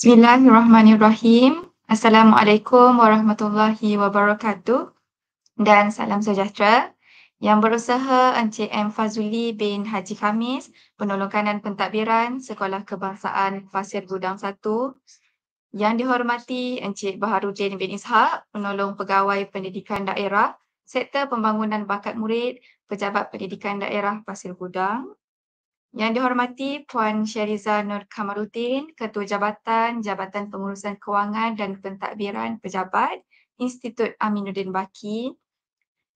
Bismillahirrahmanirrahim. Assalamualaikum warahmatullahi wabarakatuh dan salam sejahtera yang berusaha Encik M. Fazuli bin Haji Khamis, Penolong Kanan Pentadbiran Sekolah Kebangsaan Pasir Gudang 1 yang dihormati Encik Baharudin bin Ishaq, Penolong Pegawai Pendidikan Daerah Sektor Pembangunan Bakat Murid, Pejabat Pendidikan Daerah Pasir Gudang yang dihormati Puan Syariza Nur Kamarudin, Ketua Jabatan Jabatan Pengurusan Kewangan dan Pentadbiran Pejabat Institut Aminuddin Baki,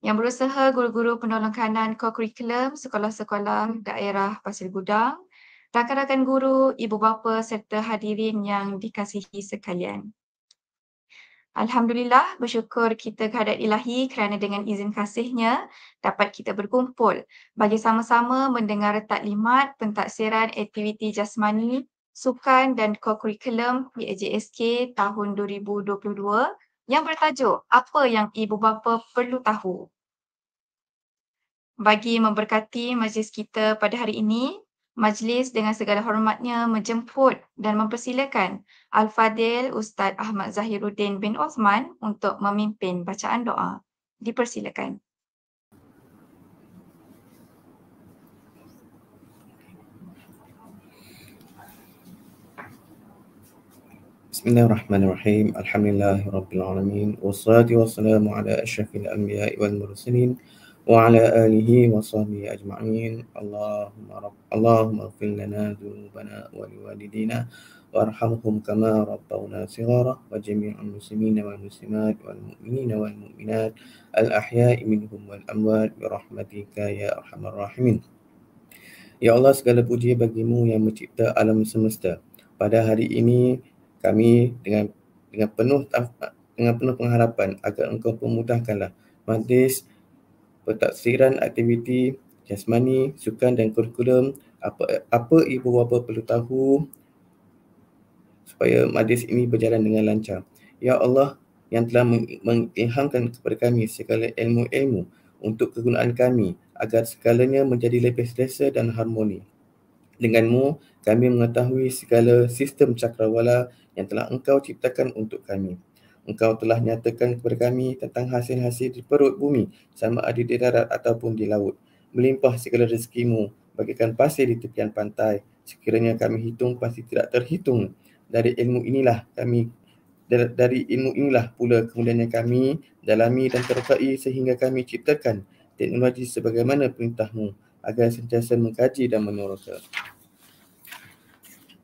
yang berusaha guru-guru penolong kanan co-curriculum sekolah-sekolah daerah Pasir Gudang, rakan-rakan guru, ibu bapa serta hadirin yang dikasihi sekalian. Alhamdulillah bersyukur kita kehadrat ilahi kerana dengan izin kasihnya dapat kita berkumpul bagi sama-sama mendengar taklimat pentaksiran aktiviti jasmani, sukan dan kokurikulum PAJSK tahun 2022 yang bertajuk Apa yang Ibu Bapa Perlu Tahu. Bagi memberkati majlis kita pada hari ini, majlis dengan segala hormatnya menjemput dan mempersilakan Al-Fadil Ustaz Ahmad Zahiruddin bin Osman untuk memimpin bacaan doa. Dipersilakan. Bismillahirrahmanirrahim. الله Wassalamualaikum warahmatullahi wabarakatuh. وعلى آله وصحبه أجمعين اللهم رب اللهم اغفر لنا ذنوبنا ولوالدينا وارحمهم كما ربونا صغارا وجميع المسلمين والمسلمات والمؤمنين والمؤمنات الأحياء منهم والأموات برحمتك يا أرحم الراحمين يا الله segala puji bagimu yang mencipta alam semesta pada hari ini kami dengan dengan penuh dengan penuh pengharapan agar engkau pemudahkanlah majlis pentadsiran aktiviti jasmani, sukan dan kurikulum apa, apa ibu bapa perlu tahu supaya majlis ini berjalan dengan lancar. Ya Allah yang telah mengilhamkan kepada kami segala ilmu-ilmu untuk kegunaan kami agar segalanya menjadi lebih selesa dan harmoni. Denganmu kami mengetahui segala sistem cakrawala yang telah engkau ciptakan untuk kami. Engkau telah nyatakan kepada kami tentang hasil-hasil di perut bumi sama ada di darat ataupun di laut. Melimpah segala rezekimu bagikan pasir di tepian pantai. Sekiranya kami hitung pasti tidak terhitung. Dari ilmu inilah kami dari ilmu inilah pula kemudiannya kami dalami dan terpai sehingga kami ciptakan teknologi sebagaimana perintahmu agar sentiasa mengkaji dan menurutkan.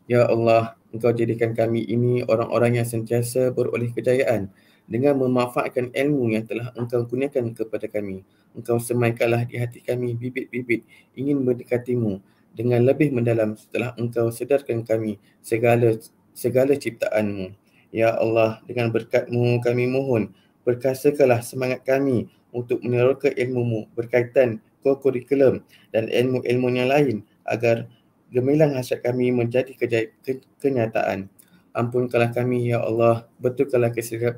Ya Allah, Engkau jadikan kami ini orang-orang yang sentiasa beroleh kejayaan dengan memanfaatkan ilmu yang telah engkau kurniakan kepada kami. Engkau semaikanlah di hati kami bibit-bibit ingin mendekatimu dengan lebih mendalam setelah engkau sedarkan kami segala segala ciptaanmu. Ya Allah, dengan berkatmu kami mohon, perkasakanlah semangat kami untuk meneroka ilmumu berkaitan kurikulum dan ilmu-ilmu yang lain agar gemilang hasrat kami menjadi kejai- ke- kenyataan. Ampunkanlah kami, Ya Allah. Betulkanlah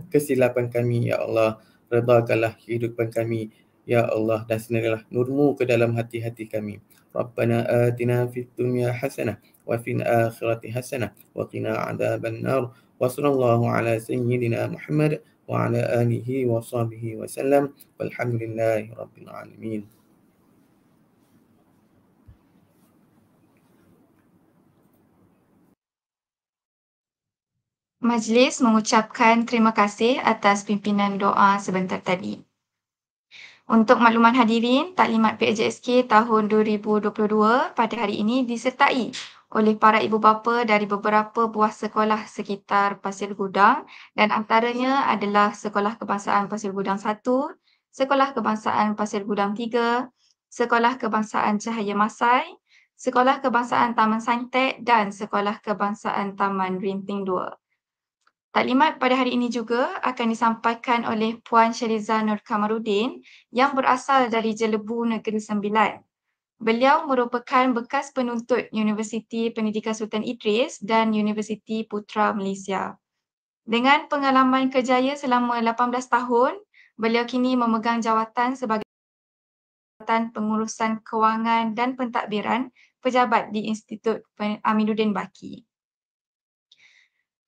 kesilapan kami, Ya Allah. Redakanlah hidupan kami, Ya Allah. Dan senarilah nurmu ke dalam hati-hati kami. Rabbana atina fit dunya hasanah wa fil akhirati hasanah wa qina al nar wa sallallahu ala sayyidina Muhammad wa ala alihi wa sahbihi wa sallam walhamdulillahi rabbil alamin Majlis mengucapkan terima kasih atas pimpinan doa sebentar tadi. Untuk makluman hadirin, taklimat PJSK tahun 2022 pada hari ini disertai oleh para ibu bapa dari beberapa buah sekolah sekitar Pasir Gudang dan antaranya adalah Sekolah Kebangsaan Pasir Gudang 1, Sekolah Kebangsaan Pasir Gudang 3, Sekolah Kebangsaan Cahaya Masai, Sekolah Kebangsaan Taman Saintek dan Sekolah Kebangsaan Taman Rinting 2. Taklimat pada hari ini juga akan disampaikan oleh Puan Syariza Nur Kamarudin yang berasal dari Jelebu Negeri Sembilan. Beliau merupakan bekas penuntut Universiti Pendidikan Sultan Idris dan Universiti Putra Malaysia. Dengan pengalaman kerjaya selama 18 tahun, beliau kini memegang jawatan sebagai Jawatan Pengurusan Kewangan dan Pentadbiran Pejabat di Institut Aminuddin Baki.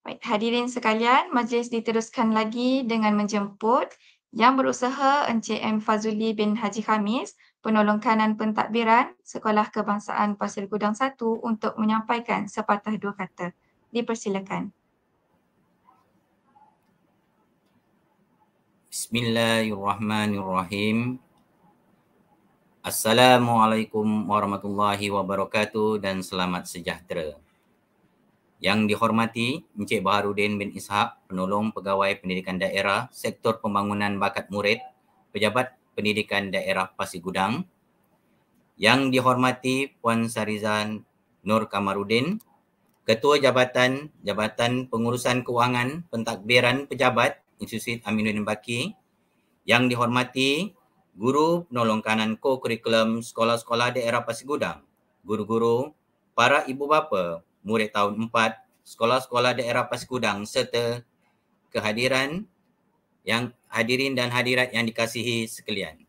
Baik, hadirin sekalian, majlis diteruskan lagi dengan menjemput yang berusaha Encik M. Fazuli bin Haji Khamis, penolong kanan pentadbiran Sekolah Kebangsaan Pasir Gudang 1 untuk menyampaikan sepatah dua kata. Dipersilakan. Bismillahirrahmanirrahim. Assalamualaikum warahmatullahi wabarakatuh dan selamat sejahtera. Yang dihormati Encik Baharudin bin Ishaq, penolong pegawai pendidikan daerah sektor pembangunan bakat murid, pejabat pendidikan daerah Pasir Gudang. Yang dihormati Puan Sarizan Nur Kamarudin, Ketua Jabatan Jabatan Pengurusan Keuangan Pentadbiran Pejabat Institusi Aminuddin Baki. Yang dihormati Guru Penolong Kanan Ko Kurikulum Sekolah-Sekolah Daerah Pasir Gudang, guru-guru, para ibu bapa, murid tahun 4, sekolah-sekolah daerah Paskudang serta kehadiran yang hadirin dan hadirat yang dikasihi sekalian.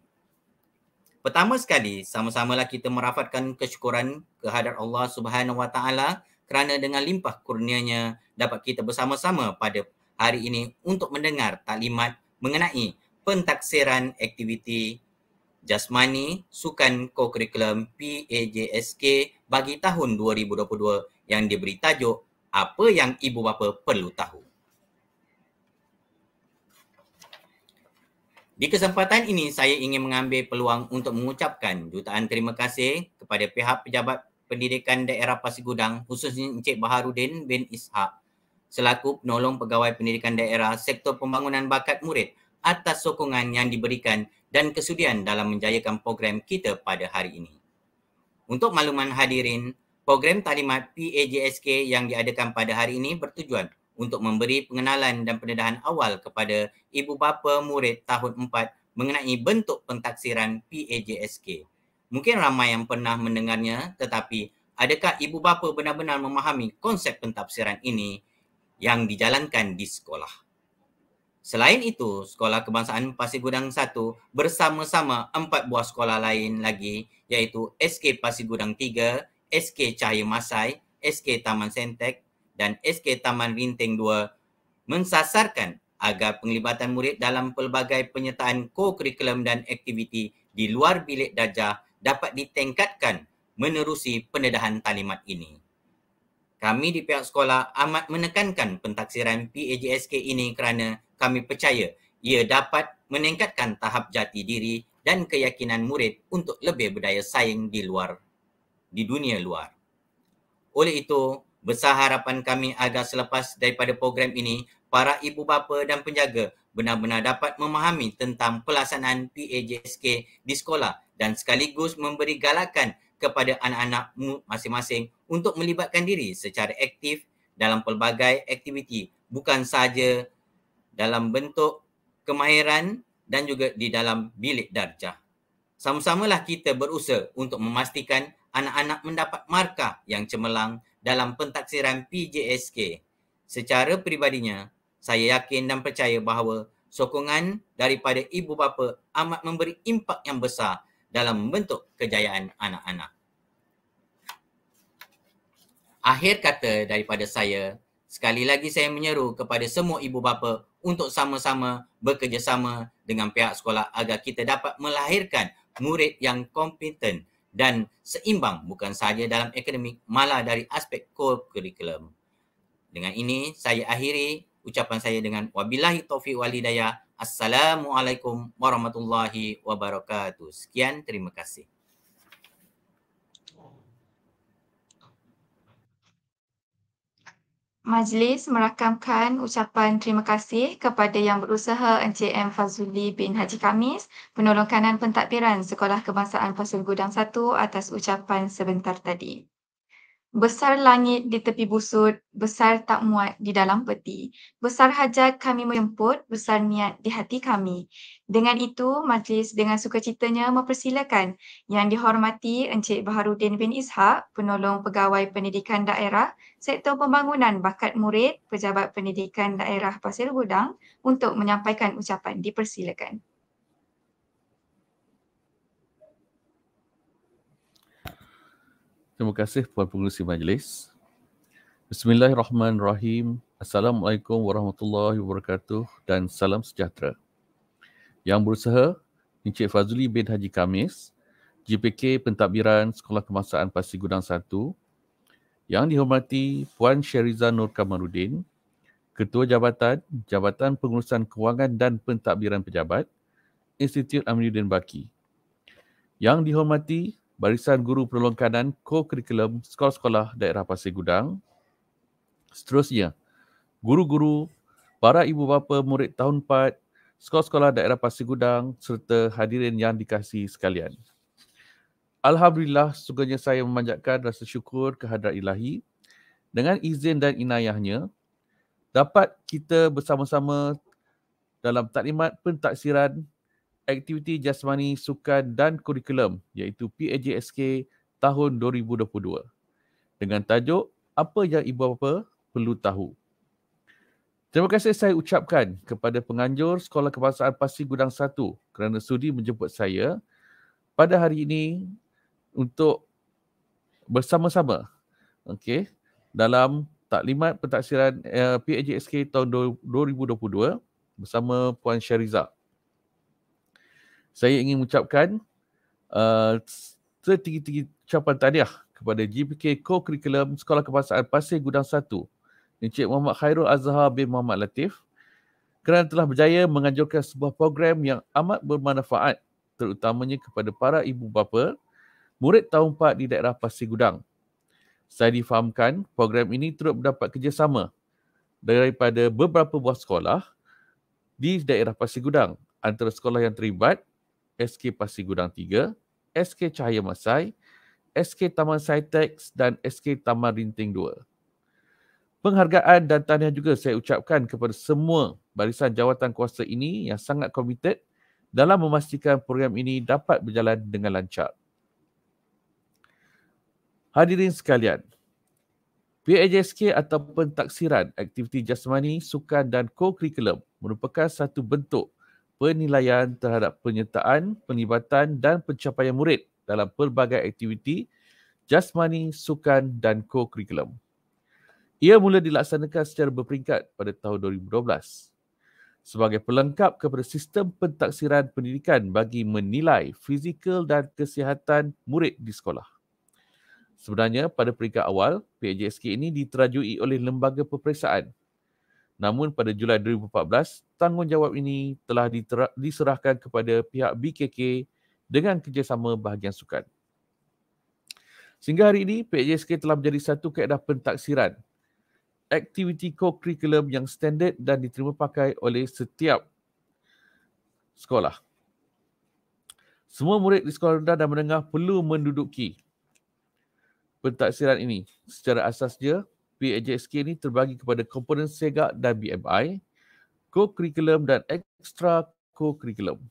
Pertama sekali, sama-samalah kita merafatkan kesyukuran kehadirat Allah Subhanahu Wa Taala kerana dengan limpah kurnianya dapat kita bersama-sama pada hari ini untuk mendengar taklimat mengenai pentaksiran aktiviti jasmani sukan kokurikulum PAJSK bagi tahun 2022 yang diberi tajuk Apa yang ibu bapa perlu tahu. Di kesempatan ini saya ingin mengambil peluang untuk mengucapkan jutaan terima kasih kepada pihak pejabat pendidikan daerah Pasir Gudang khususnya Encik Baharudin bin Ishaq selaku penolong pegawai pendidikan daerah sektor pembangunan bakat murid atas sokongan yang diberikan dan kesudian dalam menjayakan program kita pada hari ini. Untuk makluman hadirin, Program talimat PAJSK yang diadakan pada hari ini bertujuan untuk memberi pengenalan dan pendedahan awal kepada ibu bapa murid tahun 4 mengenai bentuk pentaksiran PAJSK. Mungkin ramai yang pernah mendengarnya tetapi adakah ibu bapa benar-benar memahami konsep pentaksiran ini yang dijalankan di sekolah? Selain itu, Sekolah Kebangsaan Pasir Gudang 1 bersama-sama empat buah sekolah lain lagi iaitu SK Pasir Gudang 3, SK Cahaya Masai, SK Taman Sentek dan SK Taman Rinting 2 mensasarkan agar penglibatan murid dalam pelbagai penyertaan curriculum dan aktiviti di luar bilik darjah dapat ditingkatkan menerusi pendedahan talimat ini. Kami di pihak sekolah amat menekankan pentaksiran PAJSK ini kerana kami percaya ia dapat meningkatkan tahap jati diri dan keyakinan murid untuk lebih berdaya saing di luar di dunia luar. Oleh itu, besar harapan kami agar selepas daripada program ini, para ibu bapa dan penjaga benar-benar dapat memahami tentang pelaksanaan PAJSK di sekolah dan sekaligus memberi galakan kepada anak-anak masing-masing untuk melibatkan diri secara aktif dalam pelbagai aktiviti bukan sahaja dalam bentuk kemahiran dan juga di dalam bilik darjah. Sama-samalah kita berusaha untuk memastikan anak-anak mendapat markah yang cemerlang dalam pentaksiran PJSK. Secara peribadinya, saya yakin dan percaya bahawa sokongan daripada ibu bapa amat memberi impak yang besar dalam membentuk kejayaan anak-anak. Akhir kata daripada saya, sekali lagi saya menyeru kepada semua ibu bapa untuk sama-sama bekerjasama dengan pihak sekolah agar kita dapat melahirkan murid yang kompeten dan seimbang bukan sahaja dalam akademik malah dari aspek core curriculum. Dengan ini saya akhiri ucapan saya dengan wabillahi taufiq wal hidayah. Assalamualaikum warahmatullahi wabarakatuh. Sekian terima kasih. Majlis merakamkan ucapan terima kasih kepada yang berusaha Encik M. Fazuli bin Haji Kamis, penolong kanan pentadbiran Sekolah Kebangsaan Pasir Gudang 1 atas ucapan sebentar tadi. Besar langit di tepi busur, besar tak muat di dalam peti. Besar hajat kami menjemput, besar niat di hati kami. Dengan itu, majlis dengan sukacitanya mempersilakan yang dihormati Encik Baharudin bin Ishak, penolong pegawai pendidikan daerah, sektor pembangunan bakat murid, pejabat pendidikan daerah Pasir Gudang untuk menyampaikan ucapan dipersilakan. Terima kasih Puan Pengurusi Majlis. Bismillahirrahmanirrahim. Assalamualaikum warahmatullahi wabarakatuh dan salam sejahtera. Yang berusaha, Encik Fazuli bin Haji Kamis, JPK Pentadbiran Sekolah Kemasaan Pasir Gudang 1. Yang dihormati Puan Sherizan Nur Kamarudin, Ketua Jabatan, Jabatan Pengurusan Kewangan dan Pentadbiran Pejabat, Institut Amiruddin Baki. Yang dihormati Barisan Guru Penolong Kanan Co-Curriculum Sekolah-Sekolah Daerah Pasir Gudang. Seterusnya, guru-guru, para ibu bapa murid tahun 4, Sekolah-Sekolah Daerah Pasir Gudang serta hadirin yang dikasihi sekalian. Alhamdulillah, sukanya saya memanjatkan rasa syukur kehadrat ilahi dengan izin dan inayahnya, dapat kita bersama-sama dalam taklimat pentaksiran aktiviti jasmani, sukan dan kurikulum iaitu PAJSK tahun 2022 dengan tajuk Apa yang ibu bapa perlu tahu. Terima kasih saya ucapkan kepada penganjur Sekolah Kebangsaan Pasir Gudang 1 kerana sudi menjemput saya pada hari ini untuk bersama-sama okay, dalam taklimat pentaksiran uh, eh, PAJSK tahun 2022 bersama Puan Syariza saya ingin mengucapkan uh, tinggi ucapan tahniah kepada GPK Co-Curriculum Sekolah Kebangsaan Pasir Gudang 1 Encik Muhammad Khairul Azhar bin Muhammad Latif kerana telah berjaya menganjurkan sebuah program yang amat bermanfaat terutamanya kepada para ibu bapa murid tahun 4 di daerah Pasir Gudang. Saya difahamkan program ini turut mendapat kerjasama daripada beberapa buah sekolah di daerah Pasir Gudang antara sekolah yang terlibat SK Pasir Gudang 3, SK Cahaya Masai, SK Taman Saitex dan SK Taman Rinting 2. Penghargaan dan tahniah juga saya ucapkan kepada semua barisan jawatan kuasa ini yang sangat komited dalam memastikan program ini dapat berjalan dengan lancar. Hadirin sekalian, PAJSK ataupun taksiran aktiviti jasmani, sukan dan co-curriculum merupakan satu bentuk penilaian terhadap penyertaan, penglibatan dan pencapaian murid dalam pelbagai aktiviti jasmani, sukan dan co-curriculum. Ia mula dilaksanakan secara berperingkat pada tahun 2012 sebagai pelengkap kepada sistem pentaksiran pendidikan bagi menilai fizikal dan kesihatan murid di sekolah. Sebenarnya pada peringkat awal, PJSK ini diterajui oleh lembaga peperiksaan Namun pada Julai 2014, tanggungjawab ini telah diserahkan kepada pihak BKK dengan kerjasama bahagian sukan. Sehingga hari ini, PJSK telah menjadi satu kaedah pentaksiran aktiviti co-curriculum yang standard dan diterima pakai oleh setiap sekolah. Semua murid di sekolah rendah dan menengah perlu menduduki pentaksiran ini. Secara asasnya, PHSK ini terbagi kepada komponen sega dan BMI, co-curriculum dan extra co-curriculum.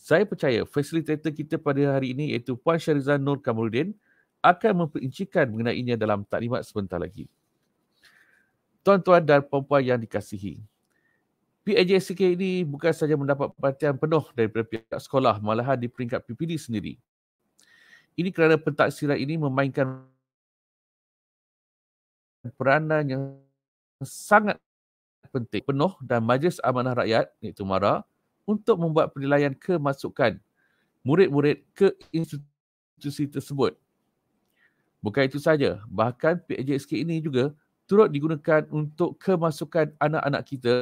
Saya percaya fasilitator kita pada hari ini iaitu Puan Syarizan Nur Kamaluddin akan memperincikan mengenainya dalam taklimat sebentar lagi. Tuan-tuan dan puan-puan yang dikasihi, PAJSK ini bukan saja mendapat perhatian penuh daripada pihak sekolah malahan di peringkat PPD sendiri. Ini kerana pentaksiran ini memainkan peranan yang sangat penting penuh dan Majlis Amanah Rakyat iaitu MARA untuk membuat penilaian kemasukan murid-murid ke institusi tersebut. Bukan itu saja, bahkan PJSK ini juga turut digunakan untuk kemasukan anak-anak kita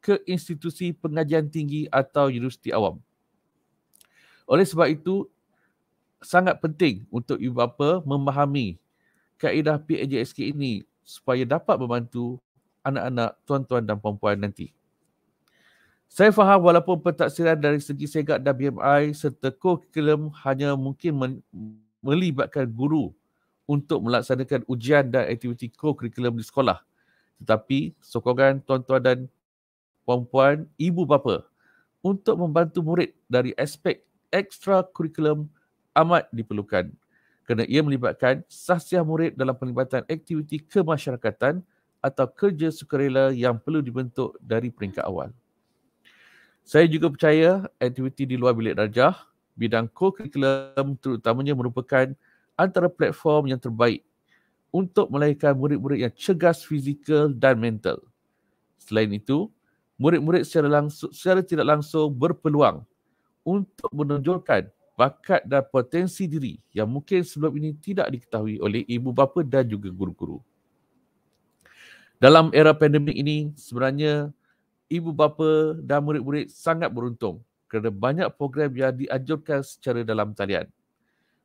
ke institusi pengajian tinggi atau universiti awam. Oleh sebab itu, sangat penting untuk ibu bapa memahami kaedah PJSK ini supaya dapat membantu anak-anak tuan-tuan dan puan-puan nanti. Saya faham walaupun pentaksiran dari segi segak dan BMI, serta kurikulum hanya mungkin melibatkan guru untuk melaksanakan ujian dan aktiviti kurikulum di sekolah. Tetapi sokongan tuan-tuan dan puan-puan, ibu bapa untuk membantu murid dari aspek ekstra kurikulum amat diperlukan kerana ia melibatkan sahsiah murid dalam pelibatan aktiviti kemasyarakatan atau kerja sukarela yang perlu dibentuk dari peringkat awal. Saya juga percaya aktiviti di luar bilik darjah, bidang co-curriculum terutamanya merupakan antara platform yang terbaik untuk melahirkan murid-murid yang cegas fizikal dan mental. Selain itu, murid-murid secara, secara tidak langsung berpeluang untuk menonjolkan bakat dan potensi diri yang mungkin sebelum ini tidak diketahui oleh ibu bapa dan juga guru-guru. Dalam era pandemik ini, sebenarnya ibu bapa dan murid-murid sangat beruntung kerana banyak program yang dianjurkan secara dalam talian.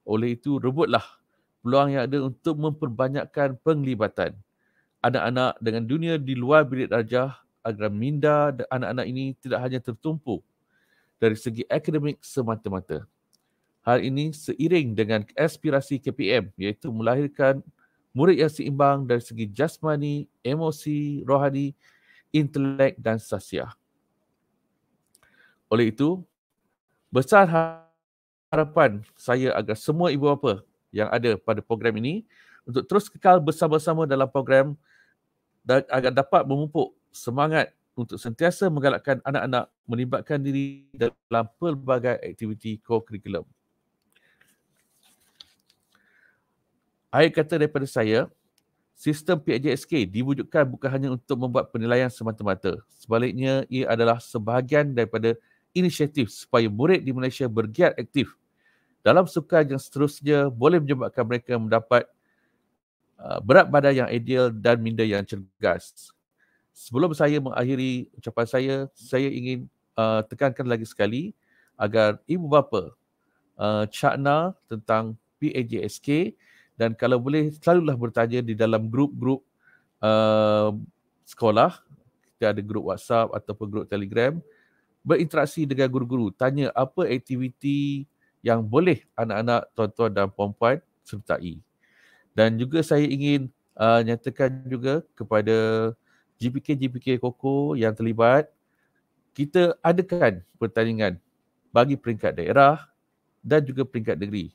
Oleh itu, rebutlah peluang yang ada untuk memperbanyakkan penglibatan anak-anak dengan dunia di luar bilik darjah agar minda dan anak-anak ini tidak hanya tertumpu dari segi akademik semata-mata Hal ini seiring dengan aspirasi KPM iaitu melahirkan murid yang seimbang dari segi jasmani, emosi, rohani, intelek dan sasiah. Oleh itu, besar harapan saya agar semua ibu bapa yang ada pada program ini untuk terus kekal bersama-sama dalam program agar dapat memupuk semangat untuk sentiasa menggalakkan anak-anak melibatkan diri dalam pelbagai aktiviti kurikulum. Co- Air kata daripada saya, sistem PHJSK diwujudkan bukan hanya untuk membuat penilaian semata-mata. Sebaliknya, ia adalah sebahagian daripada inisiatif supaya murid di Malaysia bergiat aktif dalam sukan yang seterusnya boleh menyebabkan mereka mendapat uh, berat badan yang ideal dan minda yang cergas. Sebelum saya mengakhiri ucapan saya, saya ingin uh, tekankan lagi sekali agar ibu bapa uh, cakna tentang PAJSK dan kalau boleh selalulah bertanya di dalam grup-grup uh, sekolah kita ada grup WhatsApp ataupun grup Telegram berinteraksi dengan guru-guru tanya apa aktiviti yang boleh anak-anak tuan-tuan dan puan-puan sertai dan juga saya ingin uh, nyatakan juga kepada GPK-GPK Koko yang terlibat kita adakan pertandingan bagi peringkat daerah dan juga peringkat negeri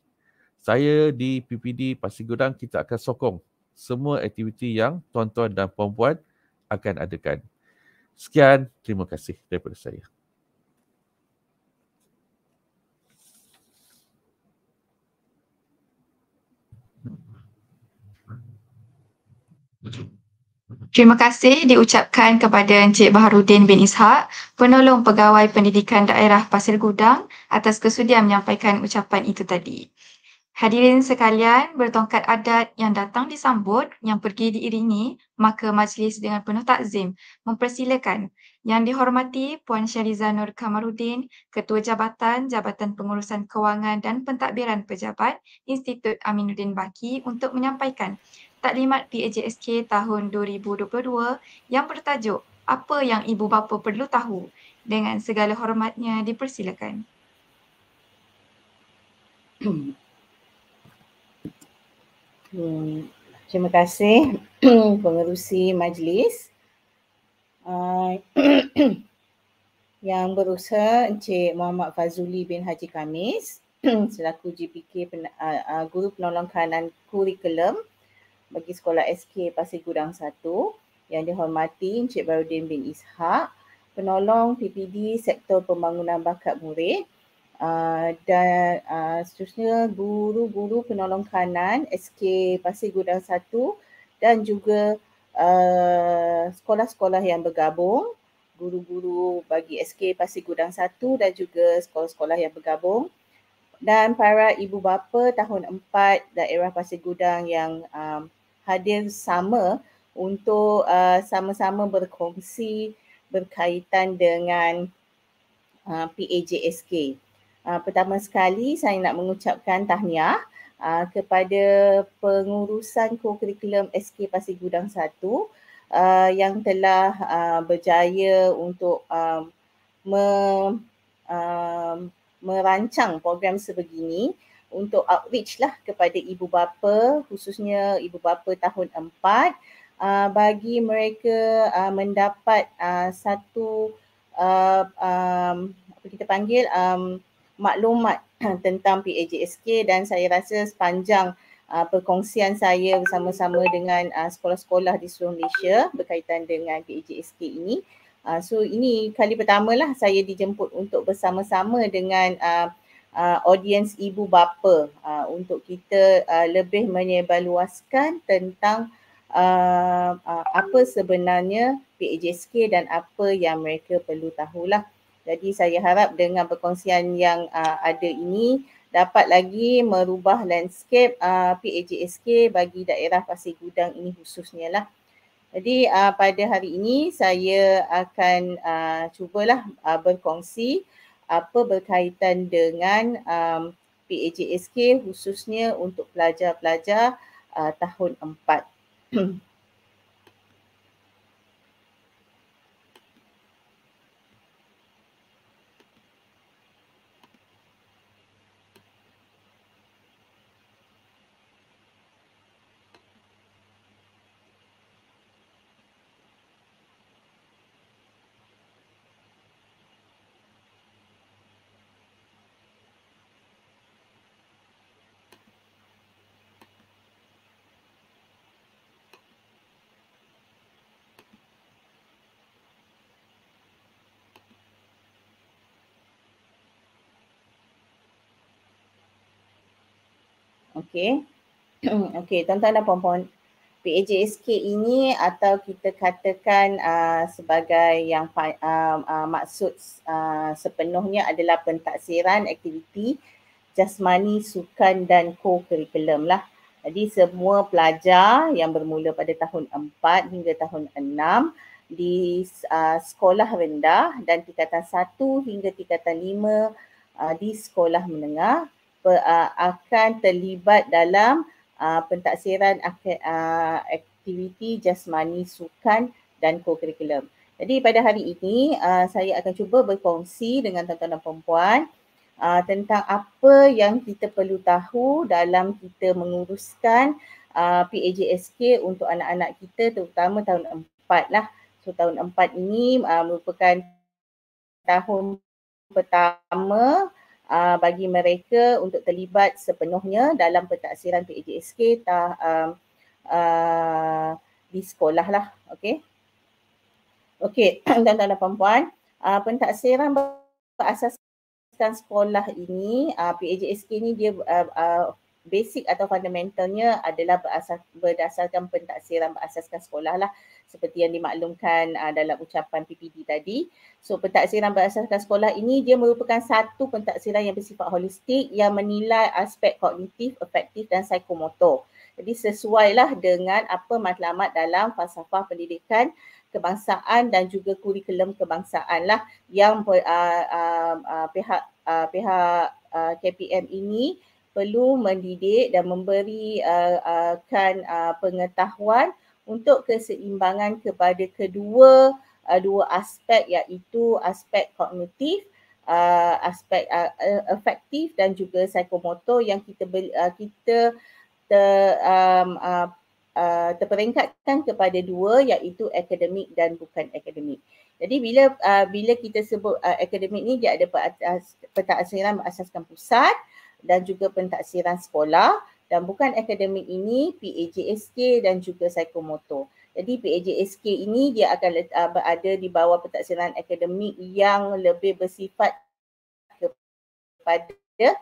saya di PPD Pasir Gudang kita akan sokong semua aktiviti yang tuan-tuan dan puan-puan akan adakan. Sekian, terima kasih daripada saya. Terima kasih diucapkan kepada Encik Baharudin bin Ishak, penolong pegawai pendidikan daerah Pasir Gudang atas kesudian menyampaikan ucapan itu tadi. Hadirin sekalian bertongkat adat yang datang disambut, yang pergi diiringi, maka majlis dengan penuh takzim mempersilakan yang dihormati Puan Syariza Nur Kamarudin, Ketua Jabatan Jabatan Pengurusan Kewangan dan Pentadbiran Pejabat Institut Aminuddin Baki untuk menyampaikan taklimat PAJSK tahun 2022 yang bertajuk Apa Yang Ibu Bapa Perlu Tahu dengan segala hormatnya dipersilakan. Hmm, terima kasih pengerusi majlis ah, yang berusaha Encik Muhammad Fazuli bin Haji Kamis selaku GPK ah, ah, Guru Penolong Kanan Kurikulum bagi Sekolah SK Pasir Gudang 1 yang dihormati Encik Barudin bin Ishak Penolong PPD Sektor Pembangunan Bakat Murid Uh, dan uh, seterusnya guru-guru penolong kanan SK Pasir Gudang 1 dan juga uh, sekolah-sekolah yang bergabung guru-guru bagi SK Pasir Gudang 1 dan juga sekolah-sekolah yang bergabung dan para ibu bapa tahun 4 daerah Pasir Gudang yang um, hadir sama untuk uh, sama-sama berkongsi berkaitan dengan uh, PAJSK. PAJSK. Ah, pertama sekali saya nak mengucapkan tahniah uh, kepada pengurusan kurikulum SK Pasir Gudang 1 uh, ah, yang telah uh, berjaya untuk um, me, uh, merancang program sebegini untuk outreach lah kepada ibu bapa khususnya ibu bapa tahun 4 uh, bagi mereka uh, mendapat uh, satu uh, um, apa kita panggil um, maklumat tentang PAJSK dan saya rasa sepanjang uh, perkongsian saya bersama-sama dengan uh, sekolah-sekolah di seluruh Malaysia berkaitan dengan PAJSK ini uh, so ini kali pertama lah saya dijemput untuk bersama-sama dengan uh, uh, audiens ibu bapa uh, untuk kita uh, lebih menyebaluaskan tentang uh, uh, apa sebenarnya PAJSK dan apa yang mereka perlu tahulah. lah jadi saya harap dengan perkongsian yang uh, ada ini dapat lagi merubah landscape uh, PAJSK bagi daerah Pasir Gudang ini khususnya lah. Jadi uh, pada hari ini saya akan uh, cubalah uh, berkongsi apa berkaitan dengan um, PAJSK khususnya untuk pelajar-pelajar uh, tahun 4. Okay. okay, tuan-tuan dan puan-puan. PAJSK ini atau kita katakan uh, sebagai yang uh, uh, maksud uh, sepenuhnya adalah pentaksiran aktiviti jasmani, sukan dan co-curriculum lah. Jadi semua pelajar yang bermula pada tahun 4 hingga tahun 6 di uh, sekolah rendah dan tingkatan 1 hingga tingkatan 5 uh, di sekolah menengah akan terlibat dalam uh, pentaksiran ak- uh, aktiviti jasmani sukan dan kurikulum. Jadi pada hari ini uh, saya akan cuba berkongsi dengan tuan-tuan dan puan uh, tentang apa yang kita perlu tahu dalam kita menguruskan uh, PAJSK untuk anak-anak kita terutama tahun 4 lah. So tahun 4 ini uh, merupakan tahun pertama uh, bagi mereka untuk terlibat sepenuhnya dalam pentaksiran PJSK ta, uh, uh, um, ah, di sekolah lah. Okey. Okey, tuan-tuan dan puan-puan, uh, pentaksiran berasaskan sekolah ini, uh, PAJSK ni dia uh, uh, basic atau fundamentalnya adalah berasa, berdasarkan pentaksiran berasaskan sekolah lah seperti yang dimaklumkan uh, dalam ucapan PPD tadi. So pentaksiran berasaskan sekolah ini dia merupakan satu pentaksiran yang bersifat holistik yang menilai aspek kognitif, efektif dan psikomotor. Jadi sesuailah dengan apa matlamat dalam falsafah pendidikan kebangsaan dan juga kurikulum kebangsaan lah yang uh, uh, uh, pihak uh, pihak uh, KPM ini perlu mendidik dan memberikan uh, uh, kan, uh, pengetahuan untuk keseimbangan kepada kedua uh, dua aspek iaitu aspek kognitif uh, aspek uh, efektif dan juga psikomotor yang kita uh, kita ter um, uh, uh, terperingkatkan kepada dua iaitu akademik dan bukan akademik. Jadi bila uh, bila kita sebut uh, akademik ni dia ada pentaksiran berasaskan pusat dan juga pentaksiran sekolah dan bukan akademik ini PAJSK dan juga psikomotor. Jadi PAJSK ini dia akan ah, berada di bawah pentaksiran akademik yang lebih bersifat kepada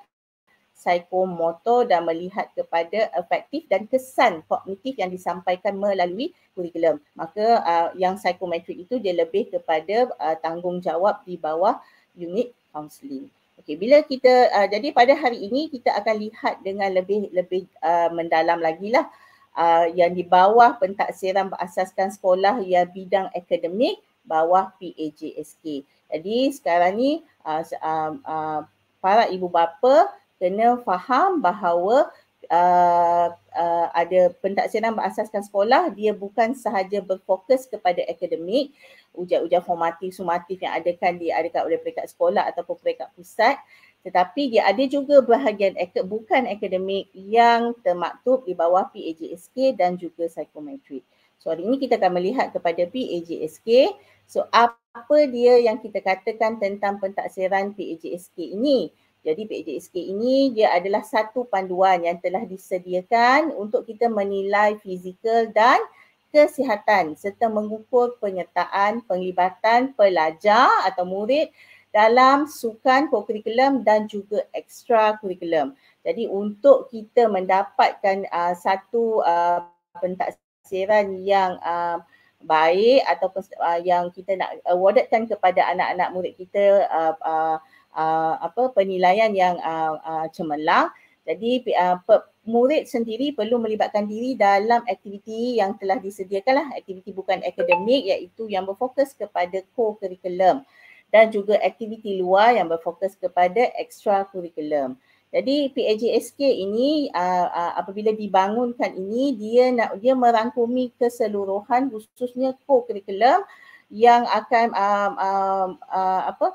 psikomotor dan melihat kepada efektif dan kesan kognitif yang disampaikan melalui kurikulum. Maka uh, yang psikometrik itu dia lebih kepada uh, tanggungjawab di bawah unit counseling. Okey, bila kita uh, jadi pada hari ini kita akan lihat dengan lebih lebih uh, mendalam lagi lah uh, yang di bawah pentaksiran berasaskan sekolah ya bidang akademik bawah PAJSK. Jadi sekarang ni uh, uh, uh, para ibu bapa kena faham bahawa Uh, uh, ada pentaksiran berasaskan sekolah dia bukan sahaja berfokus kepada akademik ujian-ujian formatif sumatif yang adakan diadakan oleh peringkat sekolah ataupun peringkat pusat tetapi dia ada juga bahagian akad, bukan akademik yang termaktub di bawah PAJSK dan juga psikometrik. So hari ini kita akan melihat kepada PAJSK. So apa dia yang kita katakan tentang pentaksiran PAJSK ini? Jadi PJSK ini dia adalah satu panduan yang telah disediakan untuk kita menilai fizikal dan kesihatan serta mengukur penyertaan penglibatan pelajar atau murid dalam sukan kurikulum dan juga ekstra kurikulum. Jadi untuk kita mendapatkan uh, satu uh, pentaksiran yang uh, baik ataupun uh, yang kita nak awardkan kepada anak-anak murid kita uh, uh, uh, apa penilaian yang uh, uh, cemerlang. Jadi uh, murid sendiri perlu melibatkan diri dalam aktiviti yang telah disediakan lah aktiviti bukan akademik iaitu yang berfokus kepada co-curriculum dan juga aktiviti luar yang berfokus kepada extracurriculum. Jadi PAJSK ini uh, uh, apabila dibangunkan ini dia nak dia merangkumi keseluruhan khususnya co-curriculum yang akan uh, uh, uh, apa uh,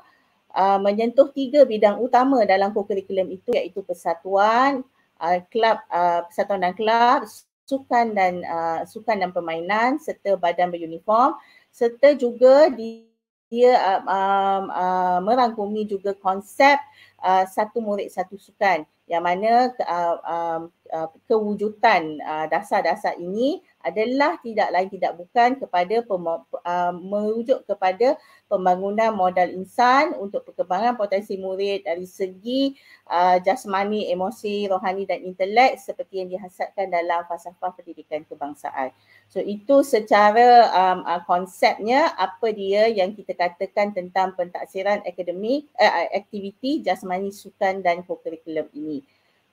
uh, menyentuh tiga bidang utama dalam kurikulum itu iaitu persatuan, uh, ah, klub uh, ah, persatuan dan kelab, sukan dan uh, sukan dan permainan serta badan beruniform serta juga di dia uh, uh, uh, merangkumi juga konsep uh, satu murid satu sukan yang mana uh, uh, uh, kewujudan uh, dasar-dasar ini adalah tidak lain tidak bukan kepada uh, merujuk kepada pembangunan modal insan untuk perkembangan potensi murid dari segi uh, jasmani, emosi, rohani dan intelek seperti yang dihasatkan dalam fasa-fasa pendidikan kebangsaan. So itu secara um, uh, konsepnya apa dia yang kita katakan tentang pentaksiran akademik uh, eh, aktiviti jasmani, sukan dan kurikulum ini.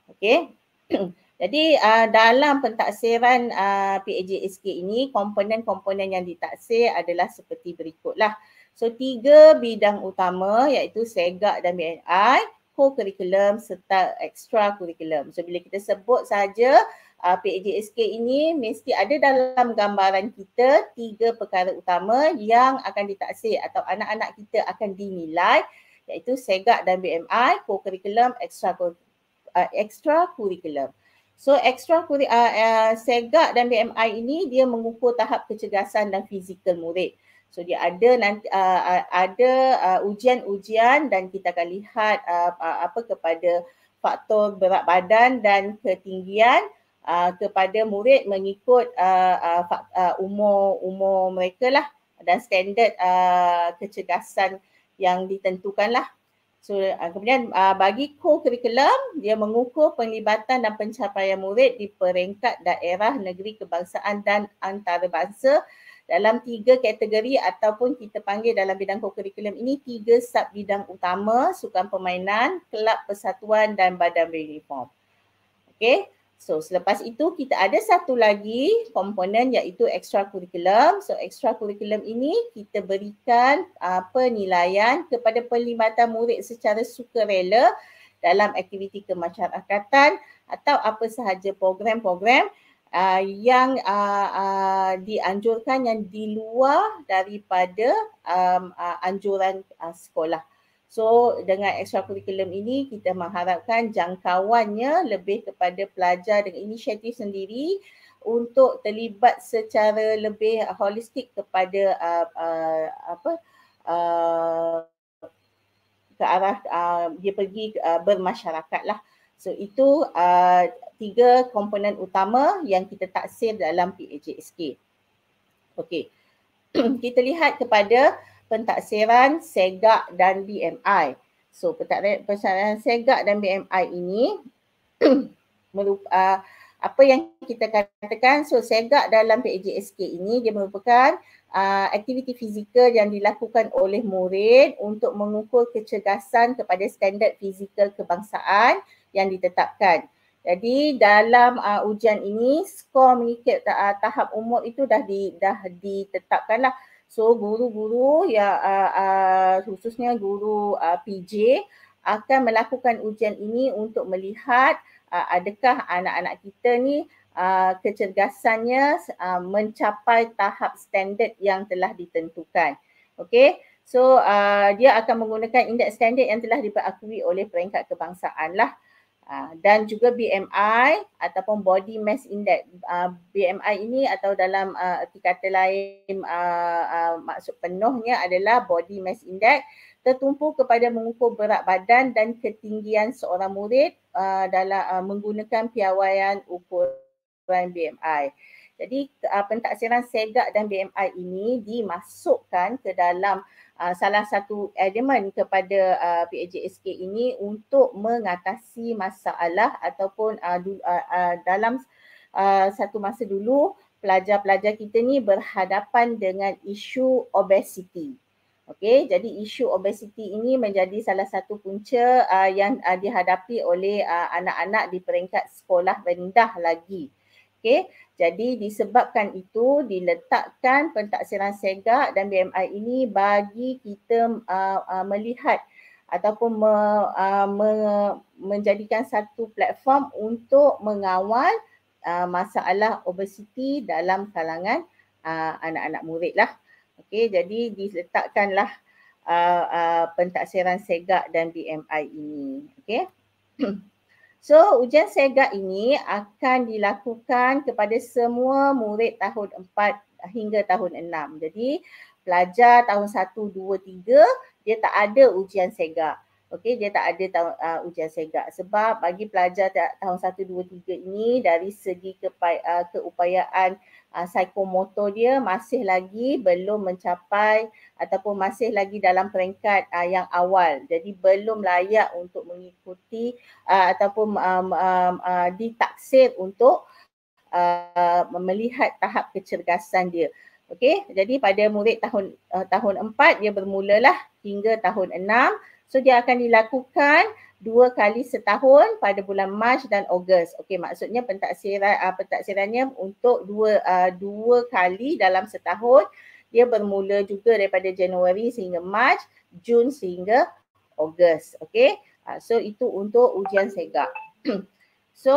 Okay. Jadi uh, dalam pentaksiran uh, ah, PAJSK ini komponen-komponen yang ditaksir adalah seperti berikutlah. So tiga bidang utama iaitu SEGAK dan BNI, co-curriculum serta extra curriculum. So bila kita sebut saja uh, ah, PAJSK ini mesti ada dalam gambaran kita tiga perkara utama yang akan ditaksir atau anak-anak kita akan dinilai iaitu SEGAK dan BMI, co-curriculum, extra, uh, extra So extra uh, uh, segak dan BMI ini dia mengukur tahap kecergasan dan fizikal murid. So dia ada nanti uh, uh, ada uh, ujian-ujian dan kita akan lihat uh, uh, apa kepada faktor berat badan dan ketinggian uh, kepada murid mengikut uh, uh, uh umur umur mereka lah dan standard uh, kecergasan yang ditentukan lah. So uh, kemudian uh, bagi co-curriculum dia mengukur penglibatan dan pencapaian murid di peringkat daerah, negeri, kebangsaan dan antarabangsa dalam tiga kategori ataupun kita panggil dalam bidang co ini tiga sub bidang utama sukan permainan, kelab persatuan dan badan reform. Okay. So selepas itu kita ada satu lagi komponen iaitu extra curriculum. So extra curriculum ini kita berikan uh, penilaian kepada pelibatan murid secara sukarela dalam aktiviti kemasyarakatan atau apa sahaja program-program uh, yang uh, uh, dianjurkan yang di luar daripada um, uh, anjuran uh, sekolah. So dengan extra curriculum ini kita mengharapkan jangkauannya lebih kepada pelajar dengan inisiatif sendiri untuk terlibat secara lebih holistik kepada uh, uh, apa uh, ke arah uh, dia pergi uh, bermasyarakat lah. So itu uh, tiga komponen utama yang kita taksir dalam PAJSK. Okay, kita lihat kepada pentaksiran SEGAK dan BMI. So pentaksiran SEGAK dan BMI ini merupakan ah, apa yang kita katakan so SEGAK dalam PAJSK ini dia merupakan uh, aktiviti fizikal yang dilakukan oleh murid untuk mengukur kecergasan kepada standard fizikal kebangsaan yang ditetapkan. Jadi dalam uh, ujian ini skor mengikut uh, tahap umur itu dah di dah ditetapkanlah. So guru-guru ya uh, uh, khususnya guru uh, PJ akan melakukan ujian ini untuk melihat uh, adakah anak-anak kita ni uh, kecergasannya uh, mencapai tahap standard yang telah ditentukan. Okay. So uh, dia akan menggunakan indeks standard yang telah diperakui oleh peringkat kebangsaan lah. Ah, dan juga BMI ataupun body mass index. Ah, BMI ini atau dalam uh, erti kata lain maksud penuhnya adalah body mass index tertumpu kepada mengukur berat badan dan ketinggian seorang murid dalam menggunakan piawaian ukuran BMI. Jadi pentaksiran segak dan BMI ini dimasukkan ke dalam uh, salah satu elemen kepada uh, PAJSK ini untuk mengatasi masalah ataupun uh, du, uh, uh, dalam uh, satu masa dulu pelajar-pelajar kita ni berhadapan dengan isu obesiti. Okey, jadi isu obesiti ini menjadi salah satu punca uh, yang uh, dihadapi oleh uh, anak-anak di peringkat sekolah rendah lagi. Okey, jadi disebabkan itu diletakkan pentaksiran segak dan BMI ini bagi kita uh, uh, melihat ataupun me, uh, me, menjadikan satu platform untuk mengawal uh, masalah obesiti dalam kalangan uh, anak-anak murid lah. Okey, jadi diletakkanlah uh, uh, pentaksiran segak dan BMI ini. Okey. So ujian SEGA ini akan dilakukan kepada semua murid tahun 4 hingga tahun 6. Jadi pelajar tahun 1, 2, 3 dia tak ada ujian SEGA. Okey, dia tak ada tahun, uh, ujian SEGA sebab bagi pelajar tahun 1, 2, 3 ini dari segi kepa, uh, keupayaan uh, uh, psikomotor dia masih lagi belum mencapai ataupun masih lagi dalam peringkat uh, yang awal. Jadi belum layak untuk mengikuti uh, ataupun um, um, uh, ditaksir untuk uh, melihat tahap kecergasan dia. Okey, jadi pada murid tahun uh, tahun 4 dia bermulalah hingga tahun 6. So dia akan dilakukan dua kali setahun pada bulan Mac dan Ogos. Okey maksudnya pentaksiran uh, pentaksirannya untuk dua uh, dua kali dalam setahun. Dia bermula juga daripada Januari sehingga Mac, Jun sehingga Ogos. Okey. Uh, so itu untuk ujian SEGA. so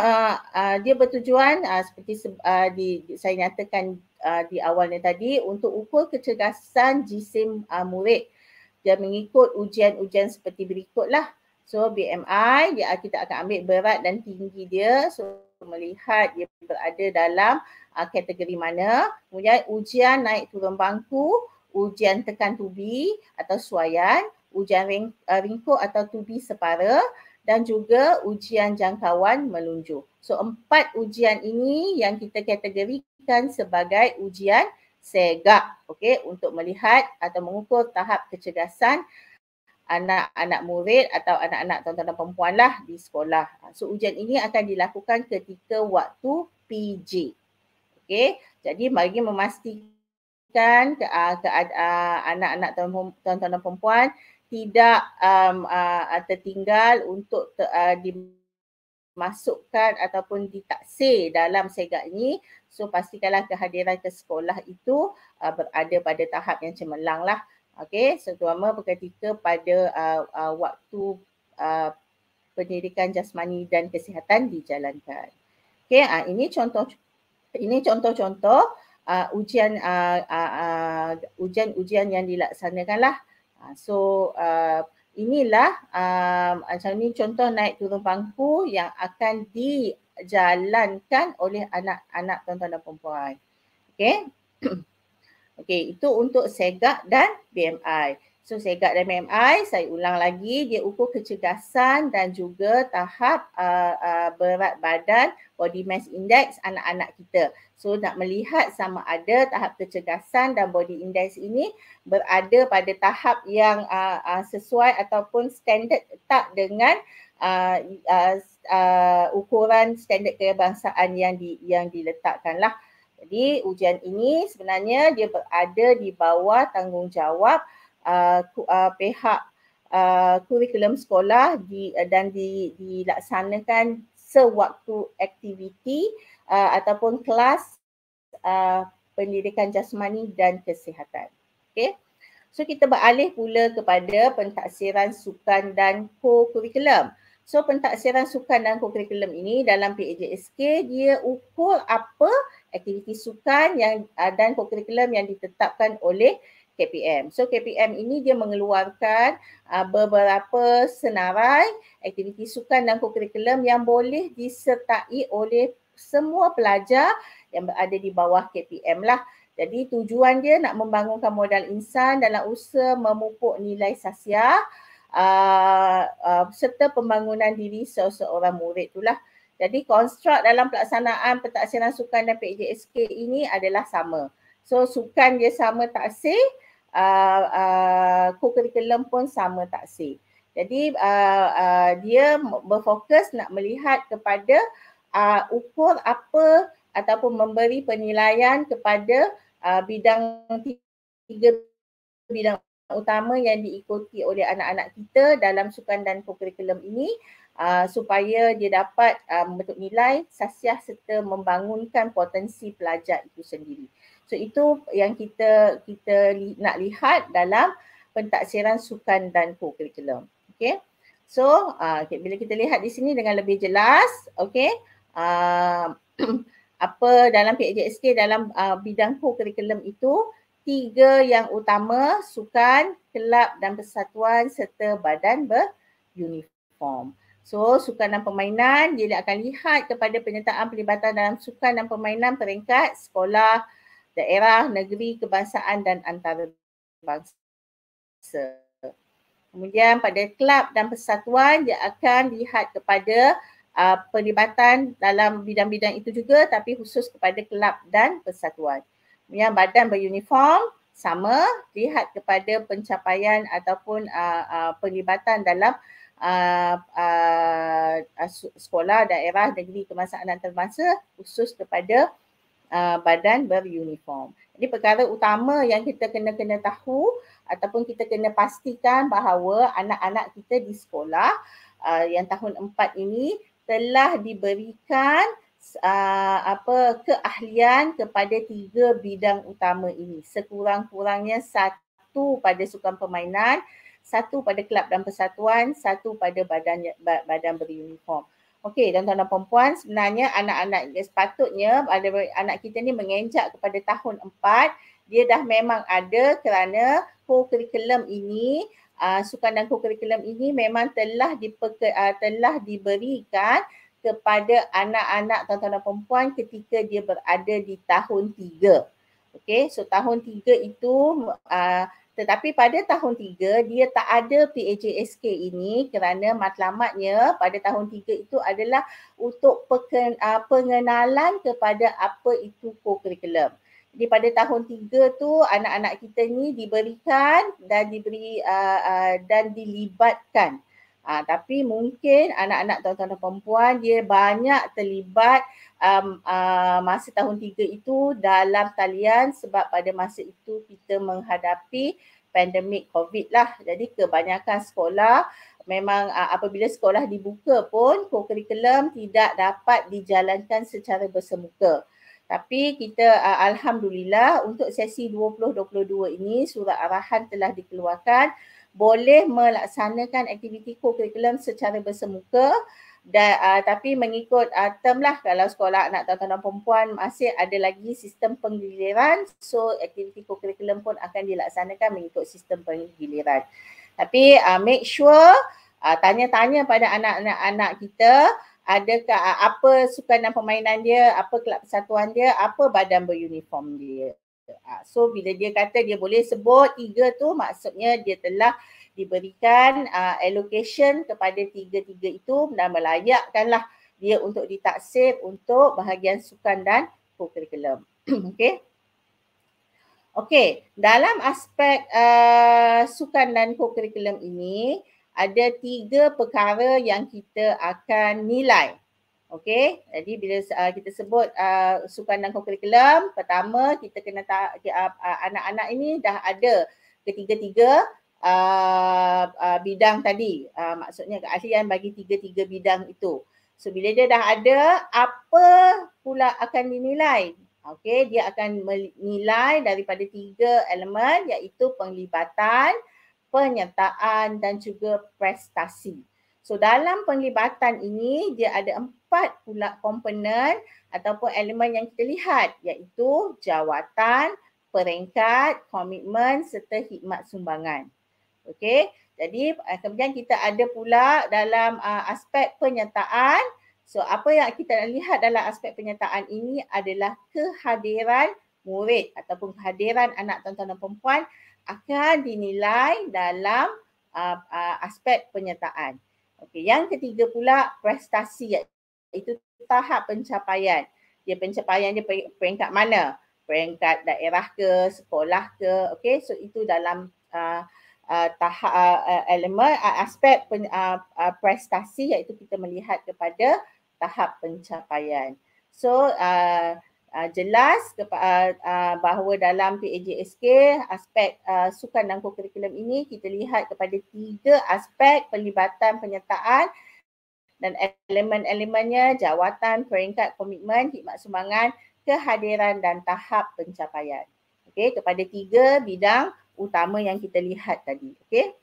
uh, uh, dia bertujuan uh, seperti uh, di, di saya nyatakan uh, di awalnya tadi untuk ukur kecerdasan jisim uh, murid dia mengikut ujian-ujian seperti berikutlah. So BMI dia kita akan ambil berat dan tinggi dia so melihat dia berada dalam uh, kategori mana. Kemudian ujian naik turun bangku, ujian tekan tubi atau suayan, ujian ring, uh, ringkuk atau tubi separa dan juga ujian jangkauan melunjuk. So empat ujian ini yang kita kategorikan sebagai ujian segak okay, untuk melihat atau mengukur tahap kecerdasan anak-anak murid atau anak-anak tuan-tuan dan perempuan lah di sekolah. Ha, so ujian ini akan dilakukan ketika waktu PJ. Okey, jadi bagi memastikan ke, uh, ke uh, anak-anak tuan-tuan dan perempuan tidak um, uh, tertinggal untuk ter, uh, dimasukkan ataupun ditaksir dalam segak ini. So pastikanlah kehadiran ke sekolah itu uh, berada pada tahap yang cemerlang lah. Okey, seumpama so, ketika pada uh, uh, waktu uh, pendidikan jasmani dan kesihatan dijalankan. Okey, uh, ini contoh ini contoh-contoh uh, ujian ujian-ujian uh, uh, uh, yang dilaksanakanlah. Uh, so uh, inilah uh, macam ni contoh naik turun bangku yang akan dijalankan oleh anak-anak tuan-tuan dan perempuan. Okey. Okey, itu untuk segak dan BMI. So segak dan BMI, saya ulang lagi, dia ukur kecerdasan dan juga tahap uh, uh, berat badan body mass index anak-anak kita. So nak melihat sama ada tahap kecerdasan dan body index ini berada pada tahap yang uh, uh, sesuai ataupun standard tak dengan uh, uh, uh, ukuran standard kebangsaan yang di yang diletakkanlah. lah. Jadi ujian ini sebenarnya dia berada di bawah tanggungjawab uh, uh, pihak uh, kurikulum sekolah di, uh, dan di, dilaksanakan sewaktu aktiviti uh, ataupun kelas uh, pendidikan jasmani dan kesihatan. Okay. So kita beralih pula kepada pentaksiran sukan dan kurikulum. So pentaksiran sukan dan kurikulum ini dalam PAJSK dia ukur apa aktiviti sukan yang uh, dan kurikulum yang ditetapkan oleh KPM. So KPM ini dia mengeluarkan uh, beberapa senarai aktiviti sukan dan kurikulum yang boleh disertai oleh semua pelajar yang berada di bawah KPM lah. Jadi tujuan dia nak membangunkan modal insan dalam usaha memupuk nilai sasiah uh, ah, uh, serta pembangunan diri seseorang murid itulah. Jadi konstruk dalam pelaksanaan pentaksiran sukan dan PJSK ini adalah sama. So sukan dia sama taksir, ah, ah, kurikulum uh, uh, pun sama taksir. Jadi uh, uh, dia berfokus nak melihat kepada uh, ukur apa ataupun memberi penilaian kepada uh, bidang tiga bidang utama yang diikuti oleh anak-anak kita dalam sukan dan kurikulum ini. Ah, supaya dia dapat uh, membentuk nilai sasiah serta membangunkan potensi pelajar itu sendiri. So itu yang kita kita li, nak lihat dalam pentaksiran sukan dan kurikulum. Okay. So uh, ah, okay, bila kita lihat di sini dengan lebih jelas, okay, uh, apa dalam PJSK dalam uh, bidang kurikulum itu tiga yang utama sukan, kelab dan persatuan serta badan beruniform. So sukan dan permainan dia lah akan lihat kepada penyertaan pelibatan dalam sukan dan permainan peringkat sekolah, daerah, negeri, kebangsaan dan antarabangsa. Kemudian pada kelab dan persatuan dia akan lihat kepada uh, pelibatan dalam bidang-bidang itu juga tapi khusus kepada kelab dan persatuan. Yang badan beruniform sama lihat kepada pencapaian ataupun uh, uh, pelibatan dalam uh, uh, uh sekolah daerah negeri kemasan antarabangsa khusus kepada uh, badan beruniform. Jadi perkara utama yang kita kena kena tahu ataupun kita kena pastikan bahawa anak-anak kita di sekolah uh, yang tahun empat ini telah diberikan uh, apa keahlian kepada tiga bidang utama ini sekurang-kurangnya satu pada sukan permainan satu pada kelab dan persatuan, satu pada badan ya, badan beruniform. Okey, dan tuan-tuan dan puan sebenarnya anak-anak sepatutnya ada anak kita ni mengenjak kepada tahun 4, dia dah memang ada kerana kurikulum ini uh, sukan dan kurikulum ini memang telah diperke, uh, telah diberikan kepada anak-anak tuan-tuan dan puan ketika dia berada di tahun 3. Okey, so tahun 3 itu uh, tetapi pada tahun tiga dia tak ada PAJSK ini kerana matlamatnya pada tahun tiga itu adalah untuk ah, pengenalan kepada apa itu co-curriculum. Jadi pada tahun tiga tu anak-anak kita ni diberikan dan diberi uh, uh, dan dilibatkan Ha, tapi mungkin anak-anak tuan-tuan dan perempuan dia banyak terlibat um, uh, masa tahun tiga itu dalam talian sebab pada masa itu kita menghadapi pandemik COVID lah. Jadi kebanyakan sekolah memang uh, apabila sekolah dibuka pun kurikulum tidak dapat dijalankan secara bersemuka. Tapi kita uh, alhamdulillah untuk sesi 2022 ini surat arahan telah dikeluarkan boleh melaksanakan aktiviti kurikulum secara bersemuka dan uh, tapi mengikut uh, term lah kalau sekolah anak tuan-tuan dan perempuan masih ada lagi sistem penggiliran so aktiviti kurikulum pun akan dilaksanakan mengikut sistem penggiliran tapi uh, make sure uh, tanya-tanya pada anak-anak kita adakah uh, apa sukan dan permainan dia apa kelab persatuan dia apa badan beruniform dia kita. Ah, so bila dia kata dia boleh sebut tiga tu maksudnya dia telah diberikan uh, allocation kepada tiga-tiga itu dan melayakkanlah dia untuk ditaksir untuk bahagian sukan dan kurikulum. Okey. Okey, dalam aspek uh, sukan dan kurikulum ini ada tiga perkara yang kita akan nilai. Okey, jadi bila uh, kita sebut uh, ah, sukan dan kurikulum, pertama kita kena ta- uh, anak-anak ini dah ada ketiga-tiga uh, uh, bidang tadi. Uh, maksudnya keahlian bagi tiga-tiga bidang itu. So bila dia dah ada, apa pula akan dinilai? Okey, dia akan menilai daripada tiga elemen iaitu penglibatan, penyertaan dan juga prestasi. So dalam penglibatan ini dia ada empat pula komponen ataupun elemen yang kita lihat iaitu jawatan, peringkat, komitmen serta hikmat sumbangan. Okey, jadi eh, kemudian kita ada pula dalam uh, aspek penyertaan. So apa yang kita lihat dalam aspek penyertaan ini adalah kehadiran murid ataupun kehadiran anak tuan-tuan dan perempuan akan dinilai dalam uh, uh, aspek penyertaan. Okey, yang ketiga pula prestasi iaitu itu tahap pencapaian. Dia pencapaian dia peringkat mana? Peringkat daerah ke, sekolah ke, okey. So itu dalam uh, uh, tahap uh, uh elemen uh, aspek pen, uh, uh, prestasi iaitu kita melihat kepada tahap pencapaian. So uh, uh, jelas ke, uh, uh, bahawa dalam PAJSK aspek uh, sukan dan kurikulum ini kita lihat kepada tiga aspek pelibatan penyertaan dan elemen-elemennya jawatan, peringkat, komitmen, hikmat sumbangan, kehadiran dan tahap pencapaian. Okey, kepada tiga bidang utama yang kita lihat tadi. Okey.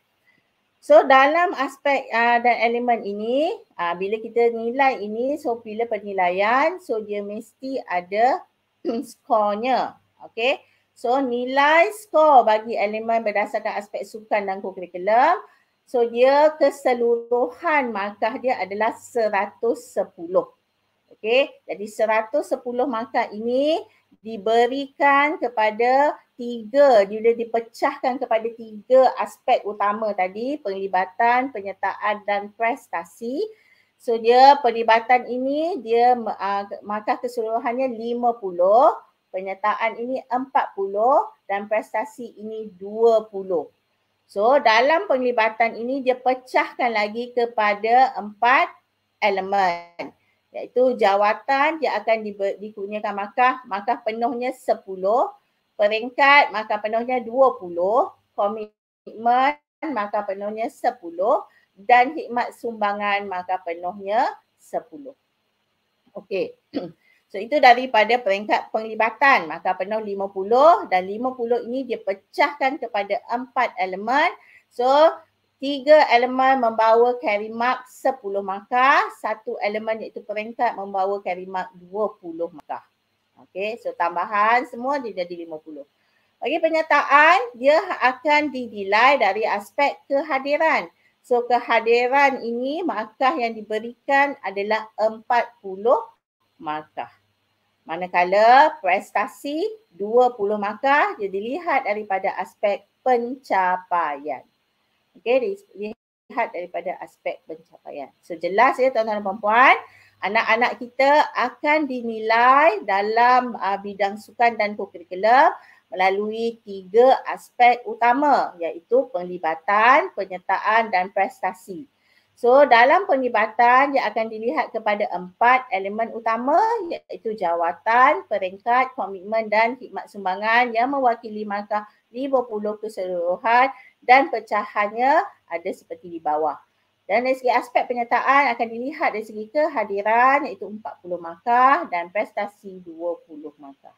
So dalam aspek uh, dan elemen ini, uh, bila kita nilai ini, so bila penilaian, so dia mesti ada skornya. Okey. So nilai skor bagi elemen berdasarkan aspek sukan dan kurikulum, So dia keseluruhan markah dia adalah 110. Okey, jadi 110 markah ini diberikan kepada tiga, dia dipecahkan kepada tiga aspek utama tadi, penglibatan, penyertaan dan prestasi. So dia penglibatan ini dia uh, markah keseluruhannya 50 penyataan ini 40 dan prestasi ini So dalam penglibatan ini dia pecahkan lagi kepada empat elemen iaitu jawatan dia akan dikurniakan markah markah penuhnya 10 peringkat markah penuhnya 20 komitmen markah penuhnya 10 dan hikmat sumbangan markah penuhnya 10. Okey. So itu daripada peringkat penglibatan. Maka penuh 50 dan 50 ini dia pecahkan kepada empat elemen. So tiga elemen membawa carry mark 10 markah. Satu elemen iaitu peringkat membawa carry mark 20 markah. Okay so tambahan semua dia jadi 50. Bagi penyataan dia akan didilai dari aspek kehadiran. So kehadiran ini markah yang diberikan adalah 40 markah markah. Manakala prestasi 20 markah dia dilihat daripada aspek pencapaian. Okey, dilihat daripada aspek pencapaian. So jelas ya tuan-tuan dan puan-puan, anak-anak kita akan dinilai dalam uh, bidang sukan dan kurikulum melalui tiga aspek utama iaitu penglibatan, penyertaan dan prestasi. So dalam penglibatan dia akan dilihat kepada empat elemen utama iaitu jawatan, peringkat, komitmen dan khidmat sumbangan yang mewakili markah 50 keseluruhan dan pecahannya ada seperti di bawah. Dan dari segi aspek penyertaan akan dilihat dari segi kehadiran iaitu 40 markah dan prestasi 20 markah.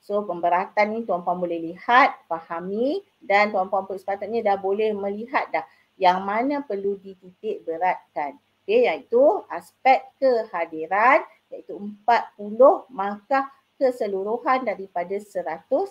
So pemberatan ni tuan-puan boleh lihat, fahami dan tuan-puan sepatutnya dah boleh melihat dah yang mana perlu dititik beratkan. Okey, iaitu aspek kehadiran iaitu 40 markah keseluruhan daripada 110. Uh,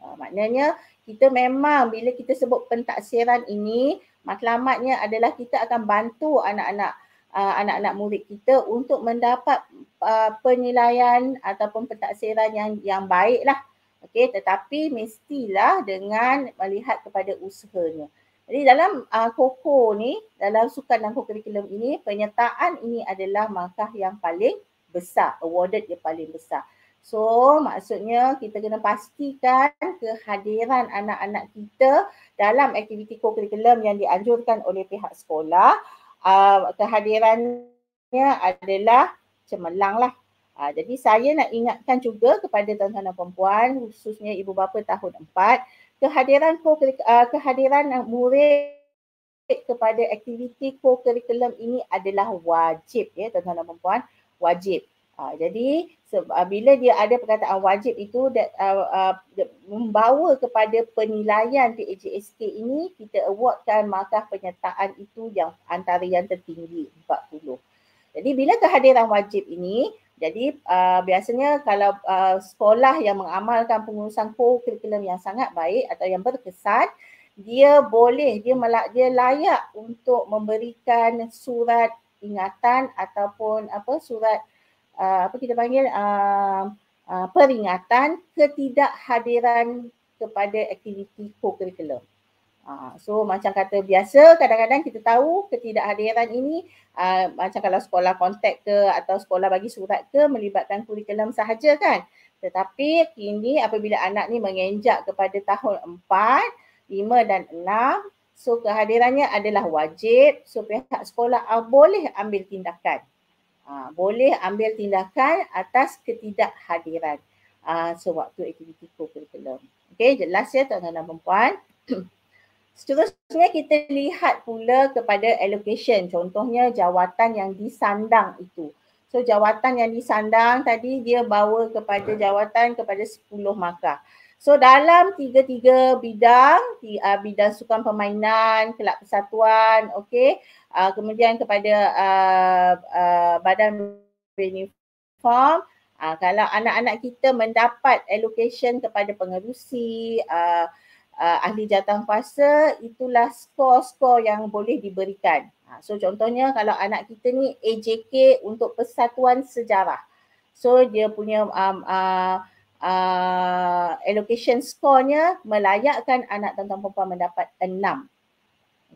ha, maknanya kita memang bila kita sebut pentaksiran ini matlamatnya adalah kita akan bantu anak-anak ha, anak-anak murid kita untuk mendapat uh, penilaian ataupun pentaksiran yang yang baiklah. Okey, tetapi mestilah dengan melihat kepada usahanya. Jadi dalam uh, koko ni, dalam sukan dan kurikulum ini, penyertaan ini adalah markah yang paling besar, awarded yang paling besar. So maksudnya kita kena pastikan kehadiran anak-anak kita dalam aktiviti kurikulum yang dianjurkan oleh pihak sekolah, uh, kehadirannya adalah cemerlang lah. Uh, jadi saya nak ingatkan juga kepada tuan-tuan dan perempuan, khususnya ibu bapa tahun 4, kehadiran eh, kehadiran murid kepada aktiviti co-curriculum ini adalah wajib ya tuan-tuan dan puan-puan wajib ha, jadi ah, bila dia ada perkataan wajib itu that, uh, uh, membawa kepada penilaian PAJSK ini kita awardkan markah penyertaan itu yang antara yang tertinggi 40 jadi bila kehadiran wajib ini jadi uh, biasanya kalau uh, sekolah yang mengamalkan pengurusan kurikulum yang sangat baik atau yang berkesan, dia boleh dia malah dia layak untuk memberikan surat ingatan ataupun apa surat uh, apa kita panggil uh, uh, peringatan ketidakhadiran kepada aktiviti kurikulum. Ha, so macam kata biasa kadang-kadang kita tahu ketidakhadiran ini uh, macam kalau sekolah kontak ke atau sekolah bagi surat ke melibatkan kurikulum sahaja kan. Tetapi kini apabila anak ni mengenjak kepada tahun 4, 5 dan 6 so kehadirannya adalah wajib so pihak sekolah uh, boleh ambil tindakan. Uh, boleh ambil tindakan atas ketidakhadiran uh, sewaktu aktiviti kurikulum. Okey jelas ya tuan-tuan dan perempuan. Seterusnya kita lihat pula kepada allocation contohnya jawatan yang disandang itu. So jawatan yang disandang tadi dia bawa kepada jawatan kepada 10 markah. So dalam tiga-tiga bidang, ah, bidang sukan permainan, kelab persatuan, okay. Uh, ah, kemudian kepada uh, uh, badan uniform, uh, kalau anak-anak kita mendapat allocation kepada pengerusi, uh, uh, ahli jawatankuasa itulah skor-skor yang boleh diberikan. Ha, so contohnya kalau anak kita ni AJK untuk persatuan sejarah. So dia punya um, uh, uh, allocation skornya melayakkan anak tuan-tuan perempuan mendapat enam.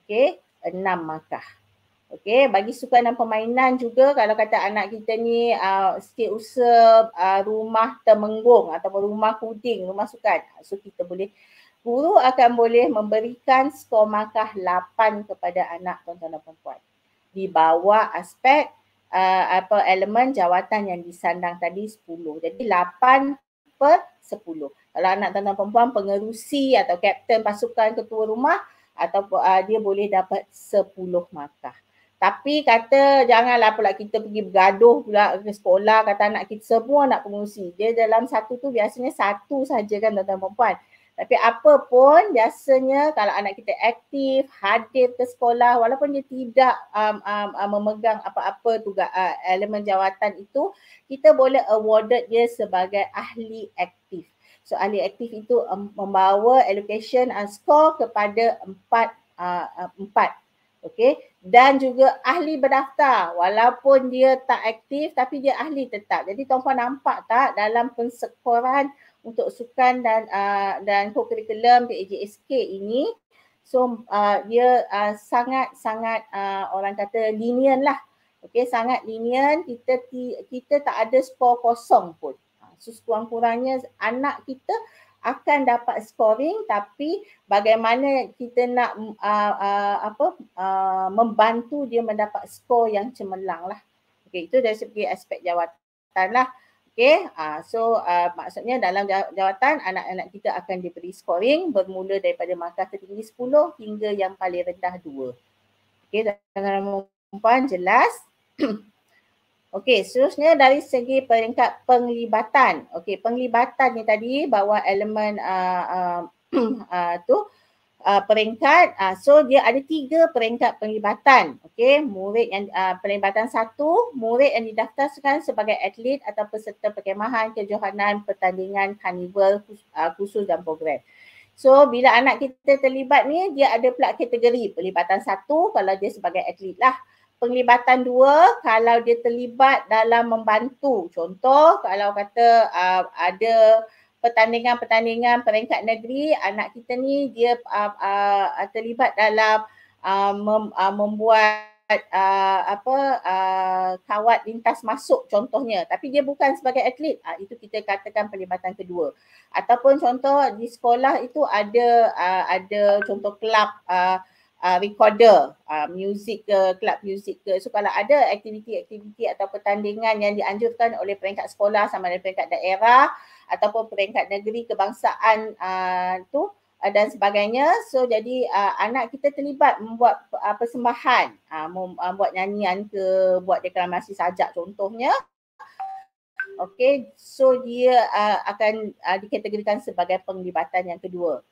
Okay, enam markah. Okay, bagi sukan dan permainan juga kalau kata anak kita ni uh, sikit usaha uh, rumah termenggung ataupun rumah kuding, rumah sukan. Ha, so kita boleh uh, guru akan boleh memberikan skor markah 8 kepada anak tuan-tuan dan puan-puan. Di bawah aspek uh, apa elemen jawatan yang disandang tadi 10. Jadi 8 per 10. Kalau anak tuan-tuan dan puan-puan pengerusi atau kapten pasukan ketua rumah atau uh, dia boleh dapat 10 markah. Tapi kata janganlah pula kita pergi bergaduh pula ke sekolah kata anak kita semua nak pengerusi. Dia dalam satu tu biasanya satu saja kan tuan-tuan puan-puan. Tapi apa pun biasanya kalau anak kita aktif, hadir ke sekolah walaupun dia tidak um, um, um, memegang apa-apa tugas uh, elemen jawatan itu, kita boleh awarded dia sebagai ahli aktif. So ahli aktif itu um, membawa allocation and score kepada empat uh, empat Okay. Dan juga ahli berdaftar walaupun dia tak aktif tapi dia ahli tetap. Jadi tuan-puan nampak tak dalam pensekoran untuk sukan dan uh, dan kurikulum PAJSK ini so uh, dia uh, sangat sangat uh, orang kata linian lah okay sangat linian kita kita tak ada skor kosong pun ha, so sekurang-kurangnya anak kita akan dapat scoring tapi bagaimana kita nak uh, uh, apa uh, membantu dia mendapat skor yang cemerlang lah okay itu dari segi aspek jawatan lah Okay, uh, ah, so uh, maksudnya dalam jawatan anak-anak kita akan diberi scoring bermula daripada markah tertinggi 10 hingga yang paling rendah 2. Okay, dengan perempuan jelas. Okay, seterusnya dari segi peringkat penglibatan. Okay, penglibatan ni tadi bawa elemen uh, uh, uh, tu uh, peringkat. Uh, so dia ada tiga peringkat penglibatan. Okey, murid yang uh, penglibatan satu, murid yang didaftarkan sebagai atlet atau peserta perkemahan, kejohanan, pertandingan, karnival uh, khusus dan program. So bila anak kita terlibat ni, dia ada pula kategori pelibatan satu kalau dia sebagai atlet lah. Penglibatan dua kalau dia terlibat dalam membantu. Contoh kalau kata uh, ada pertandingan-pertandingan peringkat negeri anak kita ni dia uh, uh, terlibat dalam uh, mem, uh, membuat uh, apa uh, kawat lintas masuk contohnya tapi dia bukan sebagai atlet uh, itu kita katakan pelibatan kedua ataupun contoh di sekolah itu ada uh, ada contoh kelab Uh, recorder, uh, music ke, club music ke. So kalau ada aktiviti-aktiviti atau pertandingan yang dianjurkan oleh peringkat sekolah sama dengan peringkat daerah, ataupun peringkat negeri kebangsaan uh, tu uh, dan sebagainya so jadi uh, anak kita terlibat membuat uh, persembahan uh, membuat nyanyian ke buat deklamasi sajak contohnya Okay, so dia uh, akan uh, dikategorikan sebagai penglibatan yang kedua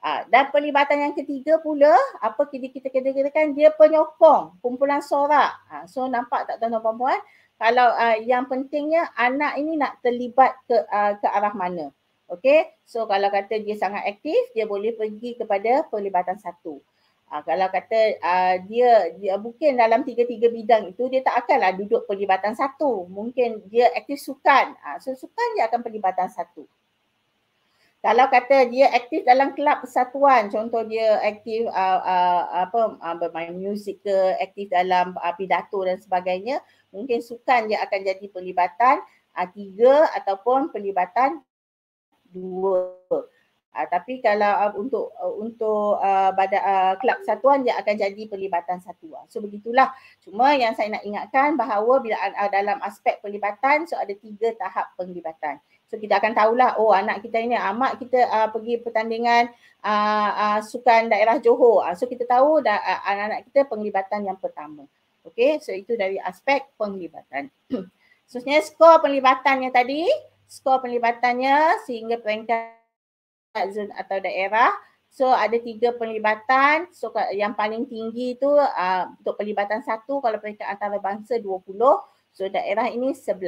Uh, dan pelibatan yang ketiga pula apa kita kita kategorikan dia penyokong kumpulan sorak. Uh, so nampak tak tuan-tuan puan-puan? kalau uh, yang pentingnya anak ini nak terlibat ke uh, ke arah mana. Okey. So kalau kata dia sangat aktif, dia boleh pergi kepada pelibatan satu. Uh, kalau kata uh, dia dia mungkin dalam tiga-tiga bidang itu dia tak akanlah duduk pelibatan satu. Mungkin dia aktif sukan. Uh, so sukan dia akan pelibatan satu kalau kata dia aktif dalam kelab persatuan contoh dia aktif uh, uh, apa uh, bermain muzik ke aktif dalam uh, pidato dan sebagainya mungkin sukan dia akan jadi pelibatan uh, tiga ataupun pelibatan dua uh, tapi kalau uh, untuk uh, untuk uh, bada, uh, kelab persatuan dia akan jadi pelibatan satu so begitulah cuma yang saya nak ingatkan bahawa bila uh, dalam aspek pelibatan so ada tiga tahap pelibatan. So kita akan tahulah oh anak kita ini ah, kita ah, pergi pertandingan ah, ah, sukan daerah Johor. Ah, so kita tahu dah ah, anak-anak kita penglibatan yang pertama. Okay, so itu dari aspek penglibatan. so sebenarnya skor penglibatannya tadi, skor penglibatannya sehingga peringkat zon atau daerah So ada tiga pelibatan. So yang paling tinggi tu uh, untuk pelibatan satu kalau peringkat antarabangsa 20. So daerah ini 11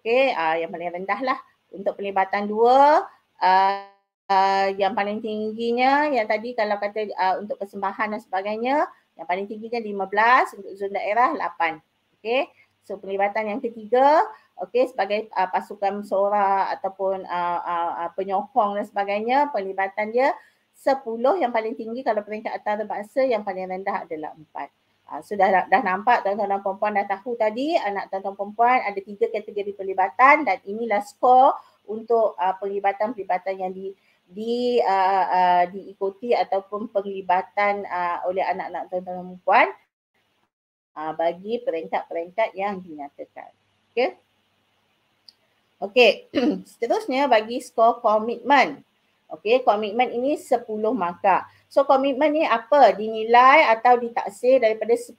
okey uh, yang paling rendah lah untuk pelibatan dua uh, uh, yang paling tingginya yang tadi kalau kata uh, untuk persembahan dan sebagainya yang paling tingginya 15 untuk zon daerah 8 okey so pelibatan yang ketiga okey sebagai uh, pasukan suara ataupun uh, uh, uh, penyokong dan sebagainya pelibatan dia 10 yang paling tinggi kalau peringkat antarabangsa yang paling rendah adalah 4 Ah, so dah, dah nampak tuan-tuan dan puan dah tahu tadi anak tuan-tuan puan-puan ada tiga kategori pelibatan dan inilah skor untuk uh, pelibatan-pelibatan yang di di uh, uh, diikuti ataupun penglibatan uh, oleh anak-anak tuan-tuan dan puan uh, bagi peringkat-peringkat yang dinyatakan. Okey. Okey, seterusnya bagi skor komitmen. Okey, komitmen ini 10 markah. So komitmen ni apa? Dinilai atau ditaksir daripada 10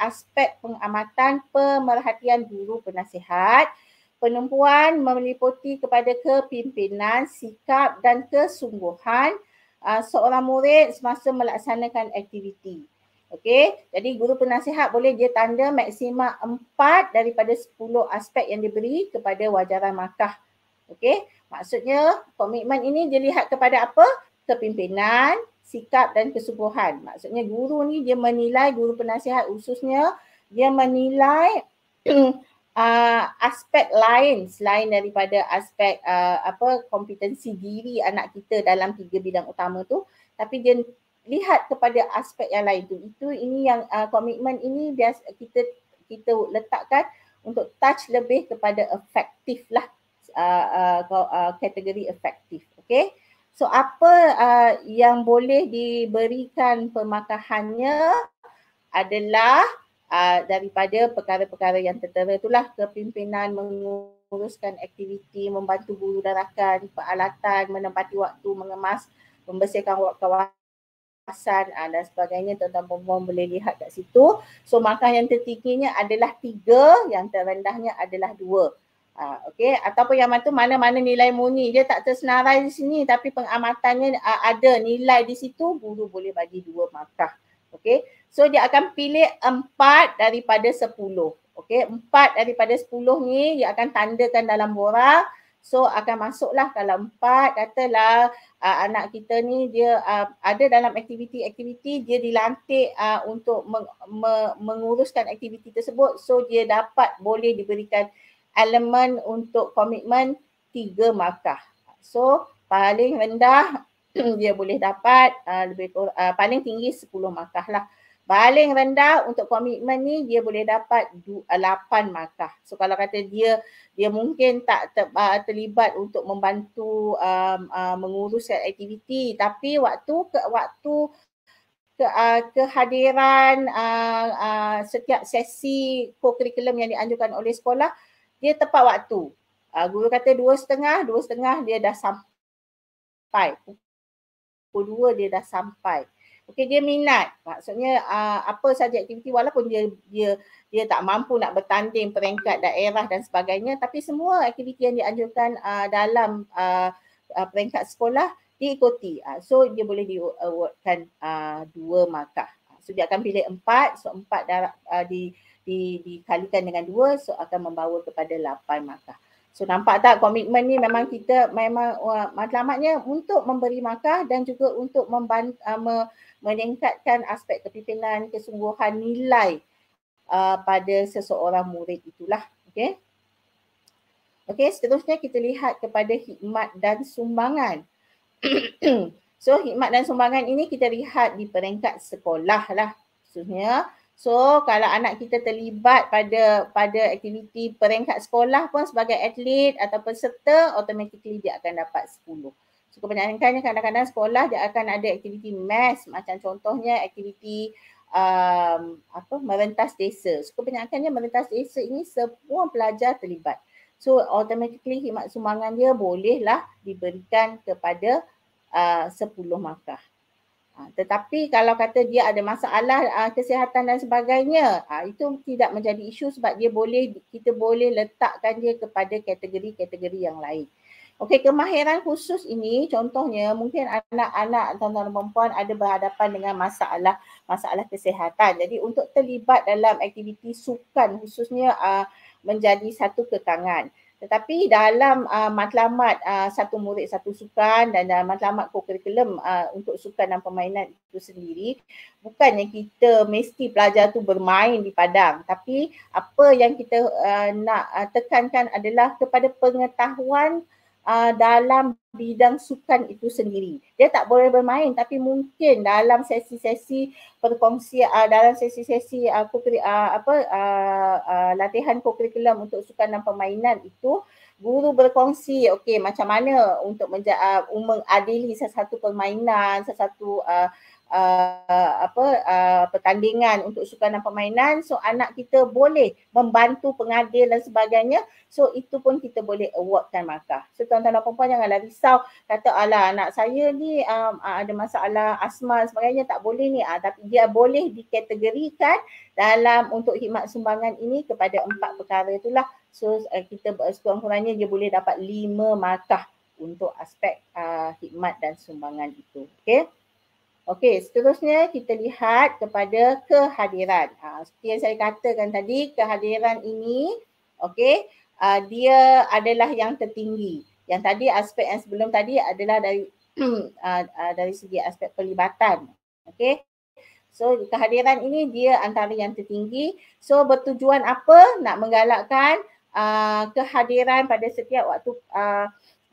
aspek pengamatan pemerhatian guru penasihat. Penumpuan meliputi kepada kepimpinan, sikap dan kesungguhan uh, seorang murid semasa melaksanakan aktiviti. Okey, jadi guru penasihat boleh dia tanda maksima 4 daripada 10 aspek yang diberi kepada wajaran markah. Okey, Maksudnya komitmen ini dilihat kepada apa? Kepimpinan, sikap dan kesubuhan. Maksudnya guru ni dia menilai guru penasihat khususnya dia menilai uh, aspek lain selain daripada aspek uh, apa kompetensi diri anak kita dalam tiga bidang utama tu tapi dia lihat kepada aspek yang lain tu. Itu ini yang uh, komitmen ini biasa kita kita letakkan untuk touch lebih kepada efektif lah uh, uh, kategori uh, efektif. Okay. So apa uh, yang boleh diberikan pematahannya adalah uh, daripada perkara-perkara yang tertera itulah kepimpinan menguruskan aktiviti, membantu guru dan rakan, peralatan, menempati waktu, mengemas, membersihkan kawasan kawasan uh, dan sebagainya tentang tuan perempuan boleh lihat kat situ. So markah yang tertingginya adalah tiga, yang terendahnya adalah dua. Ha, okay. Ataupun yang mana tu mana-mana nilai murni dia tak tersenarai di sini tapi pengamatannya ha, ada nilai di situ guru boleh bagi dua markah. Okay. So dia akan pilih empat daripada sepuluh. Okay. Empat daripada sepuluh ni dia akan tandakan dalam borang. So akan masuklah kalau empat katalah uh, anak kita ni dia uh, ada dalam aktiviti-aktiviti dia dilantik uh, untuk meng- me- menguruskan aktiviti tersebut. So dia dapat boleh diberikan elemen untuk komitmen tiga markah. So paling rendah dia boleh dapat uh, lebih uh, paling tinggi sepuluh markah lah. Paling rendah untuk komitmen ni dia boleh dapat uh, lapan markah. So kalau kata dia dia mungkin tak ter, uh, terlibat untuk membantu um, uh, menguruskan aktiviti tapi waktu ke waktu ke, uh, kehadiran uh, uh, setiap sesi co-curriculum yang dianjurkan oleh sekolah dia tepat waktu. Uh, guru kata dua setengah, dua setengah dia dah sampai. Pukul dua dia dah sampai. Okey dia minat. Maksudnya uh, apa saja aktiviti walaupun dia dia dia tak mampu nak bertanding peringkat daerah dan sebagainya tapi semua aktiviti yang dianjurkan uh, dalam uh, uh, peringkat sekolah diikuti. Uh, so dia boleh di awardkan uh, dua markah. So dia akan pilih empat. So empat darab, uh, di di, dikalikan dengan dua so akan membawa kepada lapan markah. So nampak tak komitmen ni memang kita memang uh, matlamatnya untuk memberi markah dan juga untuk membantu uh, ah, me, meningkatkan aspek kepimpinan, kesungguhan nilai uh, pada seseorang murid itulah. Okay. Okay seterusnya kita lihat kepada hikmat dan sumbangan. so hikmat dan sumbangan ini kita lihat di peringkat sekolah lah. Sebenarnya. so, So kalau anak kita terlibat pada pada aktiviti peringkat sekolah pun sebagai atlet atau peserta automatically dia akan dapat 10. So kebanyakannya kadang-kadang sekolah dia akan ada aktiviti mass macam contohnya aktiviti um, apa merentas desa. So kebanyakannya merentas desa ini semua pelajar terlibat. So automatically himat sumbangan dia bolehlah diberikan kepada uh, 10 markah. Ha, tetapi kalau kata dia ada masalah ha, kesihatan dan sebagainya, ha, itu tidak menjadi isu sebab dia boleh kita boleh letakkan dia kepada kategori-kategori yang lain. Okey, kemahiran khusus ini contohnya mungkin anak-anak tuan-tuan dan ada berhadapan dengan masalah masalah kesihatan. Jadi untuk terlibat dalam aktiviti sukan khususnya uh, menjadi satu kekangan. Tetapi dalam uh, matlamat uh, satu murid satu sukan dan dalam ah, matlamat kurikulum uh, untuk sukan dan permainan itu sendiri bukannya kita mesti pelajar tu bermain di padang tapi apa yang kita uh, nak uh, tekankan adalah kepada pengetahuan uh, dalam bidang sukan itu sendiri. Dia tak boleh bermain tapi mungkin dalam sesi-sesi perkongsian uh, dalam sesi-sesi aku uh, uh, apa uh, uh, latihan kurikulum untuk sukan dan permainan itu guru berkongsi okey macam mana untuk menja- uh, mengadili sesuatu permainan sesuatu uh, Uh, apa uh, pertandingan untuk sukan dan permainan so anak kita boleh membantu pengadil dan sebagainya so itu pun kita boleh awardkan markah so tuan-tuan dan puan-puan janganlah risau kata ala anak saya ni um, uh, ada masalah asma dan sebagainya tak boleh ni uh, tapi dia boleh dikategorikan dalam untuk khidmat sumbangan ini kepada empat perkara itulah so uh, kita sekurang-kurangnya dia boleh dapat lima markah untuk aspek uh, khidmat dan sumbangan itu okey Okey, seterusnya kita lihat kepada kehadiran. Ha, seperti yang saya katakan tadi, kehadiran ini, okey, uh, dia adalah yang tertinggi. Yang tadi aspek yang sebelum tadi adalah dari uh, uh, dari segi aspek pelibatan. Okey. So kehadiran ini dia antara yang tertinggi. So bertujuan apa? Nak menggalakkan uh, kehadiran pada setiap waktu uh,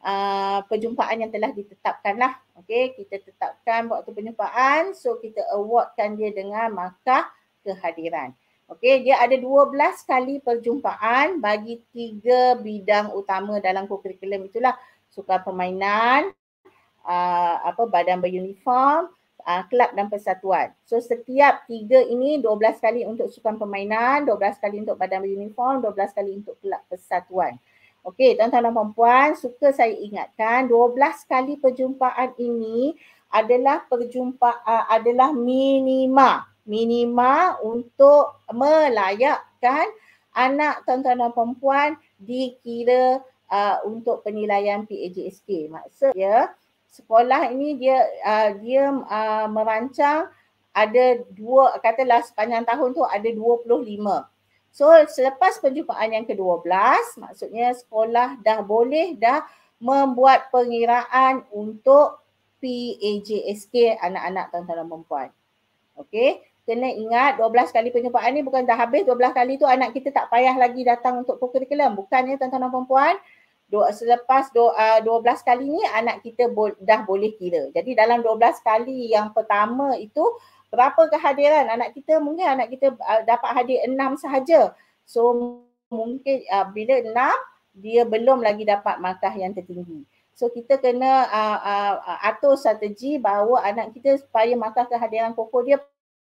Uh, perjumpaan yang telah ditetapkan lah. Okay, kita tetapkan waktu perjumpaan. So, kita awardkan dia dengan markah kehadiran. Okay, dia ada 12 kali perjumpaan bagi tiga bidang utama dalam kurikulum itulah. Sukan permainan, uh, apa badan beruniform, uh, kelab dan persatuan. So, setiap tiga ini 12 kali untuk sukan permainan, 12 kali untuk badan beruniform, 12 kali untuk kelab persatuan. Okey, tuan-tuan dan puan-puan, suka saya ingatkan 12 kali perjumpaan ini adalah perjumpaan adalah minima, minima untuk melayakkan anak tuan-tuan dan puan-puan dikira uh, untuk penilaian PAJSK. Maksudnya, sekolah ini dia uh, dia uh, merancang ada dua katalah sepanjang tahun tu ada 25 So selepas penjumpaan yang ke-12 maksudnya sekolah dah boleh dah membuat pengiraan untuk PAJSK anak-anak tuan-tuan dan perempuan. Okey, kena ingat 12 kali penjumpaan ni bukan dah habis 12 kali tu anak kita tak payah lagi datang untuk kurikulum. Bukannya tuan-tuan dan perempuan ah, Dua, selepas doa 12 kali ni anak kita bo, dah boleh kira. Jadi dalam 12 kali yang pertama itu berapa kehadiran anak kita mungkin anak kita uh, dapat hadir enam sahaja so mungkin uh, bila enam dia belum lagi dapat markah yang tertinggi so kita kena uh, uh, uh, atur strategi bahawa anak kita supaya markah kehadiran pokok dia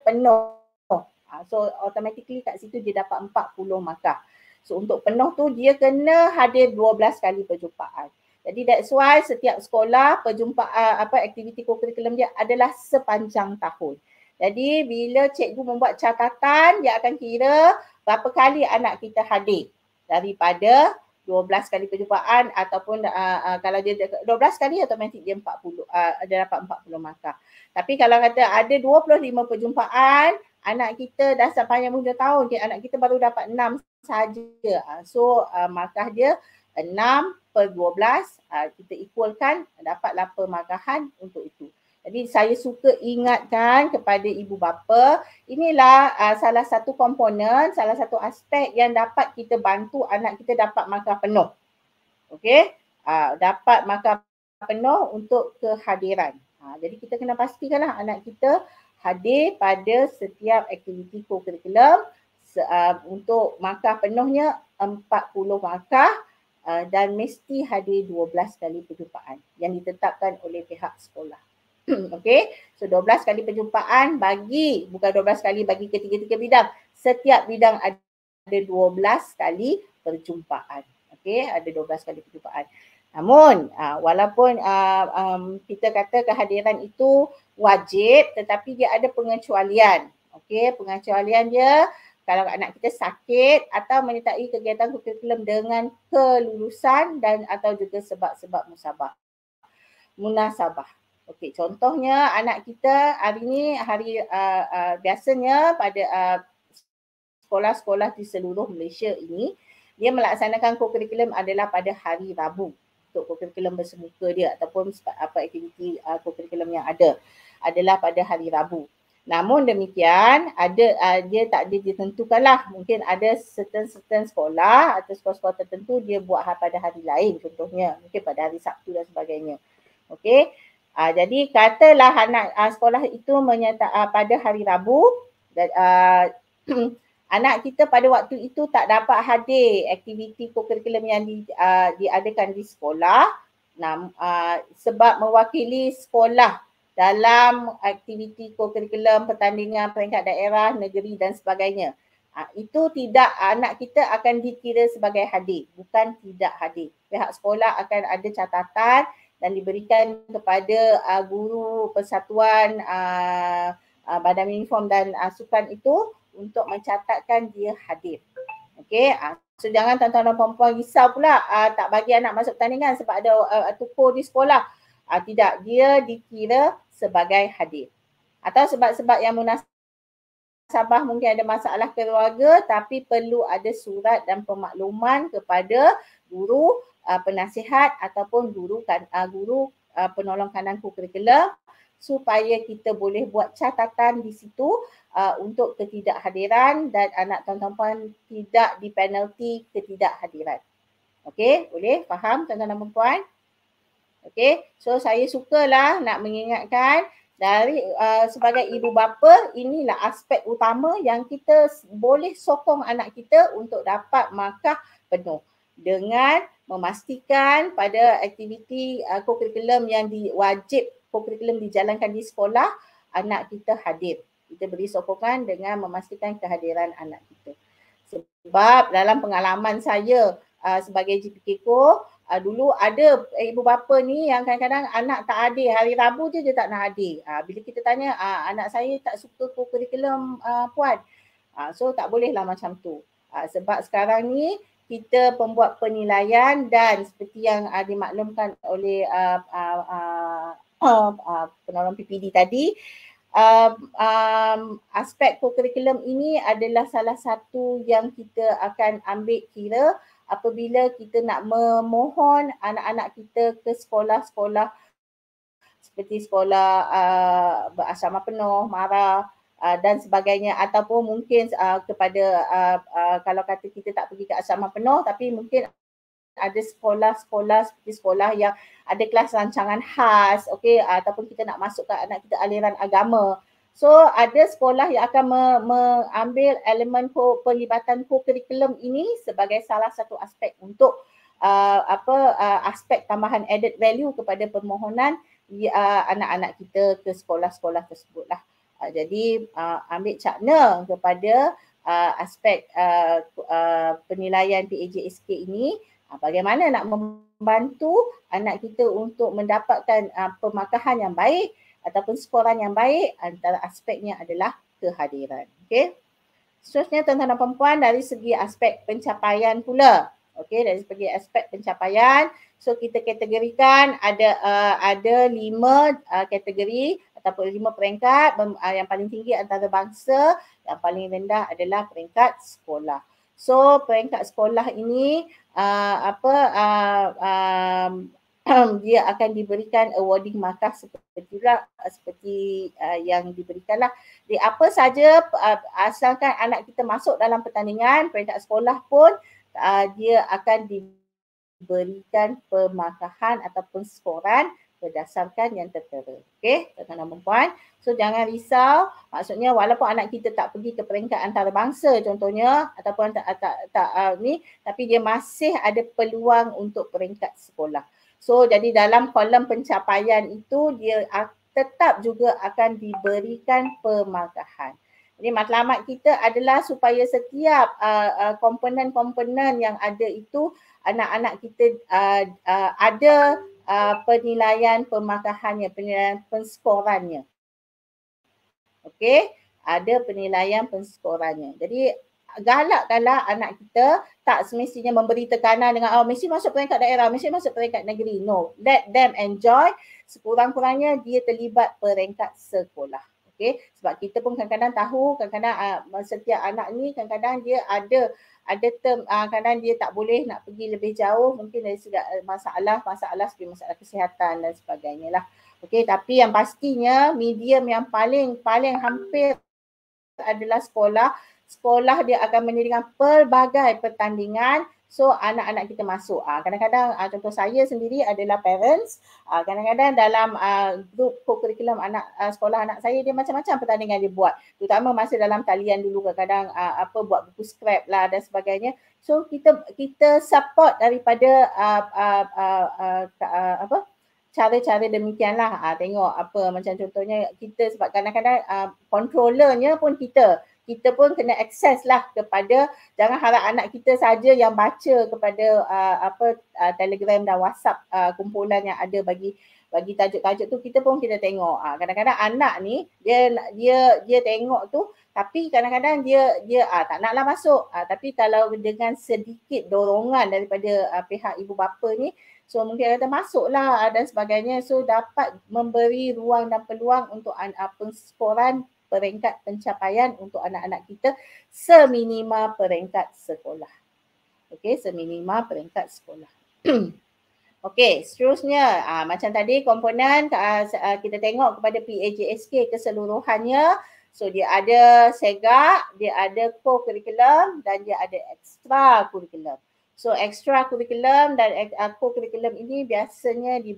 penuh uh, so automatically kat situ dia dapat empat puluh markah so untuk penuh tu dia kena hadir dua belas kali perjumpaan jadi that's why setiap sekolah perjumpaan uh, apa aktiviti kurikulum dia adalah sepanjang tahun. Jadi bila cikgu membuat catatan dia akan kira berapa kali anak kita hadir daripada 12 kali perjumpaan ataupun uh, uh, kalau dia 12 kali automatik dia 40 uh, ah, dia dapat 40 markah. Tapi kalau kata ada 25 perjumpaan anak kita dah sampai yang muda tahun dia anak kita baru dapat 6 saja. Uh, so uh, markah dia 6 per 12 uh, kita equalkan dapatlah pemarkahan untuk itu. Jadi saya suka ingatkan kepada ibu bapa, inilah uh, salah satu komponen, salah satu aspek yang dapat kita bantu anak kita dapat markah penuh. Okey? Uh, dapat markah penuh untuk kehadiran. Uh, jadi kita kena pastikanlah anak kita hadir pada setiap aktiviti kurikulum uh, untuk markah penuhnya 40 markah uh, dan mesti hadir 12 kali perjumpaan yang ditetapkan oleh pihak sekolah. Hmm, okey. So 12 kali perjumpaan bagi bukan 12 kali bagi ketiga-tiga bidang. Setiap bidang ada 12 kali perjumpaan. Okey, ada 12 kali perjumpaan. Namun uh, walaupun uh, um, kita kata kehadiran itu wajib tetapi dia ada pengecualian. Okey, pengecualian dia kalau anak kita sakit atau menyertai kegiatan kurikulum dengan kelulusan dan atau juga sebab-sebab musabah. Munasabah. Okey, contohnya anak kita hari ni hari uh, uh, biasanya pada uh, sekolah-sekolah uh, di seluruh Malaysia ini dia melaksanakan kurikulum adalah pada hari Rabu untuk kurikulum bersemuka dia ataupun apa aktiviti uh, kurikulum yang ada adalah pada hari Rabu. Namun demikian ada uh, dia tak dia ditentukanlah mungkin ada certain certain sekolah atau sekolah-sekolah tertentu dia buat pada hari lain contohnya mungkin pada hari Sabtu dan sebagainya. Okey. Uh, jadi katalah anak uh, sekolah itu menyata uh, pada hari Rabu dan uh, anak kita pada waktu itu tak dapat hadir aktiviti kokurikulum yang di, uh, diadakan di sekolah nam uh, sebab mewakili sekolah dalam aktiviti kokurikulum pertandingan peringkat daerah negeri dan sebagainya uh, itu tidak uh, anak kita akan dikira sebagai hadir bukan tidak hadir pihak sekolah akan ada catatan dan diberikan kepada uh, guru persatuan uh, uh, badan uniform dan uh, sukan itu untuk mencatatkan dia hadir. Okey, uh, so jangan tuan-tuan dan puan-puan risau pula uh, tak bagi anak masuk pertandingan sebab ada uh, tukur di sekolah. Uh, tidak, dia dikira sebagai hadir. Atau sebab-sebab yang munasabah mungkin ada masalah keluarga tapi perlu ada surat dan pemakluman kepada guru uh, penasihat ataupun guru kan uh, guru uh, penolong kanan kurikulum supaya kita boleh buat catatan di situ uh, untuk ketidakhadiran dan anak tuan-tuan tidak dipenalti ketidakhadiran. Okey, boleh faham tuan-tuan dan puan Okey, so saya sukalah nak mengingatkan dari uh, sebagai ibu bapa inilah aspek utama yang kita boleh sokong anak kita untuk dapat markah penuh dengan memastikan pada aktiviti uh, kurikulum yang diwajib kurikulum dijalankan di sekolah anak kita hadir. Kita beri sokongan dengan memastikan kehadiran anak kita. Sebab dalam pengalaman saya uh, sebagai GPKO Uh, dulu ada ibu bapa ni yang kadang-kadang anak tak hadir hari Rabu je dia tak nak hadir. Uh, bila kita tanya uh, anak saya tak suka kurikulum uh, puan. Uh, so tak bolehlah macam tu. Uh, sebab sekarang ni kita pembuat penilaian dan seperti yang uh, dimaklumkan oleh uh, uh, uh, uh, uh, penolong PPD tadi um, um, aspek kurikulum ini adalah salah satu yang kita akan ambil kira apabila kita nak memohon anak-anak kita ke sekolah-sekolah seperti sekolah uh, berasrama penuh, marah Ah, dan sebagainya ataupun mungkin uh, kepada uh, uh, kalau kata kita tak pergi ke asrama penuh tapi mungkin ada sekolah-sekolah seperti sekolah yang ada kelas rancangan khas okey uh, ataupun kita nak masukkan anak kita aliran agama so ada sekolah yang akan mengambil me- elemen ko- pelibatan kurikulum ini sebagai salah satu aspek untuk uh, apa uh, aspek tambahan added value kepada permohonan uh, anak-anak kita ke sekolah-sekolah tersebutlah. lah uh, jadi uh, ambil cakna kepada uh, aspek uh, uh, penilaian PAJSK ini uh, bagaimana nak membantu anak kita untuk mendapatkan uh, pemakahan yang baik ataupun skoran yang baik antara aspeknya adalah kehadiran. Okay. Seterusnya tuan-tuan dan puan-puan dari segi aspek pencapaian pula. Okay, dari segi aspek pencapaian So kita kategorikan ada uh, ada lima uh, kategori ataupun lima peringkat uh, yang paling tinggi antara bangsa, yang paling rendah adalah peringkat sekolah. So peringkat sekolah ini uh, apa uh, uh, dia akan diberikan awarding markah seperti uh, seperti uh, yang diberikanlah di apa saja uh, asalkan anak kita masuk dalam pertandingan peringkat sekolah pun uh, dia akan diberikan berikan pemarkahan ataupun skoran berdasarkan yang tertera. Okey, tuan-tuan dan puan. So jangan risau. Maksudnya walaupun anak kita tak pergi ke peringkat antarabangsa contohnya ataupun tak tak, tak uh, ni tapi dia masih ada peluang untuk peringkat sekolah. So jadi dalam kolam pencapaian itu dia tetap juga akan diberikan pemarkahan. Jadi matlamat kita adalah supaya setiap uh, uh, komponen-komponen yang ada itu anak-anak kita uh, uh, ada uh, penilaian pemakahannya, penilaian penskorannya. Okey, ada penilaian penskorannya. Jadi galak kalau anak kita tak semestinya memberi tekanan dengan oh mesti masuk peringkat daerah, mesti masuk peringkat negeri. No, let them enjoy sekurang-kurangnya dia terlibat peringkat sekolah. Okey, sebab kita pun kadang-kadang tahu kadang-kadang uh, setiap anak ni kadang-kadang dia ada uh, ada term uh, ah, kadang dia tak boleh nak pergi lebih jauh mungkin dari segi eh, masalah masalah segi masalah kesihatan dan sebagainya lah. Okey tapi yang pastinya medium yang paling paling hampir adalah sekolah. Sekolah dia akan menyediakan pelbagai pertandingan So anak-anak kita masuk. Uh, kadang-kadang uh, contoh saya sendiri adalah parents. Uh, kadang-kadang dalam uh, group co anak uh, sekolah anak saya dia macam-macam pertandingan dia buat. Terutama masih dalam talian dulu kadang-kadang uh, apa buat buku scrap lah dan sebagainya. So kita kita support daripada uh, uh, uh, uh, uh, apa cara-cara demikianlah. Uh, tengok apa macam contohnya kita sebab kadang-kadang uh, controllernya pun kita kita pun kena akses lah kepada jangan harap anak kita saja yang baca kepada uh, apa uh, Telegram dan WhatsApp uh, kumpulan yang ada bagi bagi tajuk-tajuk tu kita pun kita tengok uh, kadang-kadang anak ni dia dia dia tengok tu tapi kadang-kadang dia dia uh, tak naklah masuk uh, tapi kalau dengan sedikit dorongan daripada uh, pihak ibu bapa ni so mungkin kata masuklah uh, dan sebagainya so dapat memberi ruang dan peluang untuk uh, pengsporan peringkat pencapaian untuk anak-anak kita seminima peringkat sekolah. Okey, seminima peringkat sekolah. Okey, seterusnya aa, ah, macam tadi komponen aa, ah, aa, ah, kita tengok kepada PAJSK keseluruhannya. So dia ada SEGA, dia ada co-curriculum dan dia ada extra curriculum. So extra curriculum dan uh, co-curriculum ini biasanya di,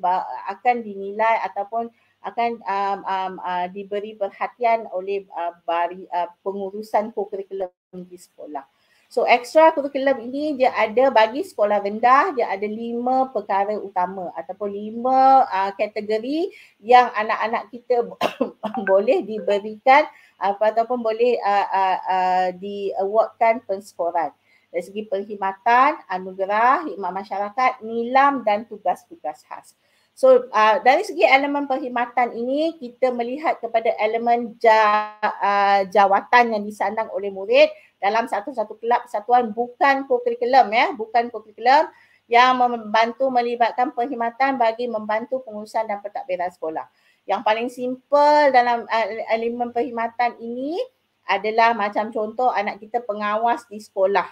akan dinilai ataupun uh, akan um, um, uh, diberi perhatian oleh uh, bari uh, pengurusan kurikulum di sekolah. So extra kurikulum ini dia ada bagi sekolah rendah dia ada lima perkara utama ataupun lima uh, kategori yang anak-anak kita boleh diberikan uh, ataupun boleh uh, uh, uh, di awardkan pensekoran dari segi perkhidmatan, anugerah, hikmat masyarakat, nilam dan tugas-tugas khas. So uh, dari segi elemen perkhidmatan ini kita melihat kepada elemen ja, uh, jawatan yang disandang oleh murid dalam satu-satu kelab persatuan bukan kurikulum ya bukan kurikulum yang membantu melibatkan perkhidmatan bagi membantu pengurusan dan pentadbiran sekolah. Yang paling simple dalam uh, elemen perkhidmatan ini adalah macam contoh anak kita pengawas di sekolah.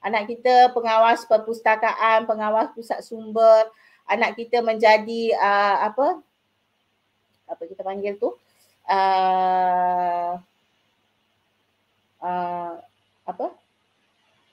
Anak kita pengawas perpustakaan, pengawas pusat sumber, anak kita menjadi uh, apa apa kita panggil tu uh, uh, apa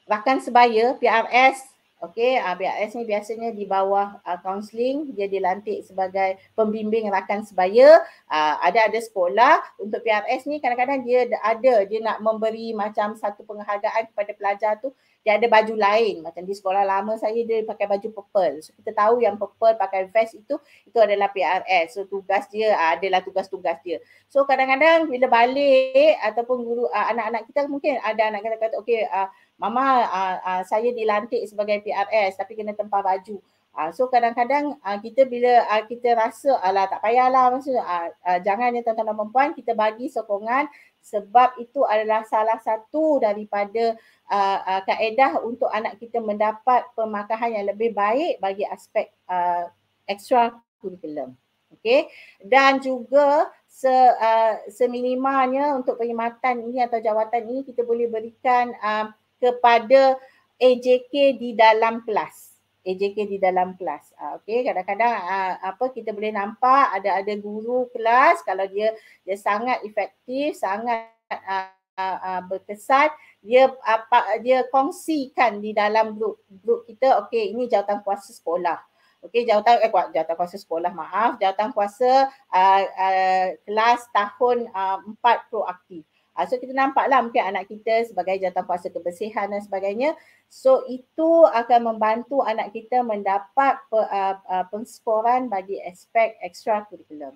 rakan sebaya PRS okey uh, PRS ni biasanya di bawah uh, counseling dia dilantik sebagai pembimbing rakan sebaya uh, ada ada sekolah untuk PRS ni kadang-kadang dia ada dia nak memberi macam satu penghargaan kepada pelajar tu dia ada baju lain macam di sekolah lama saya dia pakai baju purple so kita tahu yang purple pakai vest itu itu adalah PRS so tugas dia uh, adalah tugas-tugas dia so kadang-kadang bila balik ataupun guru uh, anak-anak kita mungkin ada anak kata-kata okey uh, mama uh, uh, saya dilantik sebagai PRS tapi kena tempah baju Uh, so kadang-kadang uh, kita bila uh, kita rasa ala tak payahlah maksudnya uh, uh, jangan ya tuan-tuan dan puan kita bagi sokongan sebab itu adalah salah satu daripada uh, uh, kaedah untuk anak kita mendapat pemakaian yang lebih baik bagi aspek uh, extra curriculum. okay? Dan juga se uh, seminimanya untuk perkhidmatan ini atau jawatan ini kita boleh berikan uh, kepada AJK di dalam kelas. AJK di dalam kelas. Uh, ah, okay, kadang-kadang uh, apa kita boleh nampak ada ada guru kelas kalau dia dia sangat efektif, sangat uh, uh, uh, berkesan, dia apa uh, dia kongsikan di dalam grup grup kita. Okay, ini jawatan kuasa sekolah. Okey jawatan eh jawatan kuasa sekolah maaf jawatan kuasa uh, uh, kelas tahun uh, 4 proaktif. Uh, so kita nampaklah mungkin anak kita sebagai jantan puasa kebersihan dan sebagainya. So itu akan membantu anak kita mendapat pe, uh, ah, uh, ah, pengskoran bagi aspek ekstra kurikulum.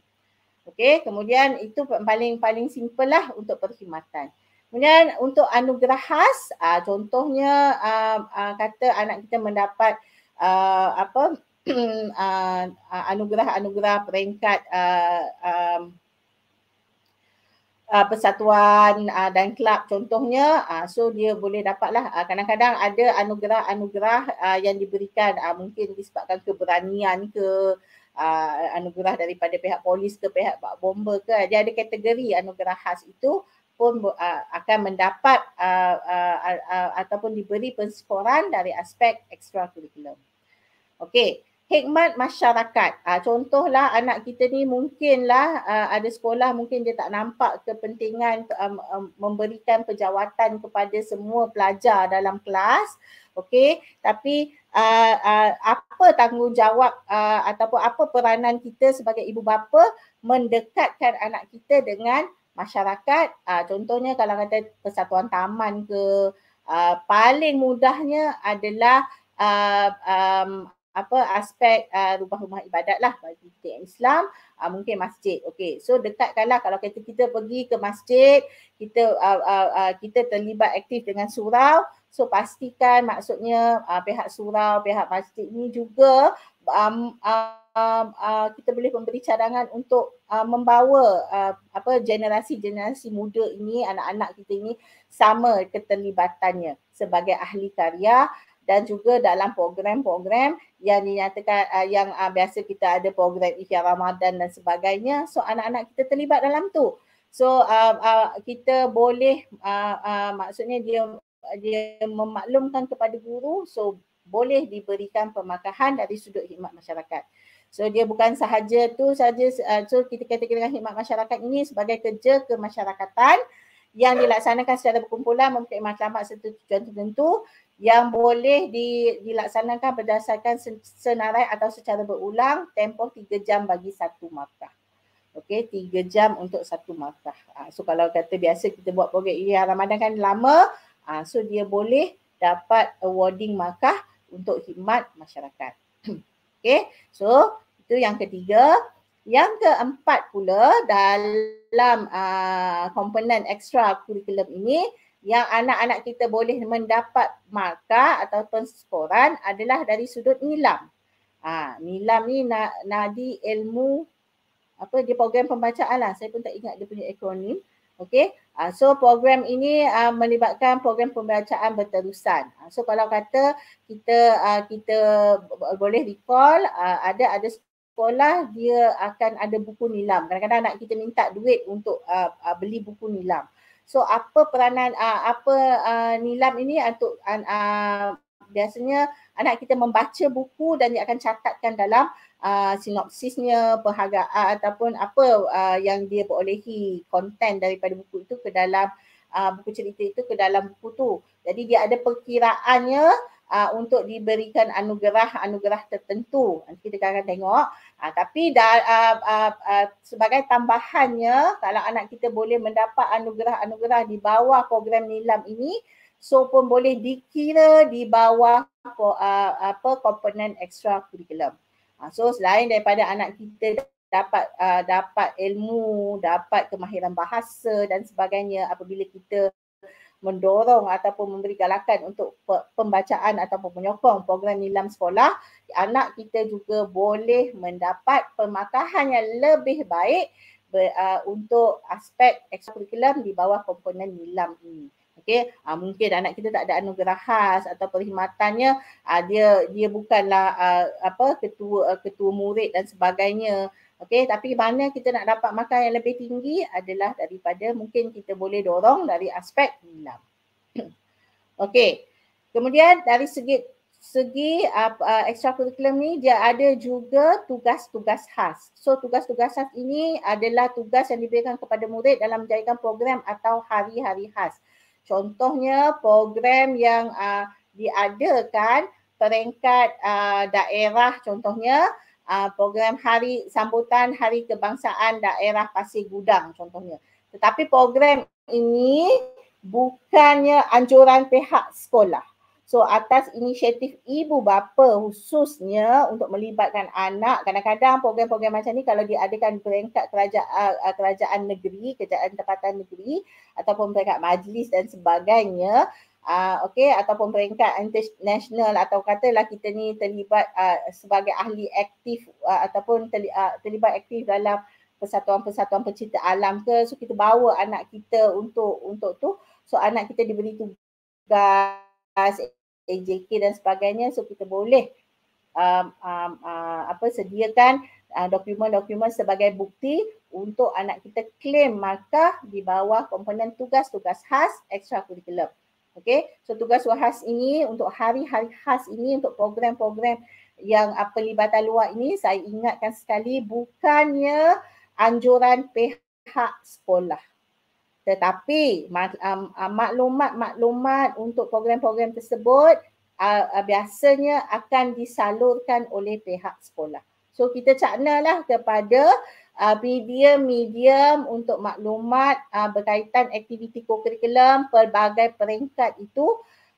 Okay, kemudian itu paling-paling simple lah untuk perkhidmatan. Kemudian untuk anugerah khas, uh, contohnya uh, uh, kata anak kita mendapat uh, apa uh, anugerah-anugerah peringkat uh, um, uh, persatuan uh, dan kelab contohnya uh, so dia boleh dapatlah uh, kadang-kadang ada anugerah-anugerah uh, yang diberikan uh, mungkin disebabkan keberanian ke uh, anugerah daripada pihak polis ke pihak bak bomba ke dia ada kategori anugerah khas itu pun uh, akan mendapat uh, uh, uh, uh, ataupun diberi pensyukuran dari aspek ekstra kurikulum. Okey hikmat masyarakat. Ha, contohlah anak kita ni mungkinlah uh, ada sekolah mungkin dia tak nampak kepentingan um, um, memberikan penjawatan kepada semua pelajar dalam kelas. Okey, tapi uh, uh, apa tanggungjawab uh, ataupun apa peranan kita sebagai ibu bapa mendekatkan anak kita dengan masyarakat. Uh, contohnya kalau kata persatuan taman ke uh, paling mudahnya adalah uh, um, apa aspek uh, rumah-rumah ibadat lah bagi kita yang Islam uh, mungkin masjid okey so dekatkanlah kalau kita kita pergi ke masjid kita uh, uh, uh, kita terlibat aktif dengan surau so pastikan maksudnya uh, pihak surau pihak masjid ni juga um, uh, uh, uh, kita boleh memberi cadangan untuk uh, membawa uh, apa generasi-generasi muda ini anak-anak kita ini sama keterlibatannya sebagai ahli karya dan juga dalam program-program yang dinyatakan uh, yang uh, biasa kita ada program Ihya Ramadan dan sebagainya so anak-anak kita terlibat dalam tu so uh, uh, kita boleh uh, uh, maksudnya dia dia memaklumkan kepada guru so boleh diberikan pemakahan dari sudut khidmat masyarakat So dia bukan sahaja tu saja uh, so kita kategorikan khidmat masyarakat ini sebagai kerja kemasyarakatan yang dilaksanakan secara berkumpulan mempunyai matlamat serta tujuan tertentu yang boleh di, dilaksanakan berdasarkan senarai atau secara berulang tempoh tiga jam bagi satu markah. Okey, tiga jam untuk satu markah. Ha, so kalau kata biasa kita buat projek ini yang Ramadan kan lama, ha, so dia boleh dapat awarding markah untuk khidmat masyarakat. Okey, so itu yang ketiga. Yang keempat pula dalam uh, komponen ekstra kurikulum ini yang anak-anak kita boleh mendapat markah atau skoran adalah dari sudut nilam. Uh, nilam ni na, nadi ilmu apa dia program pembacaan lah. Saya pun tak ingat dia punya akronim. Okay. Uh, ah, so program ini uh, melibatkan program pembacaan berterusan. Uh, so kalau kata kita uh, kita boleh recall uh, ada ada sekolah dia akan ada buku nilam. Kadang-kadang anak kita minta duit untuk uh, uh, beli buku nilam. So apa peranan uh, apa uh, nilam ini ah, untuk uh, uh, biasanya anak kita membaca buku dan dia akan catatkan dalam uh, sinopsisnya, perhargaan uh, ataupun apa uh, yang dia perolehi konten daripada buku itu ke dalam uh, buku cerita itu ke dalam buku tu. Jadi dia ada perkiraannya uh, untuk diberikan anugerah-anugerah tertentu. kita akan tengok. Uh, tapi da, uh, uh, ah, uh, sebagai tambahannya, kalau anak kita boleh mendapat anugerah-anugerah di bawah program NILAM ini, so pun boleh dikira di bawah uh, apa komponen ekstra kurikulum. Uh, so selain daripada anak kita dapat uh, dapat ilmu, dapat kemahiran bahasa dan sebagainya apabila kita mendorong ataupun memberi galakan untuk pembacaan ataupun menyokong program nilam sekolah, anak kita juga boleh mendapat pematahan yang lebih baik ber, uh, untuk aspek ekstrakurikulum di bawah komponen nilam ini. Okey, uh, mungkin anak kita tak ada anugerah khas atau perkhidmatannya uh, dia dia bukanlah uh, apa ketua uh, ketua murid dan sebagainya Okey tapi mana kita nak dapat makan yang lebih tinggi adalah daripada mungkin kita boleh dorong dari aspek enam. Okey. Kemudian dari segi segi uh, uh, eh, extracurricular ni dia ada juga tugas-tugas khas. So tugas-tugas khas ini adalah tugas yang diberikan kepada murid dalam menjayakan program atau hari-hari khas. Contohnya program yang uh, diadakan peringkat uh, daerah contohnya Ah, program hari sambutan hari kebangsaan daerah Pasir Gudang contohnya. Tetapi program ini bukannya anjuran pihak sekolah. So atas inisiatif ibu bapa khususnya untuk melibatkan anak, kadang-kadang program-program macam ni kalau diadakan peringkat kerajaan, ah, kerajaan negeri, kerajaan tempatan negeri ataupun peringkat majlis dan sebagainya, uh, okey ataupun peringkat international atau katalah kita ni terlibat uh, sebagai ahli aktif uh, ataupun terli, uh, terlibat aktif dalam persatuan-persatuan pencipta alam ke so kita bawa anak kita untuk untuk tu so anak kita diberi tugas AJK dan sebagainya so kita boleh um, um, uh, apa sediakan uh, dokumen-dokumen sebagai bukti untuk anak kita claim markah di bawah komponen tugas-tugas khas ekstra extracurricular Okay, so tugas khas ini untuk hari-hari khas ini untuk program-program yang uh, pelibatan luar ini saya ingatkan sekali bukannya anjuran pihak sekolah. Tetapi maklumat-maklumat untuk program-program tersebut biasanya akan disalurkan oleh pihak sekolah. So kita caknalah kepada Ah, uh, medium-medium untuk maklumat uh, berkaitan aktiviti kurikulum pelbagai peringkat itu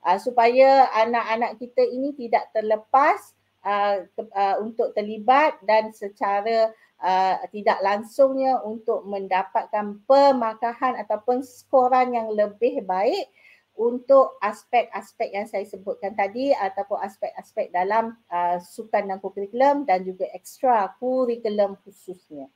uh, supaya anak-anak kita ini tidak terlepas uh, ke, uh, untuk terlibat dan secara uh, tidak langsungnya untuk mendapatkan pemakahan ataupun skoran yang lebih baik untuk aspek-aspek yang saya sebutkan tadi ataupun aspek-aspek dalam uh, sukan dan kurikulum dan juga ekstra kurikulum khususnya.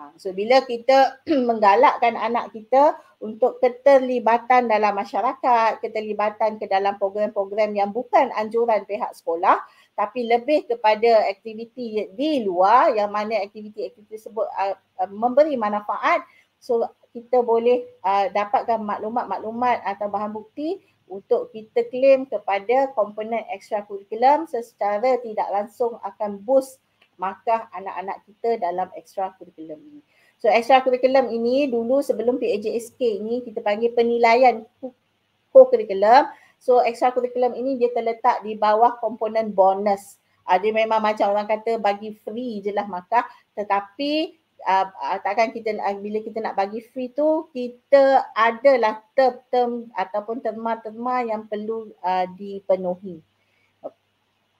Ha, so bila kita menggalakkan anak kita untuk keterlibatan dalam masyarakat, keterlibatan ke dalam program-program yang bukan anjuran pihak sekolah tapi lebih kepada aktiviti di luar yang mana aktiviti-aktiviti tersebut uh, uh, memberi manfaat so kita boleh uh, dapatkan maklumat-maklumat atau bahan bukti untuk kita claim kepada komponen ekstra kurikulum secara tidak langsung akan boost markah anak-anak kita dalam extra curriculum ini. So extra curriculum ini dulu sebelum PAJSK ini kita panggil penilaian co-curriculum. So extra curriculum ini dia terletak di bawah komponen bonus. Uh, memang macam orang kata bagi free je lah markah tetapi uh, uh, takkan kita uh, bila kita nak bagi free tu kita adalah term-term ataupun terma-terma yang perlu uh, dipenuhi.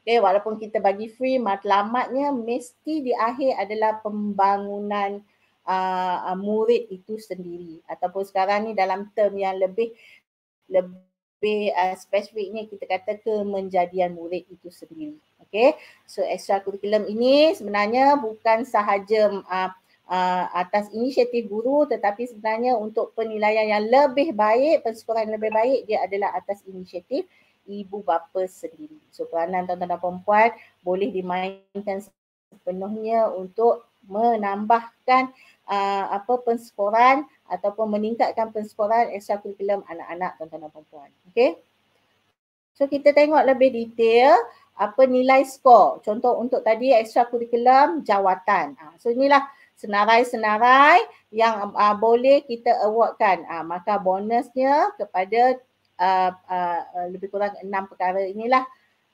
Okay, walaupun kita bagi free matlamatnya mesti di akhir adalah pembangunan uh, murid itu sendiri ataupun sekarang ni dalam term yang lebih lebih uh, ah, spesifiknya kita kata kemenjadian murid itu sendiri. Okay, so extra curriculum ini sebenarnya bukan sahaja uh, Uh, atas inisiatif guru tetapi sebenarnya untuk penilaian yang lebih baik, persekolahan yang lebih baik dia adalah atas inisiatif ibu bapa sendiri. So peranan tuan-tuan dan puan-puan boleh dimainkan sepenuhnya untuk menambahkan uh, apa pensekoran ataupun meningkatkan pensekoran ekstrakurikulum anak-anak tuan-tuan dan puan-puan. Okey. So kita tengok lebih detail apa nilai skor. Contoh untuk tadi ekstrakurikulum jawatan. Uh, so inilah senarai-senarai yang uh, boleh kita awardkan uh, maka bonusnya kepada uh, uh, lebih kurang enam perkara inilah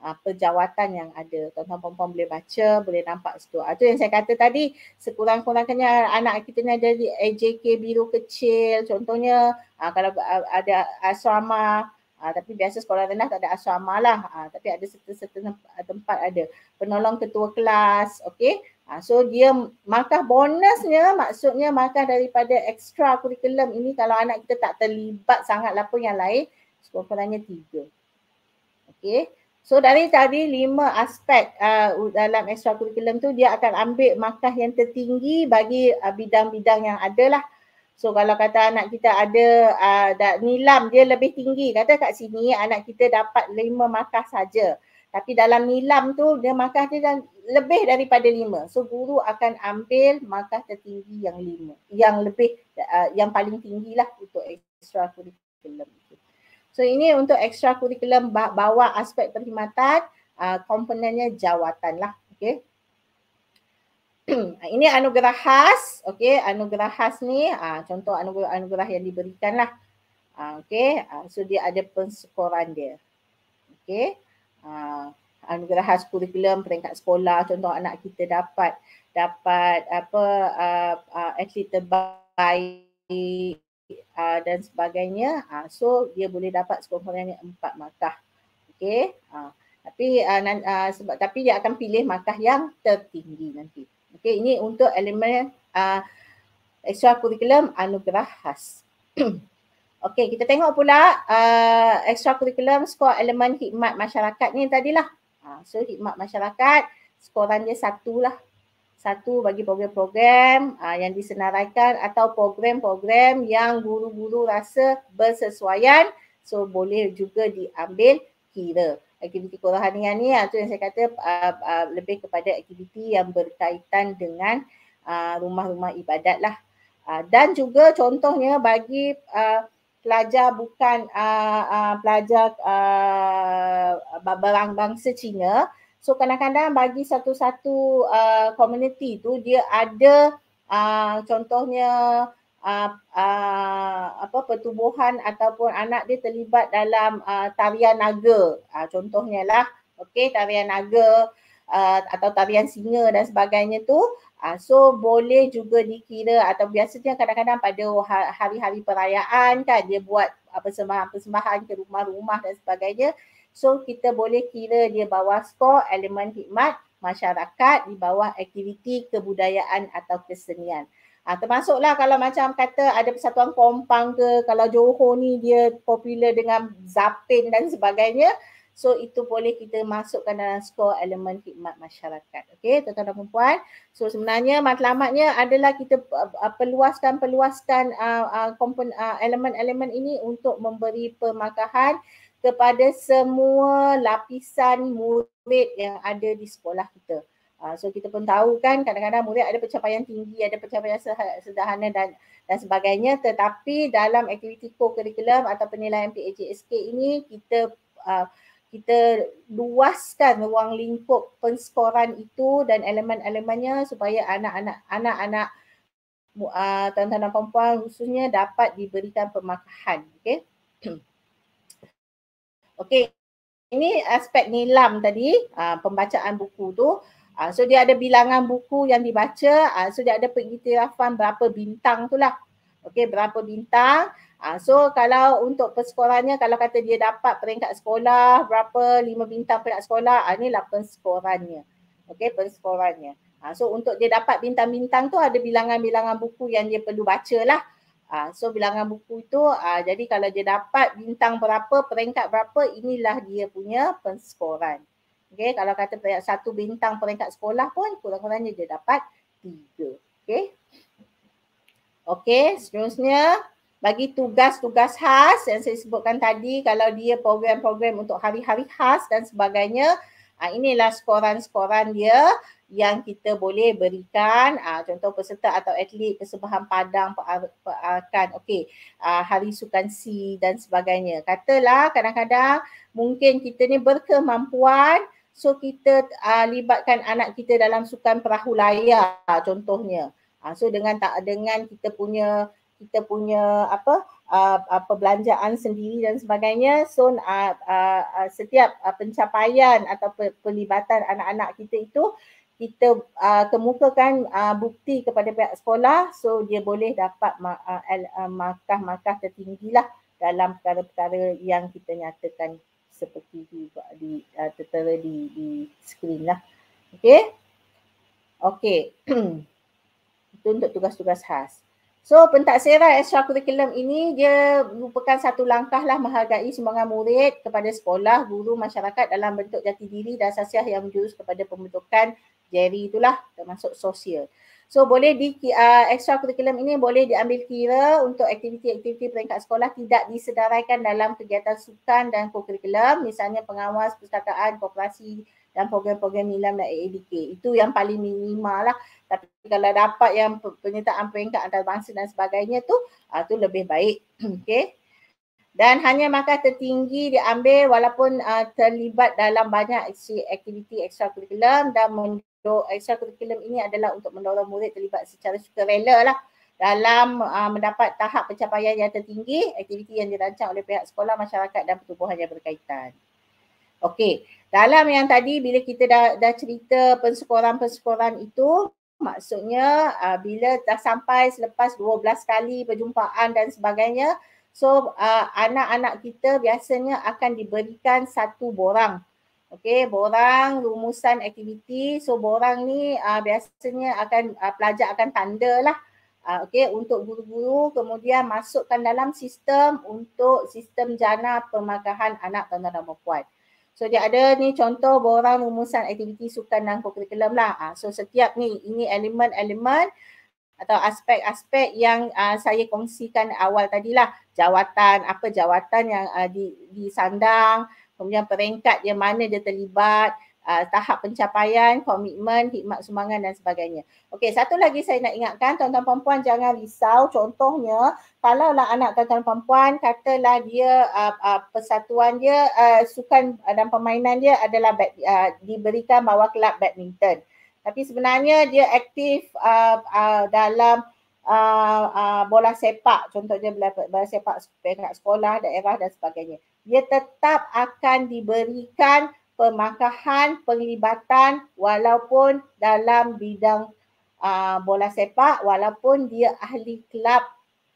uh, perjawatan yang ada. Tuan-tuan perempuan boleh baca, boleh nampak situ. Itu ah, yang saya kata tadi, sekurang-kurangnya anak kita ni ada AJK biru kecil. Contohnya uh, kalau uh, ada asrama, Uh, tapi biasa sekolah rendah tak ada asrama lah. Uh, tapi ada serta-serta tempat ada. Penolong ketua kelas. Okay. so dia markah bonusnya maksudnya markah daripada extra kurikulum ini kalau anak kita tak terlibat sangatlah pun yang lain sekurang-kurangnya tiga. Okay. So dari tadi lima aspek uh, dalam extra curriculum tu dia akan ambil markah yang tertinggi bagi uh, bidang-bidang yang ada lah. So kalau kata anak kita ada uh, nilam dia lebih tinggi. Kata kat sini anak kita dapat lima markah saja. Tapi dalam nilam tu dia markah dia dan lebih daripada lima. So guru akan ambil markah tertinggi yang lima. Yang lebih, uh, yang paling tinggi lah untuk extra curriculum. Okay. So ini untuk extra curriculum bawa aspek perkhidmatan uh, komponennya jawatan lah. Okay. ini anugerah khas. Okay. Anugerah khas ni uh, contoh anugerah, anugerah yang diberikan lah. Uh, okay. Uh, so dia ada pensekoran dia. Okay. Uh, anugerah khas curriculum peringkat sekolah contoh anak kita dapat dapat apa uh, uh, atlet terbaik uh, dan sebagainya. Uh, so dia boleh dapat sekurang-kurangnya empat markah. okay? Uh, ah, tapi uh, nan, uh, sebab tapi dia akan pilih markah yang tertinggi nanti. Okay? ini untuk elemen uh, extracurriculum anugerah khas. Okey, kita tengok pula uh, extracurriculum skor elemen khidmat masyarakat ni tadilah. Uh, so khidmat masyarakat skoran dia satu lah satu bagi program-program uh, yang disenaraikan atau program-program yang guru-guru rasa bersesuaian so boleh juga diambil kira aktiviti kerohanian ni atau ah, yang saya kata uh, uh, lebih kepada aktiviti yang berkaitan dengan rumah-rumah ibadat lah uh, dan juga contohnya bagi uh, pelajar bukan uh, uh, pelajar uh, berang bangsa Cina So kadang-kadang bagi satu-satu uh, community tu dia ada uh, contohnya uh, uh, apa pertumbuhan ataupun anak dia terlibat dalam uh, tarian naga. Uh, contohnya lah okay, tarian naga uh, atau tarian singa dan sebagainya tu uh, so boleh juga dikira atau biasanya kadang-kadang pada ha-, hari-hari perayaan kan dia buat uh, persembahan-persembahan ke rumah-rumah dan sebagainya So kita boleh kira dia bawah skor elemen hikmat masyarakat di bawah aktiviti kebudayaan atau kesenian. Ha, termasuklah kalau macam kata ada persatuan kompang ke kalau Johor ni dia popular dengan zapin dan sebagainya. So itu boleh kita masukkan dalam skor elemen khidmat masyarakat. Okey, tuan-tuan dan puan. So sebenarnya matlamatnya adalah kita uh, ah, perluaskan ah, perluaskan uh, uh, uh, elemen-elemen ini untuk memberi pemakahan kepada semua lapisan murid yang ada di sekolah kita. Uh, so kita pun tahu kan kadang-kadang murid ada pencapaian tinggi, ada pencapaian sederhana dan dan sebagainya tetapi dalam aktiviti co-curriculum atau penilaian PAJSK ini kita uh, kita luaskan ruang lingkup penskoran itu dan elemen-elemennya supaya anak-anak anak-anak uh, tuan-tuan dan puan-puan khususnya dapat diberikan pemakahan okay? Okey. Ini aspek nilam tadi, uh, pembacaan buku tu. Uh, so dia ada bilangan buku yang dibaca, uh, so dia ada pengiktirafan berapa bintang tu lah. Okey, berapa bintang. Uh, so kalau untuk persekolahannya, kalau kata dia dapat peringkat sekolah, berapa lima bintang peringkat sekolah, uh, lah persekolahannya. Okey, persekolahannya. Uh, so untuk dia dapat bintang-bintang tu ada bilangan-bilangan buku yang dia perlu baca lah. Uh, so bilangan buku itu uh, jadi kalau dia dapat bintang berapa, peringkat berapa, inilah dia punya penskoran. Okey, kalau kata satu bintang peringkat sekolah pun kurang-kurangnya dia dapat tiga. Okey. Okey, seterusnya bagi tugas-tugas khas yang saya sebutkan tadi kalau dia program-program untuk hari-hari khas dan sebagainya, Uh, inilah skoran-skoran dia yang kita boleh berikan uh, contoh peserta atau atlet kesebahan padang perakan okey uh, hari sukan C dan sebagainya katalah kadang-kadang mungkin kita ni berkemampuan so kita uh, libatkan anak kita dalam sukan perahu layar contohnya uh, so dengan tak dengan kita punya kita punya apa Uh, uh, perbelanjaan sendiri dan sebagainya so uh, uh, uh setiap uh, pencapaian atau pelibatan anak-anak kita itu kita uh, kemukakan uh, bukti kepada pihak sekolah so dia boleh dapat uh, markah-markah tertinggi lah dalam perkara-perkara yang kita nyatakan seperti di, di uh, tertera di, di skrin lah. Okay. Okay. itu untuk tugas-tugas khas. So pentadsiran extracurriculum ini dia merupakan satu langkah lah menghargai sumbangan murid kepada sekolah, guru, masyarakat dalam bentuk jati diri dan sasiah yang menjurus kepada pembentukan jari itulah termasuk sosial. So boleh di uh, extracurriculum ini boleh diambil kira untuk aktiviti-aktiviti peringkat sekolah tidak disedaraikan dalam kegiatan sukan dan kokurikulum misalnya pengawas perpustakaan, kooperasi dan program-program NILAM dan AADK. Itu yang paling minimal lah. Tapi kalau dapat yang penyertaan peringkat antarabangsa dan sebagainya tu, uh, tu lebih baik. Okay. Dan hanya maka tertinggi diambil walaupun uh, terlibat dalam banyak aktiviti ekstrakurikulum dan mendorong ekstrakurikulum ini adalah untuk mendorong murid terlibat secara sukarela lah dalam uh, mendapat tahap pencapaian yang tertinggi aktiviti yang dirancang oleh pihak sekolah, masyarakat dan pertubuhan yang berkaitan. Okey dalam yang tadi bila kita dah dah cerita pensekoran-pensekoran itu maksudnya uh, bila dah sampai selepas 12 kali perjumpaan dan sebagainya so uh, anak-anak kita biasanya akan diberikan satu borang okey borang rumusan aktiviti so borang ni uh, biasanya akan uh, pelajar akan tandalah uh, okey untuk guru-guru kemudian masukkan dalam sistem untuk sistem jana pemagahan anak tuan-tuan dan puan-puan So dia ada ni contoh borang rumusan aktiviti sukan dan kurikulum lah. Ha, so setiap ni, ini elemen-elemen atau aspek-aspek yang uh, saya kongsikan awal tadilah. Jawatan, apa jawatan yang uh, di, disandang, kemudian peringkat yang mana dia terlibat, uh, tahap pencapaian, komitmen, khidmat sumbangan dan sebagainya. Okey, satu lagi saya nak ingatkan tuan-tuan puan jangan risau. Contohnya, kalau lah anak tuan-tuan puan-puan katalah dia uh, uh, persatuan dia uh, sukan dan permainan dia adalah uh, diberikan bawah kelab badminton. Tapi sebenarnya dia aktif uh, uh, dalam Uh, uh, bola sepak contohnya bola, bola sepak dekat sekolah daerah dan sebagainya dia tetap akan diberikan pemangkahan penglibatan walaupun dalam bidang uh, bola sepak walaupun dia ahli kelab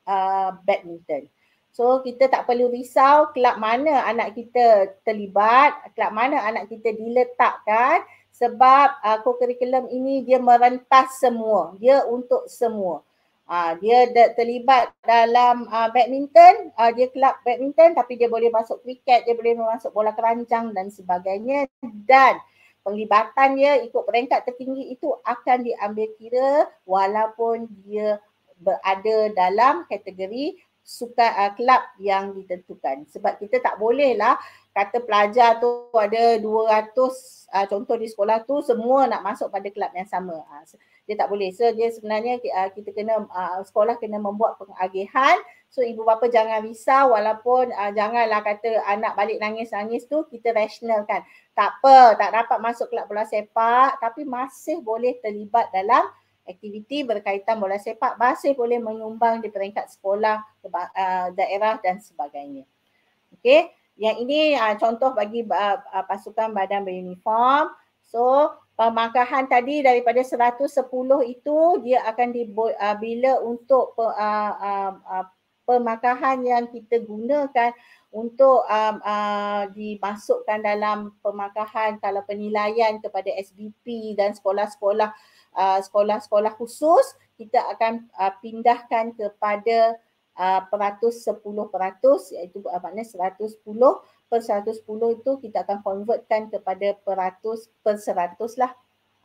uh, badminton. So kita tak perlu risau kelab mana anak kita terlibat, kelab mana anak kita diletakkan sebab uh, kurikulum ini dia merentas semua. Dia untuk semua. Uh, dia de- terlibat dalam uh, badminton, uh, dia kelab badminton tapi dia boleh masuk kriket, dia boleh masuk bola keranjang dan sebagainya dan penglibatan dia ikut peringkat tertinggi itu akan diambil kira walaupun dia berada dalam kategori suka uh, kelab yang ditentukan sebab kita tak bolehlah kata pelajar tu ada 200 uh, contoh di sekolah tu semua nak masuk pada kelab yang sama uh, dia tak boleh. So dia sebenarnya uh, kita kena uh, sekolah kena membuat pengagihan. So ibu bapa jangan risau walaupun uh, janganlah kata anak balik nangis-nangis tu kita rasionalkan Tak apa, tak dapat masuk kelab bola sepak tapi masih boleh terlibat dalam aktiviti berkaitan bola sepak, masih boleh menyumbang di peringkat sekolah, uh, daerah dan sebagainya. Okey. Yang ini uh, contoh bagi uh, uh, pasukan badan beruniform. So pemangkahan ah, tadi daripada 110 itu dia akan di uh, ah, bila untuk pe, uh, ah, uh, uh, pemangkahan yang kita gunakan untuk um, uh, dimasukkan dalam pemangkahan kalau penilaian kepada SBP dan sekolah-sekolah uh, sekolah-sekolah khusus kita akan uh, pindahkan kepada uh, peratus 10% iaitu uh, maknanya 110 per 110 itu kita akan convertkan kepada peratus per 100 lah.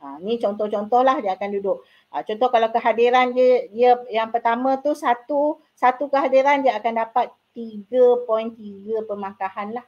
Ha, ni contoh-contoh lah dia akan duduk. Ha, contoh kalau kehadiran dia, dia yang pertama tu satu satu kehadiran dia akan dapat 3.3 pemangkahan lah.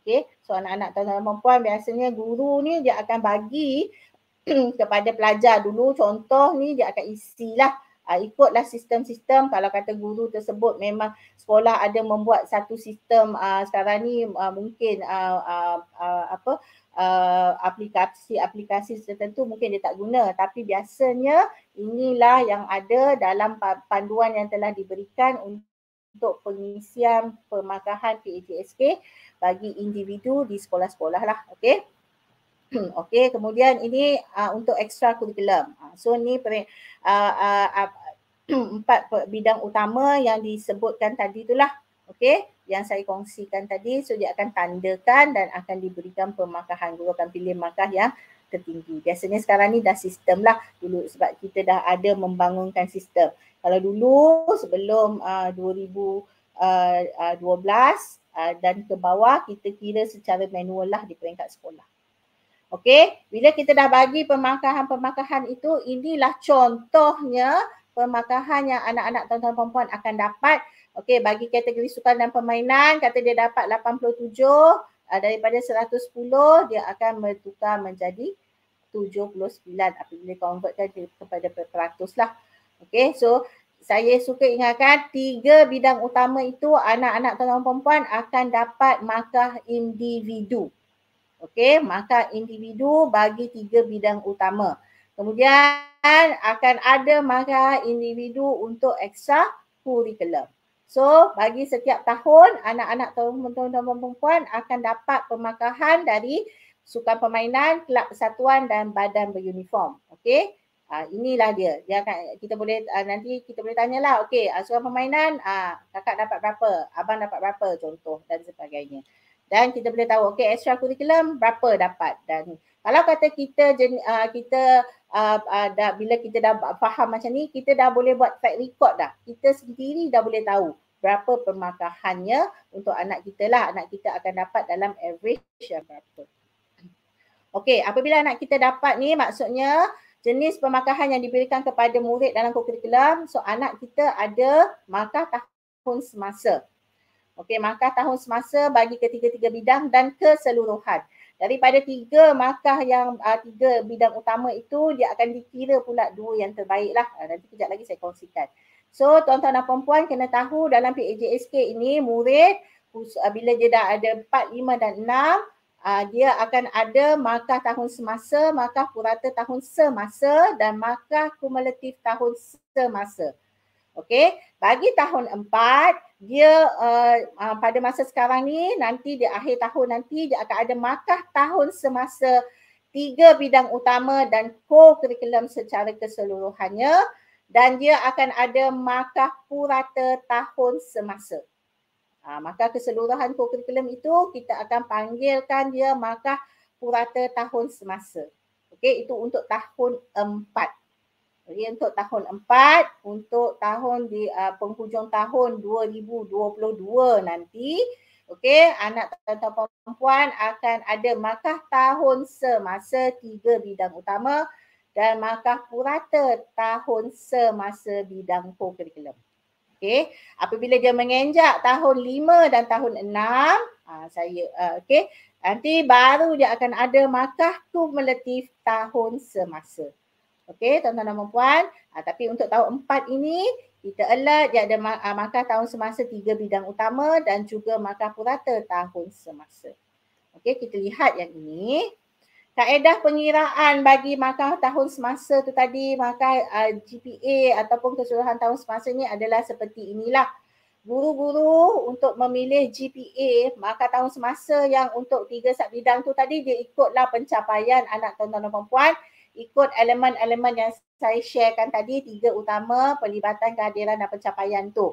Okay. So anak-anak dan anak perempuan biasanya guru ni dia akan bagi kepada pelajar dulu contoh ni dia akan isilah uh, ikutlah sistem-sistem kalau kata guru tersebut memang sekolah ada membuat satu sistem uh, sekarang ni uh, mungkin uh, uh, uh, apa Uh, aplikasi-aplikasi tertentu mungkin dia tak guna tapi biasanya inilah yang ada dalam panduan yang telah diberikan untuk pengisian pemakahan PAJSK bagi individu di sekolah-sekolah lah Okay. Okey, kemudian ini uh, untuk extra curriculum uh, ah, so ni per, uh, uh, empat bidang utama yang disebutkan tadi itulah okey, yang saya kongsikan tadi so dia akan tandakan dan akan diberikan pemakahan guru akan pilih markah yang tertinggi biasanya sekarang ni dah sistem lah dulu sebab kita dah ada membangunkan sistem kalau dulu sebelum uh, 2012 uh, dan ke bawah kita kira secara manual lah di peringkat sekolah Okey, bila kita dah bagi pemakahan-pemakahan itu, inilah contohnya pemakahan yang anak-anak tuan-tuan perempuan akan dapat. Okey, bagi kategori sukan dan permainan, kata dia dapat 87 ah, daripada 110, dia akan bertukar menjadi 79 apabila convertkan kepada peratus lah. Okey, so saya suka ingatkan tiga bidang utama itu anak-anak tuan-tuan perempuan akan dapat makah individu. Okey, maka individu bagi tiga bidang utama. Kemudian akan ada maka individu untuk extra curriculum. So, bagi setiap tahun anak-anak tuan-tuan dan perempuan akan dapat pemakahan dari sukan permainan, kelab persatuan dan badan beruniform. Okey. Uh, inilah dia. Dia akan, kita boleh uh, nanti kita boleh tanyalah. Okey, uh, sukan permainan uh, kakak dapat berapa? Abang dapat berapa contoh dan sebagainya dan kita boleh tahu okey extra curriculum berapa dapat dan kalau kata kita jen, uh, ah, kita uh, uh, dah, bila kita dah faham macam ni kita dah boleh buat fact record dah kita sendiri dah boleh tahu berapa pemakahannya untuk anak kita lah anak kita akan dapat dalam average yang berapa okey apabila anak kita dapat ni maksudnya jenis pemakahan yang diberikan kepada murid dalam kurikulum so anak kita ada markah tahun semasa Okey, markah tahun semasa bagi ketiga-tiga bidang dan keseluruhan. Daripada tiga markah yang uh, tiga bidang utama itu dia akan dikira pula dua yang terbaiklah. Uh, ah, nanti kejap lagi saya kongsikan. So tuan-tuan dan perempuan kena tahu dalam PAJSK ini murid ah, bila dia dah ada 4, 5 dan 6 uh, dia akan ada markah tahun semasa, markah purata tahun semasa dan markah kumulatif tahun semasa. Okey, bagi tahun empat, dia uh, uh, pada masa sekarang ni nanti di akhir tahun nanti dia akan ada markah tahun semasa tiga bidang utama dan co-curriculum secara keseluruhannya dan dia akan ada markah purata tahun semasa. Uh, markah keseluruhan co-curriculum itu kita akan panggilkan dia markah purata tahun semasa. Okey, itu untuk tahun empat. Jadi untuk tahun 4, untuk tahun di uh, penghujung tahun 2022 nanti, okey, anak dan perempuan akan ada markah tahun semasa tiga bidang utama dan markah purata tahun semasa bidang kurikulum. Okey, apabila dia mengenjak tahun 5 dan tahun 6, uh, ah, saya uh, okey, nanti baru dia akan ada markah kumulatif tahun semasa. Okey, tuan-tuan dan puan-puan. Uh, tapi untuk tahun empat ini, kita alert dia ada uh, markah tahun semasa tiga bidang utama dan juga markah purata tahun semasa. Okey, kita lihat yang ini. Kaedah pengiraan bagi markah tahun semasa tu tadi, markah uh, ah, GPA ataupun keseluruhan tahun semasa ni adalah seperti inilah. Guru-guru untuk memilih GPA markah tahun semasa yang untuk tiga sub bidang tu tadi dia ikutlah pencapaian anak tuan-tuan dan puan-puan ikut elemen-elemen yang saya sharekan tadi tiga utama pelibatan kehadiran dan pencapaian tu.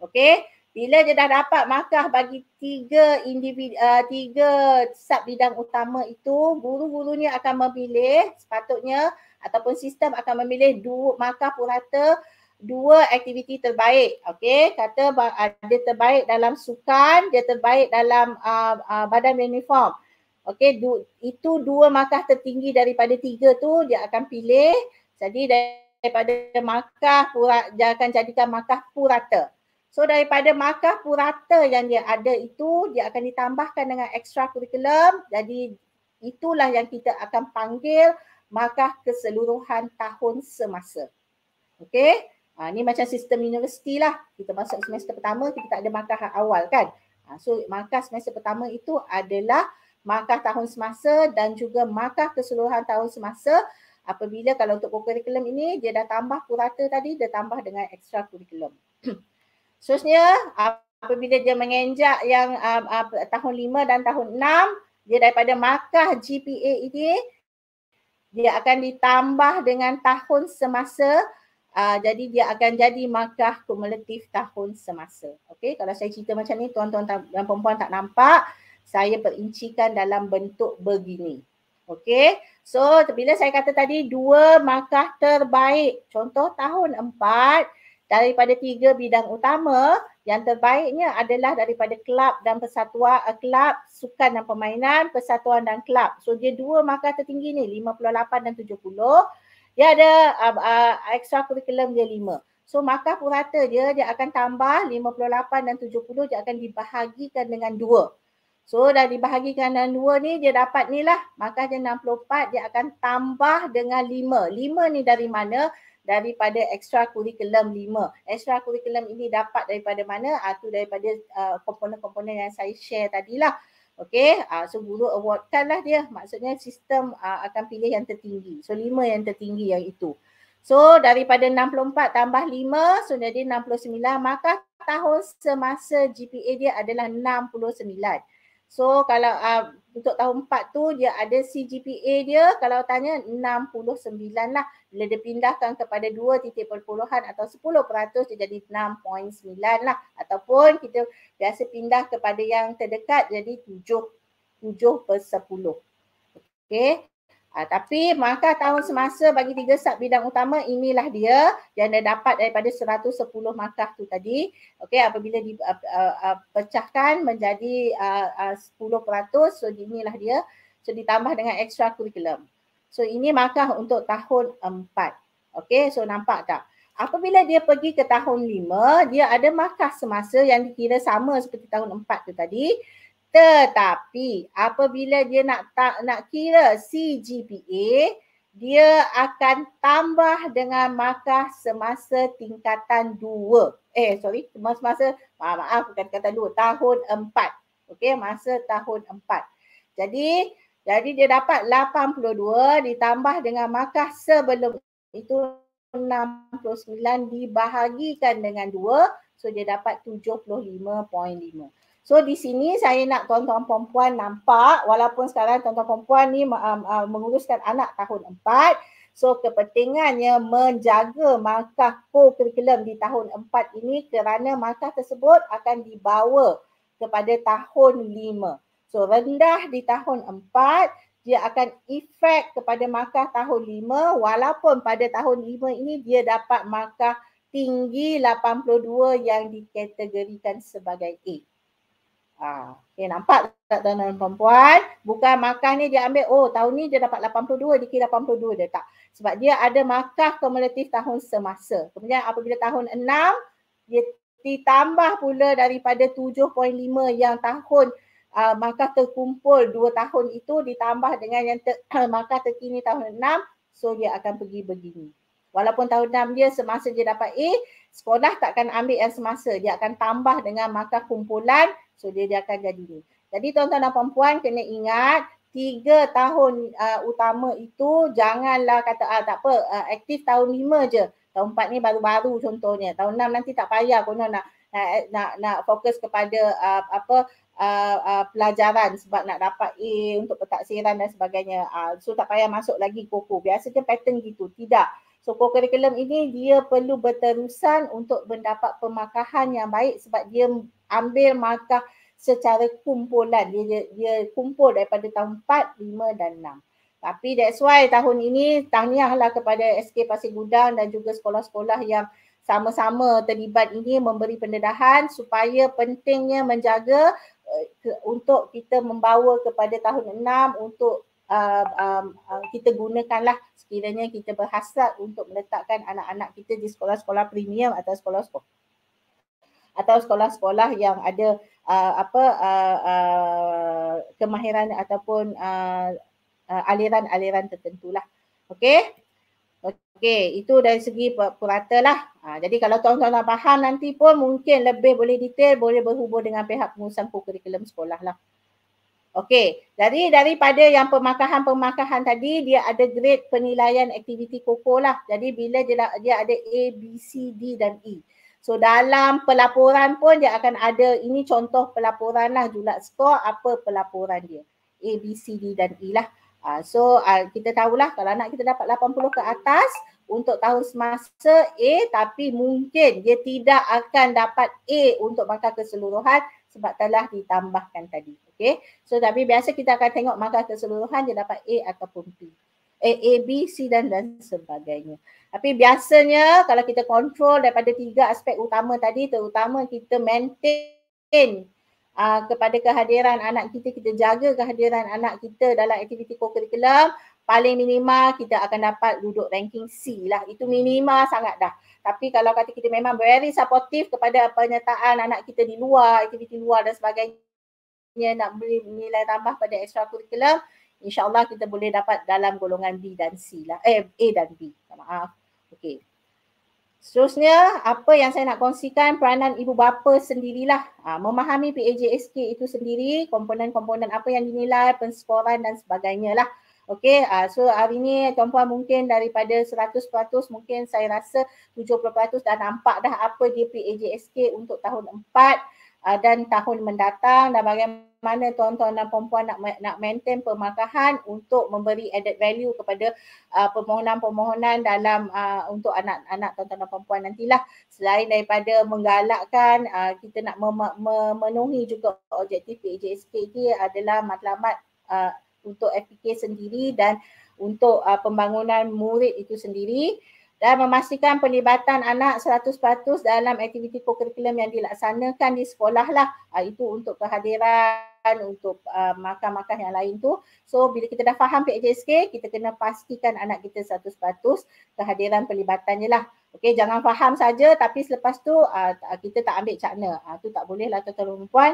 Okey, bila dia dah dapat markah bagi tiga individu uh, eh, tiga sub bidang utama itu, guru-gurunya akan memilih sepatutnya ataupun sistem akan memilih dua markah purata dua aktiviti terbaik. Okey, kata uh, dia terbaik dalam sukan, dia terbaik dalam uh, uh, badan uniform. Okey, du, itu dua markah tertinggi daripada tiga tu dia akan pilih. Jadi daripada markah pura, dia akan jadikan markah purata. So daripada markah purata yang dia ada itu dia akan ditambahkan dengan extra curriculum. Jadi itulah yang kita akan panggil markah keseluruhan tahun semasa. Okey, ha, ni macam sistem universiti lah. Kita masuk semester pertama, kita tak ada markah awal kan. Ha, so markah semester pertama itu adalah markah tahun semasa dan juga markah keseluruhan tahun semasa apabila kalau untuk kurikulum ini dia dah tambah purata tadi dia tambah dengan ekstra kurikulum. Seterusnya apabila dia mengenjak yang uh, uh, tahun lima dan tahun enam, dia daripada markah GPA ini dia akan ditambah dengan tahun semasa uh, jadi dia akan jadi markah kumulatif tahun semasa. Okey kalau saya cerita macam ni tuan-tuan dan puan tak nampak saya perincikan dalam bentuk begini. Okey. So bila saya kata tadi dua markah terbaik contoh tahun empat daripada tiga bidang utama yang terbaiknya adalah daripada kelab dan persatuan uh, kelab sukan dan permainan persatuan dan kelab. So dia dua markah tertinggi ni 58 dan 70. Dia ada uh, uh, extra curriculum dia lima. So markah purata dia dia akan tambah 58 dan 70 dia akan dibahagikan dengan dua. So dah dibahagikan dengan 2 ni dia dapat ni lah. Maka dia 64 dia akan tambah dengan 5. 5 ni dari mana? daripada extra curriculum 5. Extra curriculum ini dapat daripada mana? Itu ah, daripada ah, komponen-komponen uh, yang saya share tadilah. Okey, uh, so guru awardkan lah dia. Maksudnya sistem uh, akan pilih yang tertinggi. So 5 yang tertinggi yang itu. So daripada 64 tambah 5, so jadi 69. Maka tahun semasa GPA dia adalah 69. So kalau uh, untuk tahun 4 tu dia ada CGPA dia kalau tanya 69 lah. Bila dia pindahkan kepada 2 titik perpuluhan atau 10% dia jadi 6.9 lah. Ataupun kita biasa pindah kepada yang terdekat jadi 7. 7 per 10. Okay. Uh, tapi markah tahun semasa bagi tiga sub bidang utama inilah dia yang dia dapat daripada 110 markah tu tadi. Okey apabila di uh, uh, uh, pecahkan menjadi uh, uh, 10% so inilah dia. So ditambah dengan extra curriculum. So ini markah untuk tahun 4. Okey so nampak tak? Apabila dia pergi ke tahun 5 dia ada markah semasa yang dikira sama seperti tahun 4 tu tadi. Tetapi apabila dia nak ta- nak kira CGPA, dia akan tambah dengan markah semasa tingkatan 2. Eh sorry, semasa, semasa maaf, maaf bukan tingkatan 2, tahun 4. Okey, masa tahun 4. Jadi jadi dia dapat 82 ditambah dengan markah sebelum itu 69 dibahagikan dengan 2. So dia dapat 75.5. So di sini saya nak tuan-tuan perempuan nampak walaupun sekarang tuan-tuan perempuan ni um, um, menguruskan anak tahun empat, so kepentingannya menjaga markah kurikulum di tahun empat ini kerana markah tersebut akan dibawa kepada tahun lima. So rendah di tahun empat dia akan efek kepada markah tahun lima walaupun pada tahun lima ini dia dapat markah tinggi 82 yang dikategorikan sebagai A. Ha. Okay, eh, nampak tak tuan-tuan perempuan? Bukan markah ni dia ambil, oh tahun ni dia dapat 82, dia kira 82 dia tak. Sebab dia ada markah kumulatif tahun semasa. Kemudian apabila tahun 6, dia ditambah pula daripada 7.5 yang tahun uh, markah terkumpul 2 tahun itu ditambah dengan yang ter, markah terkini tahun 6, so dia akan pergi begini. Walaupun tahun 6 dia semasa dia dapat A, sekolah takkan ambil yang semasa dia akan tambah dengan maka kumpulan so dia dia akan jadi ni jadi tuan-tuan dan puan-puan kena ingat tiga tahun uh, utama itu janganlah kata ah tak apa uh, aktif tahun lima je tahun empat ni baru-baru contohnya tahun enam nanti tak payah konon nak nak nak, nak fokus kepada uh, apa Uh, uh, pelajaran sebab nak dapat A untuk pentaksiran dan sebagainya uh, so tak payah masuk lagi koko biasanya pattern gitu tidak So kurikulum ini dia perlu berterusan untuk mendapat pemakahan yang baik sebab dia ambil markah secara kumpulan. Dia, dia, dia kumpul daripada tahun 4, 5 dan 6. Tapi that's why tahun ini tahniahlah kepada SK Pasir Gudang dan juga sekolah-sekolah yang sama-sama terlibat ini memberi pendedahan supaya pentingnya menjaga uh, ke, untuk kita membawa kepada tahun 6 untuk Um, um, um, kita gunakanlah sekiranya kita berhasrat untuk meletakkan anak-anak kita di sekolah-sekolah premium atau sekolah-sekolah atau sekolah-sekolah yang ada uh, apa uh, uh, kemahiran ataupun uh, uh aliran-aliran tertentu lah. Okey? Okey, itu dari segi purata lah. Ha, jadi kalau tuan-tuan faham nanti pun mungkin lebih boleh detail boleh berhubung dengan pihak pengurusan kurikulum sekolah lah. Okey, jadi daripada yang pemakahan-pemakahan tadi dia ada grade penilaian aktiviti koko lah. Jadi bila dia, dia ada A, B, C, D dan E. So dalam pelaporan pun dia akan ada ini contoh pelaporan lah julat skor apa pelaporan dia. A, B, C, D dan E lah. Uh, so uh, kita tahulah kalau anak kita dapat 80 ke atas untuk tahun semasa A tapi mungkin dia tidak akan dapat A untuk maka keseluruhan sebab telah ditambahkan tadi. Okay. So tapi biasa kita akan tengok markah keseluruhan dia dapat A ataupun B. A, eh, A, B, C dan dan sebagainya. Tapi biasanya kalau kita control daripada tiga aspek utama tadi terutama kita maintain Aa, ah, kepada kehadiran anak kita, kita jaga kehadiran anak kita dalam aktiviti kokurikulum paling minima kita akan dapat duduk ranking C lah. Itu minima sangat dah. Tapi kalau kata kita memang very supportive kepada penyertaan anak kita di luar, aktiviti luar dan sebagainya sebagainya nak beri nilai tambah pada extra curriculum insyaallah kita boleh dapat dalam golongan B dan C lah eh A dan B maaf okey Seterusnya, apa yang saya nak kongsikan peranan ibu bapa sendirilah. Ha, memahami PAJSK itu sendiri, komponen-komponen apa yang dinilai, penskoran dan sebagainya lah. Okay, ha, so hari ini tuan-puan mungkin daripada 100% mungkin saya rasa 70% dah nampak dah apa dia PAJSK untuk tahun 4 uh, dan tahun mendatang dan bagaimana tuan-tuan dan puan-puan nak nak maintain pemakahan untuk memberi added value kepada uh, permohonan-permohonan dalam uh, untuk anak-anak tuan-tuan dan puan-puan nantilah selain daripada menggalakkan uh, kita nak mem- memenuhi juga objektif PJSK ini adalah matlamat uh, untuk FPK sendiri dan untuk uh, pembangunan murid itu sendiri uh, dan memastikan pelibatan anak 100% dalam aktiviti kurikulum yang dilaksanakan di sekolah lah. Uh, itu untuk kehadiran, untuk uh, ah, makan-makan yang lain tu. So bila kita dah faham PHSK, kita kena pastikan anak kita 100% kehadiran pelibatannya lah. Okay, jangan faham saja tapi selepas tu uh, kita tak ambil cakna. Itu uh, tak boleh lah tuan-tuan perempuan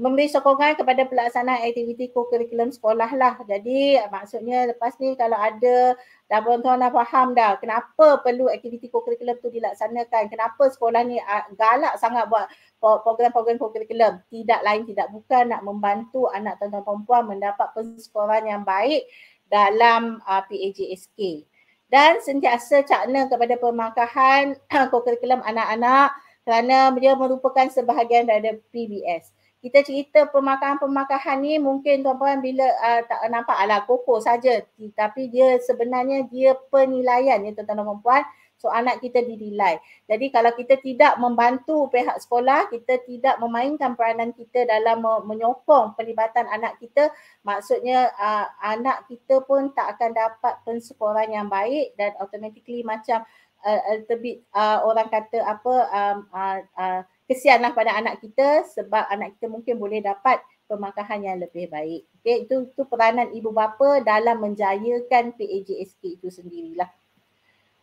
memberi sokongan kepada pelaksanaan aktiviti kurikulum sekolah lah. Jadi maksudnya lepas ni kalau ada dah tuan-tuan dah faham dah kenapa perlu aktiviti kurikulum tu dilaksanakan. Kenapa sekolah ni ah, galak sangat buat program-program kurikulum. Tidak lain tidak bukan nak membantu anak tuan-tuan perempuan mendapat persekolahan yang baik dalam uh, ah, PAJSK. Dan sentiasa cakna kepada pemakahan ah, kurikulum anak-anak kerana dia merupakan sebahagian daripada PBS kita cerita pemakaian-pemakaian ni mungkin tuan-tuan bila uh, tak nampak ala koko saja tapi dia sebenarnya dia penilaian ya tuan-tuan dan puan so anak kita dinilai. Jadi kalau kita tidak membantu pihak sekolah, kita tidak memainkan peranan kita dalam menyokong pelibatan anak kita, maksudnya uh, anak kita pun tak akan dapat pensekolahan yang baik dan automatically macam uh, a little uh, orang kata apa uh, uh, uh, kesianlah pada anak kita sebab anak kita mungkin boleh dapat pemakanan yang lebih baik. Okey, itu, itu peranan ibu bapa dalam menjayakan PAJSK itu sendirilah.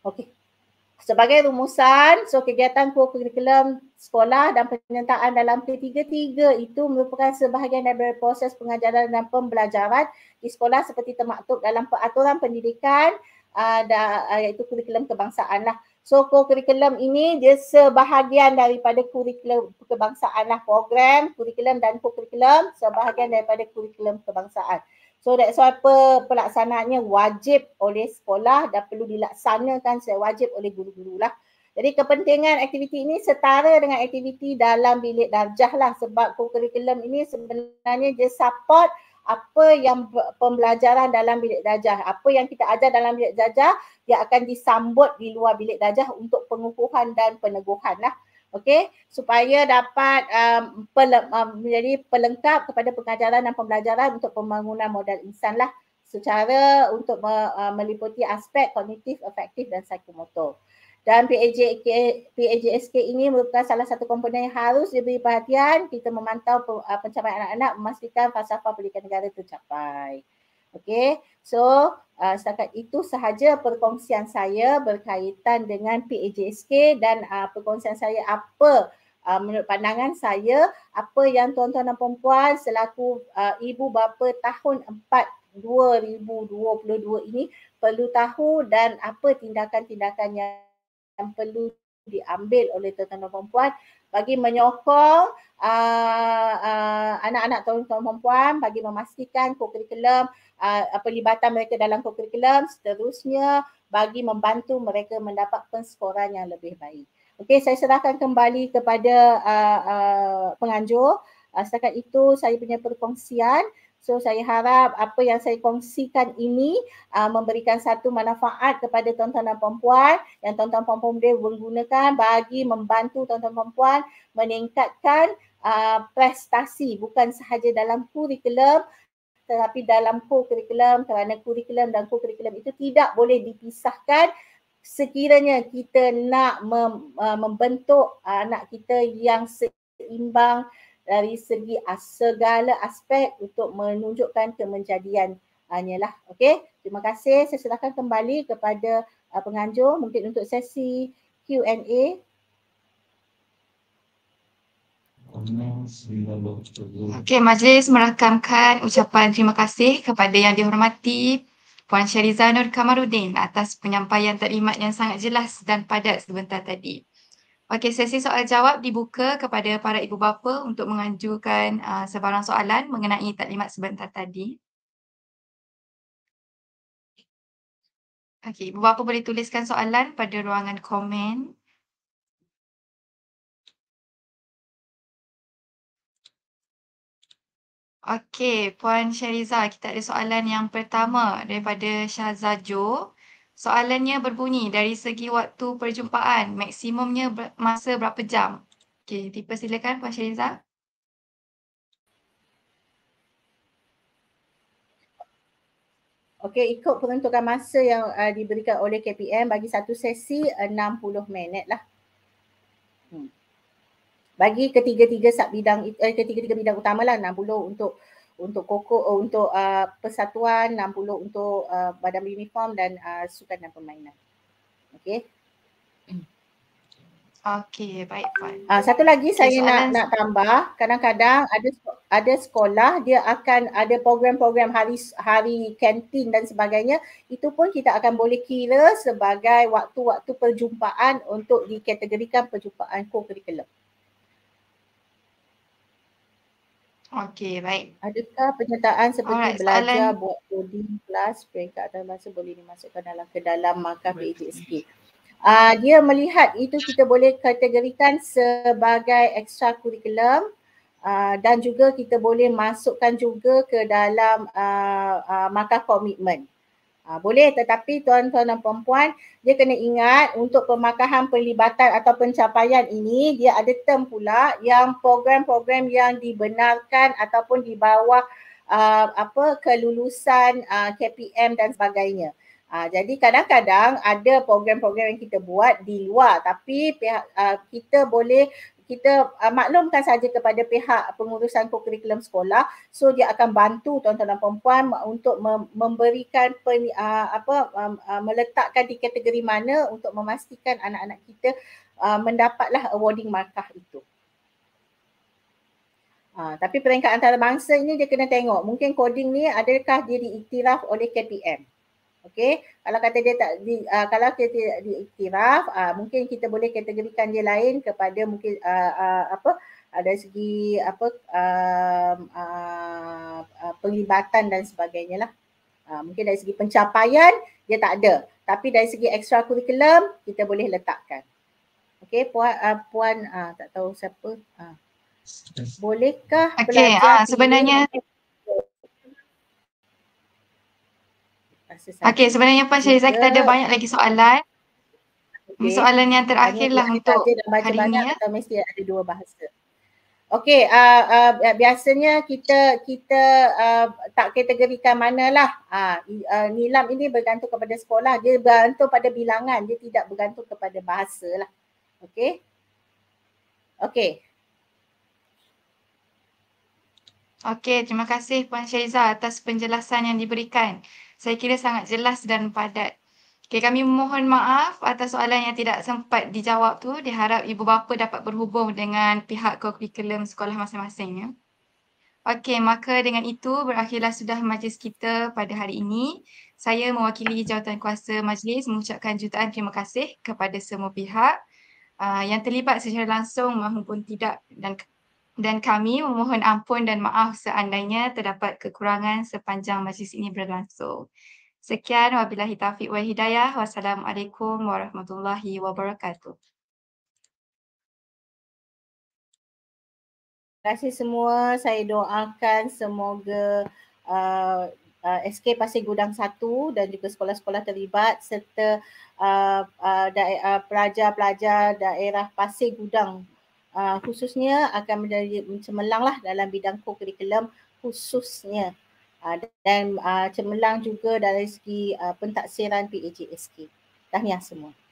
Okey. Sebagai rumusan, so kegiatan kurikulum sekolah dan penyertaan dalam p 3 itu merupakan sebahagian daripada proses pengajaran dan pembelajaran di sekolah seperti termaktub dalam peraturan pendidikan uh, da, uh, iaitu kurikulum kebangsaan lah. Soko Curriculum ini dia sebahagian daripada kurikulum kebangsaan lah program, kurikulum dan kurikulum sebahagian daripada kurikulum kebangsaan. So that's why pelaksanaannya wajib oleh sekolah dan perlu dilaksanakan secara wajib oleh guru-guru lah. Jadi kepentingan aktiviti ini setara dengan aktiviti dalam bilik darjah lah sebab kurikulum ini sebenarnya dia support apa yang pembelajaran dalam bilik darjah, apa yang kita ajar dalam bilik darjah, dia akan disambut di luar bilik darjah untuk pengukuhan dan peneguhan lah. Okey, supaya dapat um, pele- um, menjadi pelengkap kepada pengajaran dan pembelajaran untuk pembangunan modal insan lah secara untuk me- uh, meliputi aspek kognitif, efektif dan psikomotor dan PAJK, PAJSK ini merupakan salah satu komponen yang harus diberi perhatian kita memantau uh, pencapaian anak-anak memastikan falsafah pendidikan negara tercapai. Okey, so uh, setakat itu sahaja perkongsian saya berkaitan dengan PAJSK dan uh, perkongsian saya apa uh, menurut pandangan saya apa yang tuan-tuan dan puan-puan selaku uh, ibu bapa tahun 4 2022 ini perlu tahu dan apa tindakan-tindakan yang yang perlu diambil oleh tuan-tuan dan puan-puan bagi menyokong uh, uh, anak-anak tuan-tuan dan puan bagi memastikan kurikulum uh, ah, pelibatan mereka dalam kurikulum seterusnya bagi membantu mereka mendapat penskoran yang lebih baik. Okey, saya serahkan kembali kepada uh, uh, penganjur. Uh, setakat itu saya punya perkongsian. So saya harap apa yang saya kongsikan ini uh, memberikan satu manfaat kepada tuan-tuan dan puan-puan yang tuan-tuan puan-puan boleh menggunakan bagi membantu tuan-tuan puan-puan meningkatkan uh, prestasi bukan sahaja dalam kurikulum tetapi dalam kurikulum kerana kurikulum dan kurikulum itu tidak boleh dipisahkan sekiranya kita nak mem, uh, membentuk anak kita yang seimbang dari segi segala aspek untuk menunjukkan kemenjadian hanya ah, lah. Okey. Terima kasih. Saya silakan kembali kepada uh, penganjur mungkin untuk sesi Q&A. Okey, majlis merakamkan ucapan terima kasih kepada yang dihormati Puan Syariza Nur Kamarudin atas penyampaian terimat yang sangat jelas dan padat sebentar tadi. Okey, sesi soal jawab dibuka kepada para ibu bapa untuk menganjurkan uh, sebarang soalan mengenai taklimat sebentar tadi. Okey, ibu bapa boleh tuliskan soalan pada ruangan komen. Okey, Puan Syariza, kita ada soalan yang pertama daripada Syazajo. Syazajo. Soalannya berbunyi dari segi waktu perjumpaan maksimumnya ber- masa berapa jam? Okey, dipersilakan Puan Syariza. Okey, ikut peruntukan masa yang uh, diberikan oleh KPM bagi satu sesi 60 eh, minit lah. Hmm. Bagi ketiga-tiga sub bidang eh, ketiga-tiga bidang utamalah 60 untuk untuk koko uh, untuk uh, persatuan 60 untuk uh, badan uniform dan uh, sukan dan permainan. Okey. Hmm. Okey, baik Puan. Uh, satu lagi okay, saya nak nak tambah, kadang-kadang ada ada sekolah dia akan ada program-program hari hari kantin dan sebagainya, itu pun kita akan boleh kira sebagai waktu-waktu perjumpaan untuk dikategorikan perjumpaan kurikulum. Okay. Okey, baik. Adakah penyertaan seperti Alright, belajar buat coding plus peringkat atau masa boleh dimasukkan dalam ke dalam markah PJSK? Uh, ah, dia melihat itu kita boleh kategorikan sebagai extra curriculum Uh, ah, dan juga kita boleh masukkan juga ke dalam uh, uh, markah komitmen. Ha, boleh tetapi tuan-tuan dan puan-puan dia kena ingat untuk pemakahan pelibatan atau pencapaian ini dia ada term pula yang program-program yang dibenarkan ataupun di bawah uh, apa kelulusan uh, KPM dan sebagainya. Ha, jadi kadang-kadang ada program-program yang kita buat di luar tapi pihak, uh, kita boleh kita uh, maklumkan saja kepada pihak pengurusan kurikulum sekolah so dia akan bantu tuan-tuan dan puan-puan untuk mem- memberikan pen, uh, ah, apa um, uh, meletakkan di kategori mana untuk memastikan anak-anak kita uh, mendapatlah awarding markah itu Ha, tapi peringkat antarabangsa ini dia kena tengok. Mungkin coding ni adakah dia diiktiraf oleh KPM. Okey, kalau kata dia tak di, uh, kalau kita tidak diiktiraf, uh, mungkin kita boleh kategorikan dia lain kepada mungkin uh, uh, apa ada uh, segi apa uh, uh, uh, penglibatan dan sebagainya lah. Uh, mungkin dari segi pencapaian dia tak ada, tapi dari segi extra kita boleh letakkan. Okey, puan uh, puan uh, tak tahu siapa. Uh, bolehkah okay, belajar? uh, sebenarnya video? Sesama okay sebenarnya Pak Syariza kita ada banyak lagi soalan. Okay. Soalan yang terakhir lah untuk hari ini. Ya. Kita mesti ada dua bahasa. Okay uh, ah, uh, ah, biasanya kita kita uh, tak kategorikan manalah uh, uh, nilam ini bergantung kepada sekolah. Dia bergantung pada bilangan. Dia tidak bergantung kepada bahasa lah. Okay. Okay. okay. terima kasih Puan Syariza atas penjelasan yang diberikan saya kira sangat jelas dan padat. Okay, kami mohon maaf atas soalan yang tidak sempat dijawab tu. Diharap ibu bapa dapat berhubung dengan pihak kurikulum sekolah masing-masing. Ya. Okey, maka dengan itu berakhirlah sudah majlis kita pada hari ini. Saya mewakili jawatan kuasa majlis mengucapkan jutaan terima kasih kepada semua pihak uh, yang terlibat secara langsung maupun tidak dan dan kami memohon ampun dan maaf seandainya terdapat kekurangan sepanjang majlis ini berlangsung. Sekian wabillahi taufiq wal hidayah. Wassalamualaikum warahmatullahi wabarakatuh. Terima kasih semua. Saya doakan semoga uh, uh, SK Pasir Gudang 1 dan juga sekolah-sekolah terlibat serta uh, uh, da- uh, pelajar-pelajar daerah Pasir Gudang uh, khususnya akan menjadi cemerlanglah dalam bidang kurikulum khususnya uh, dan uh, cemerlang juga dari segi uh, pentaksiran PAJSK. Tahniah lah semua.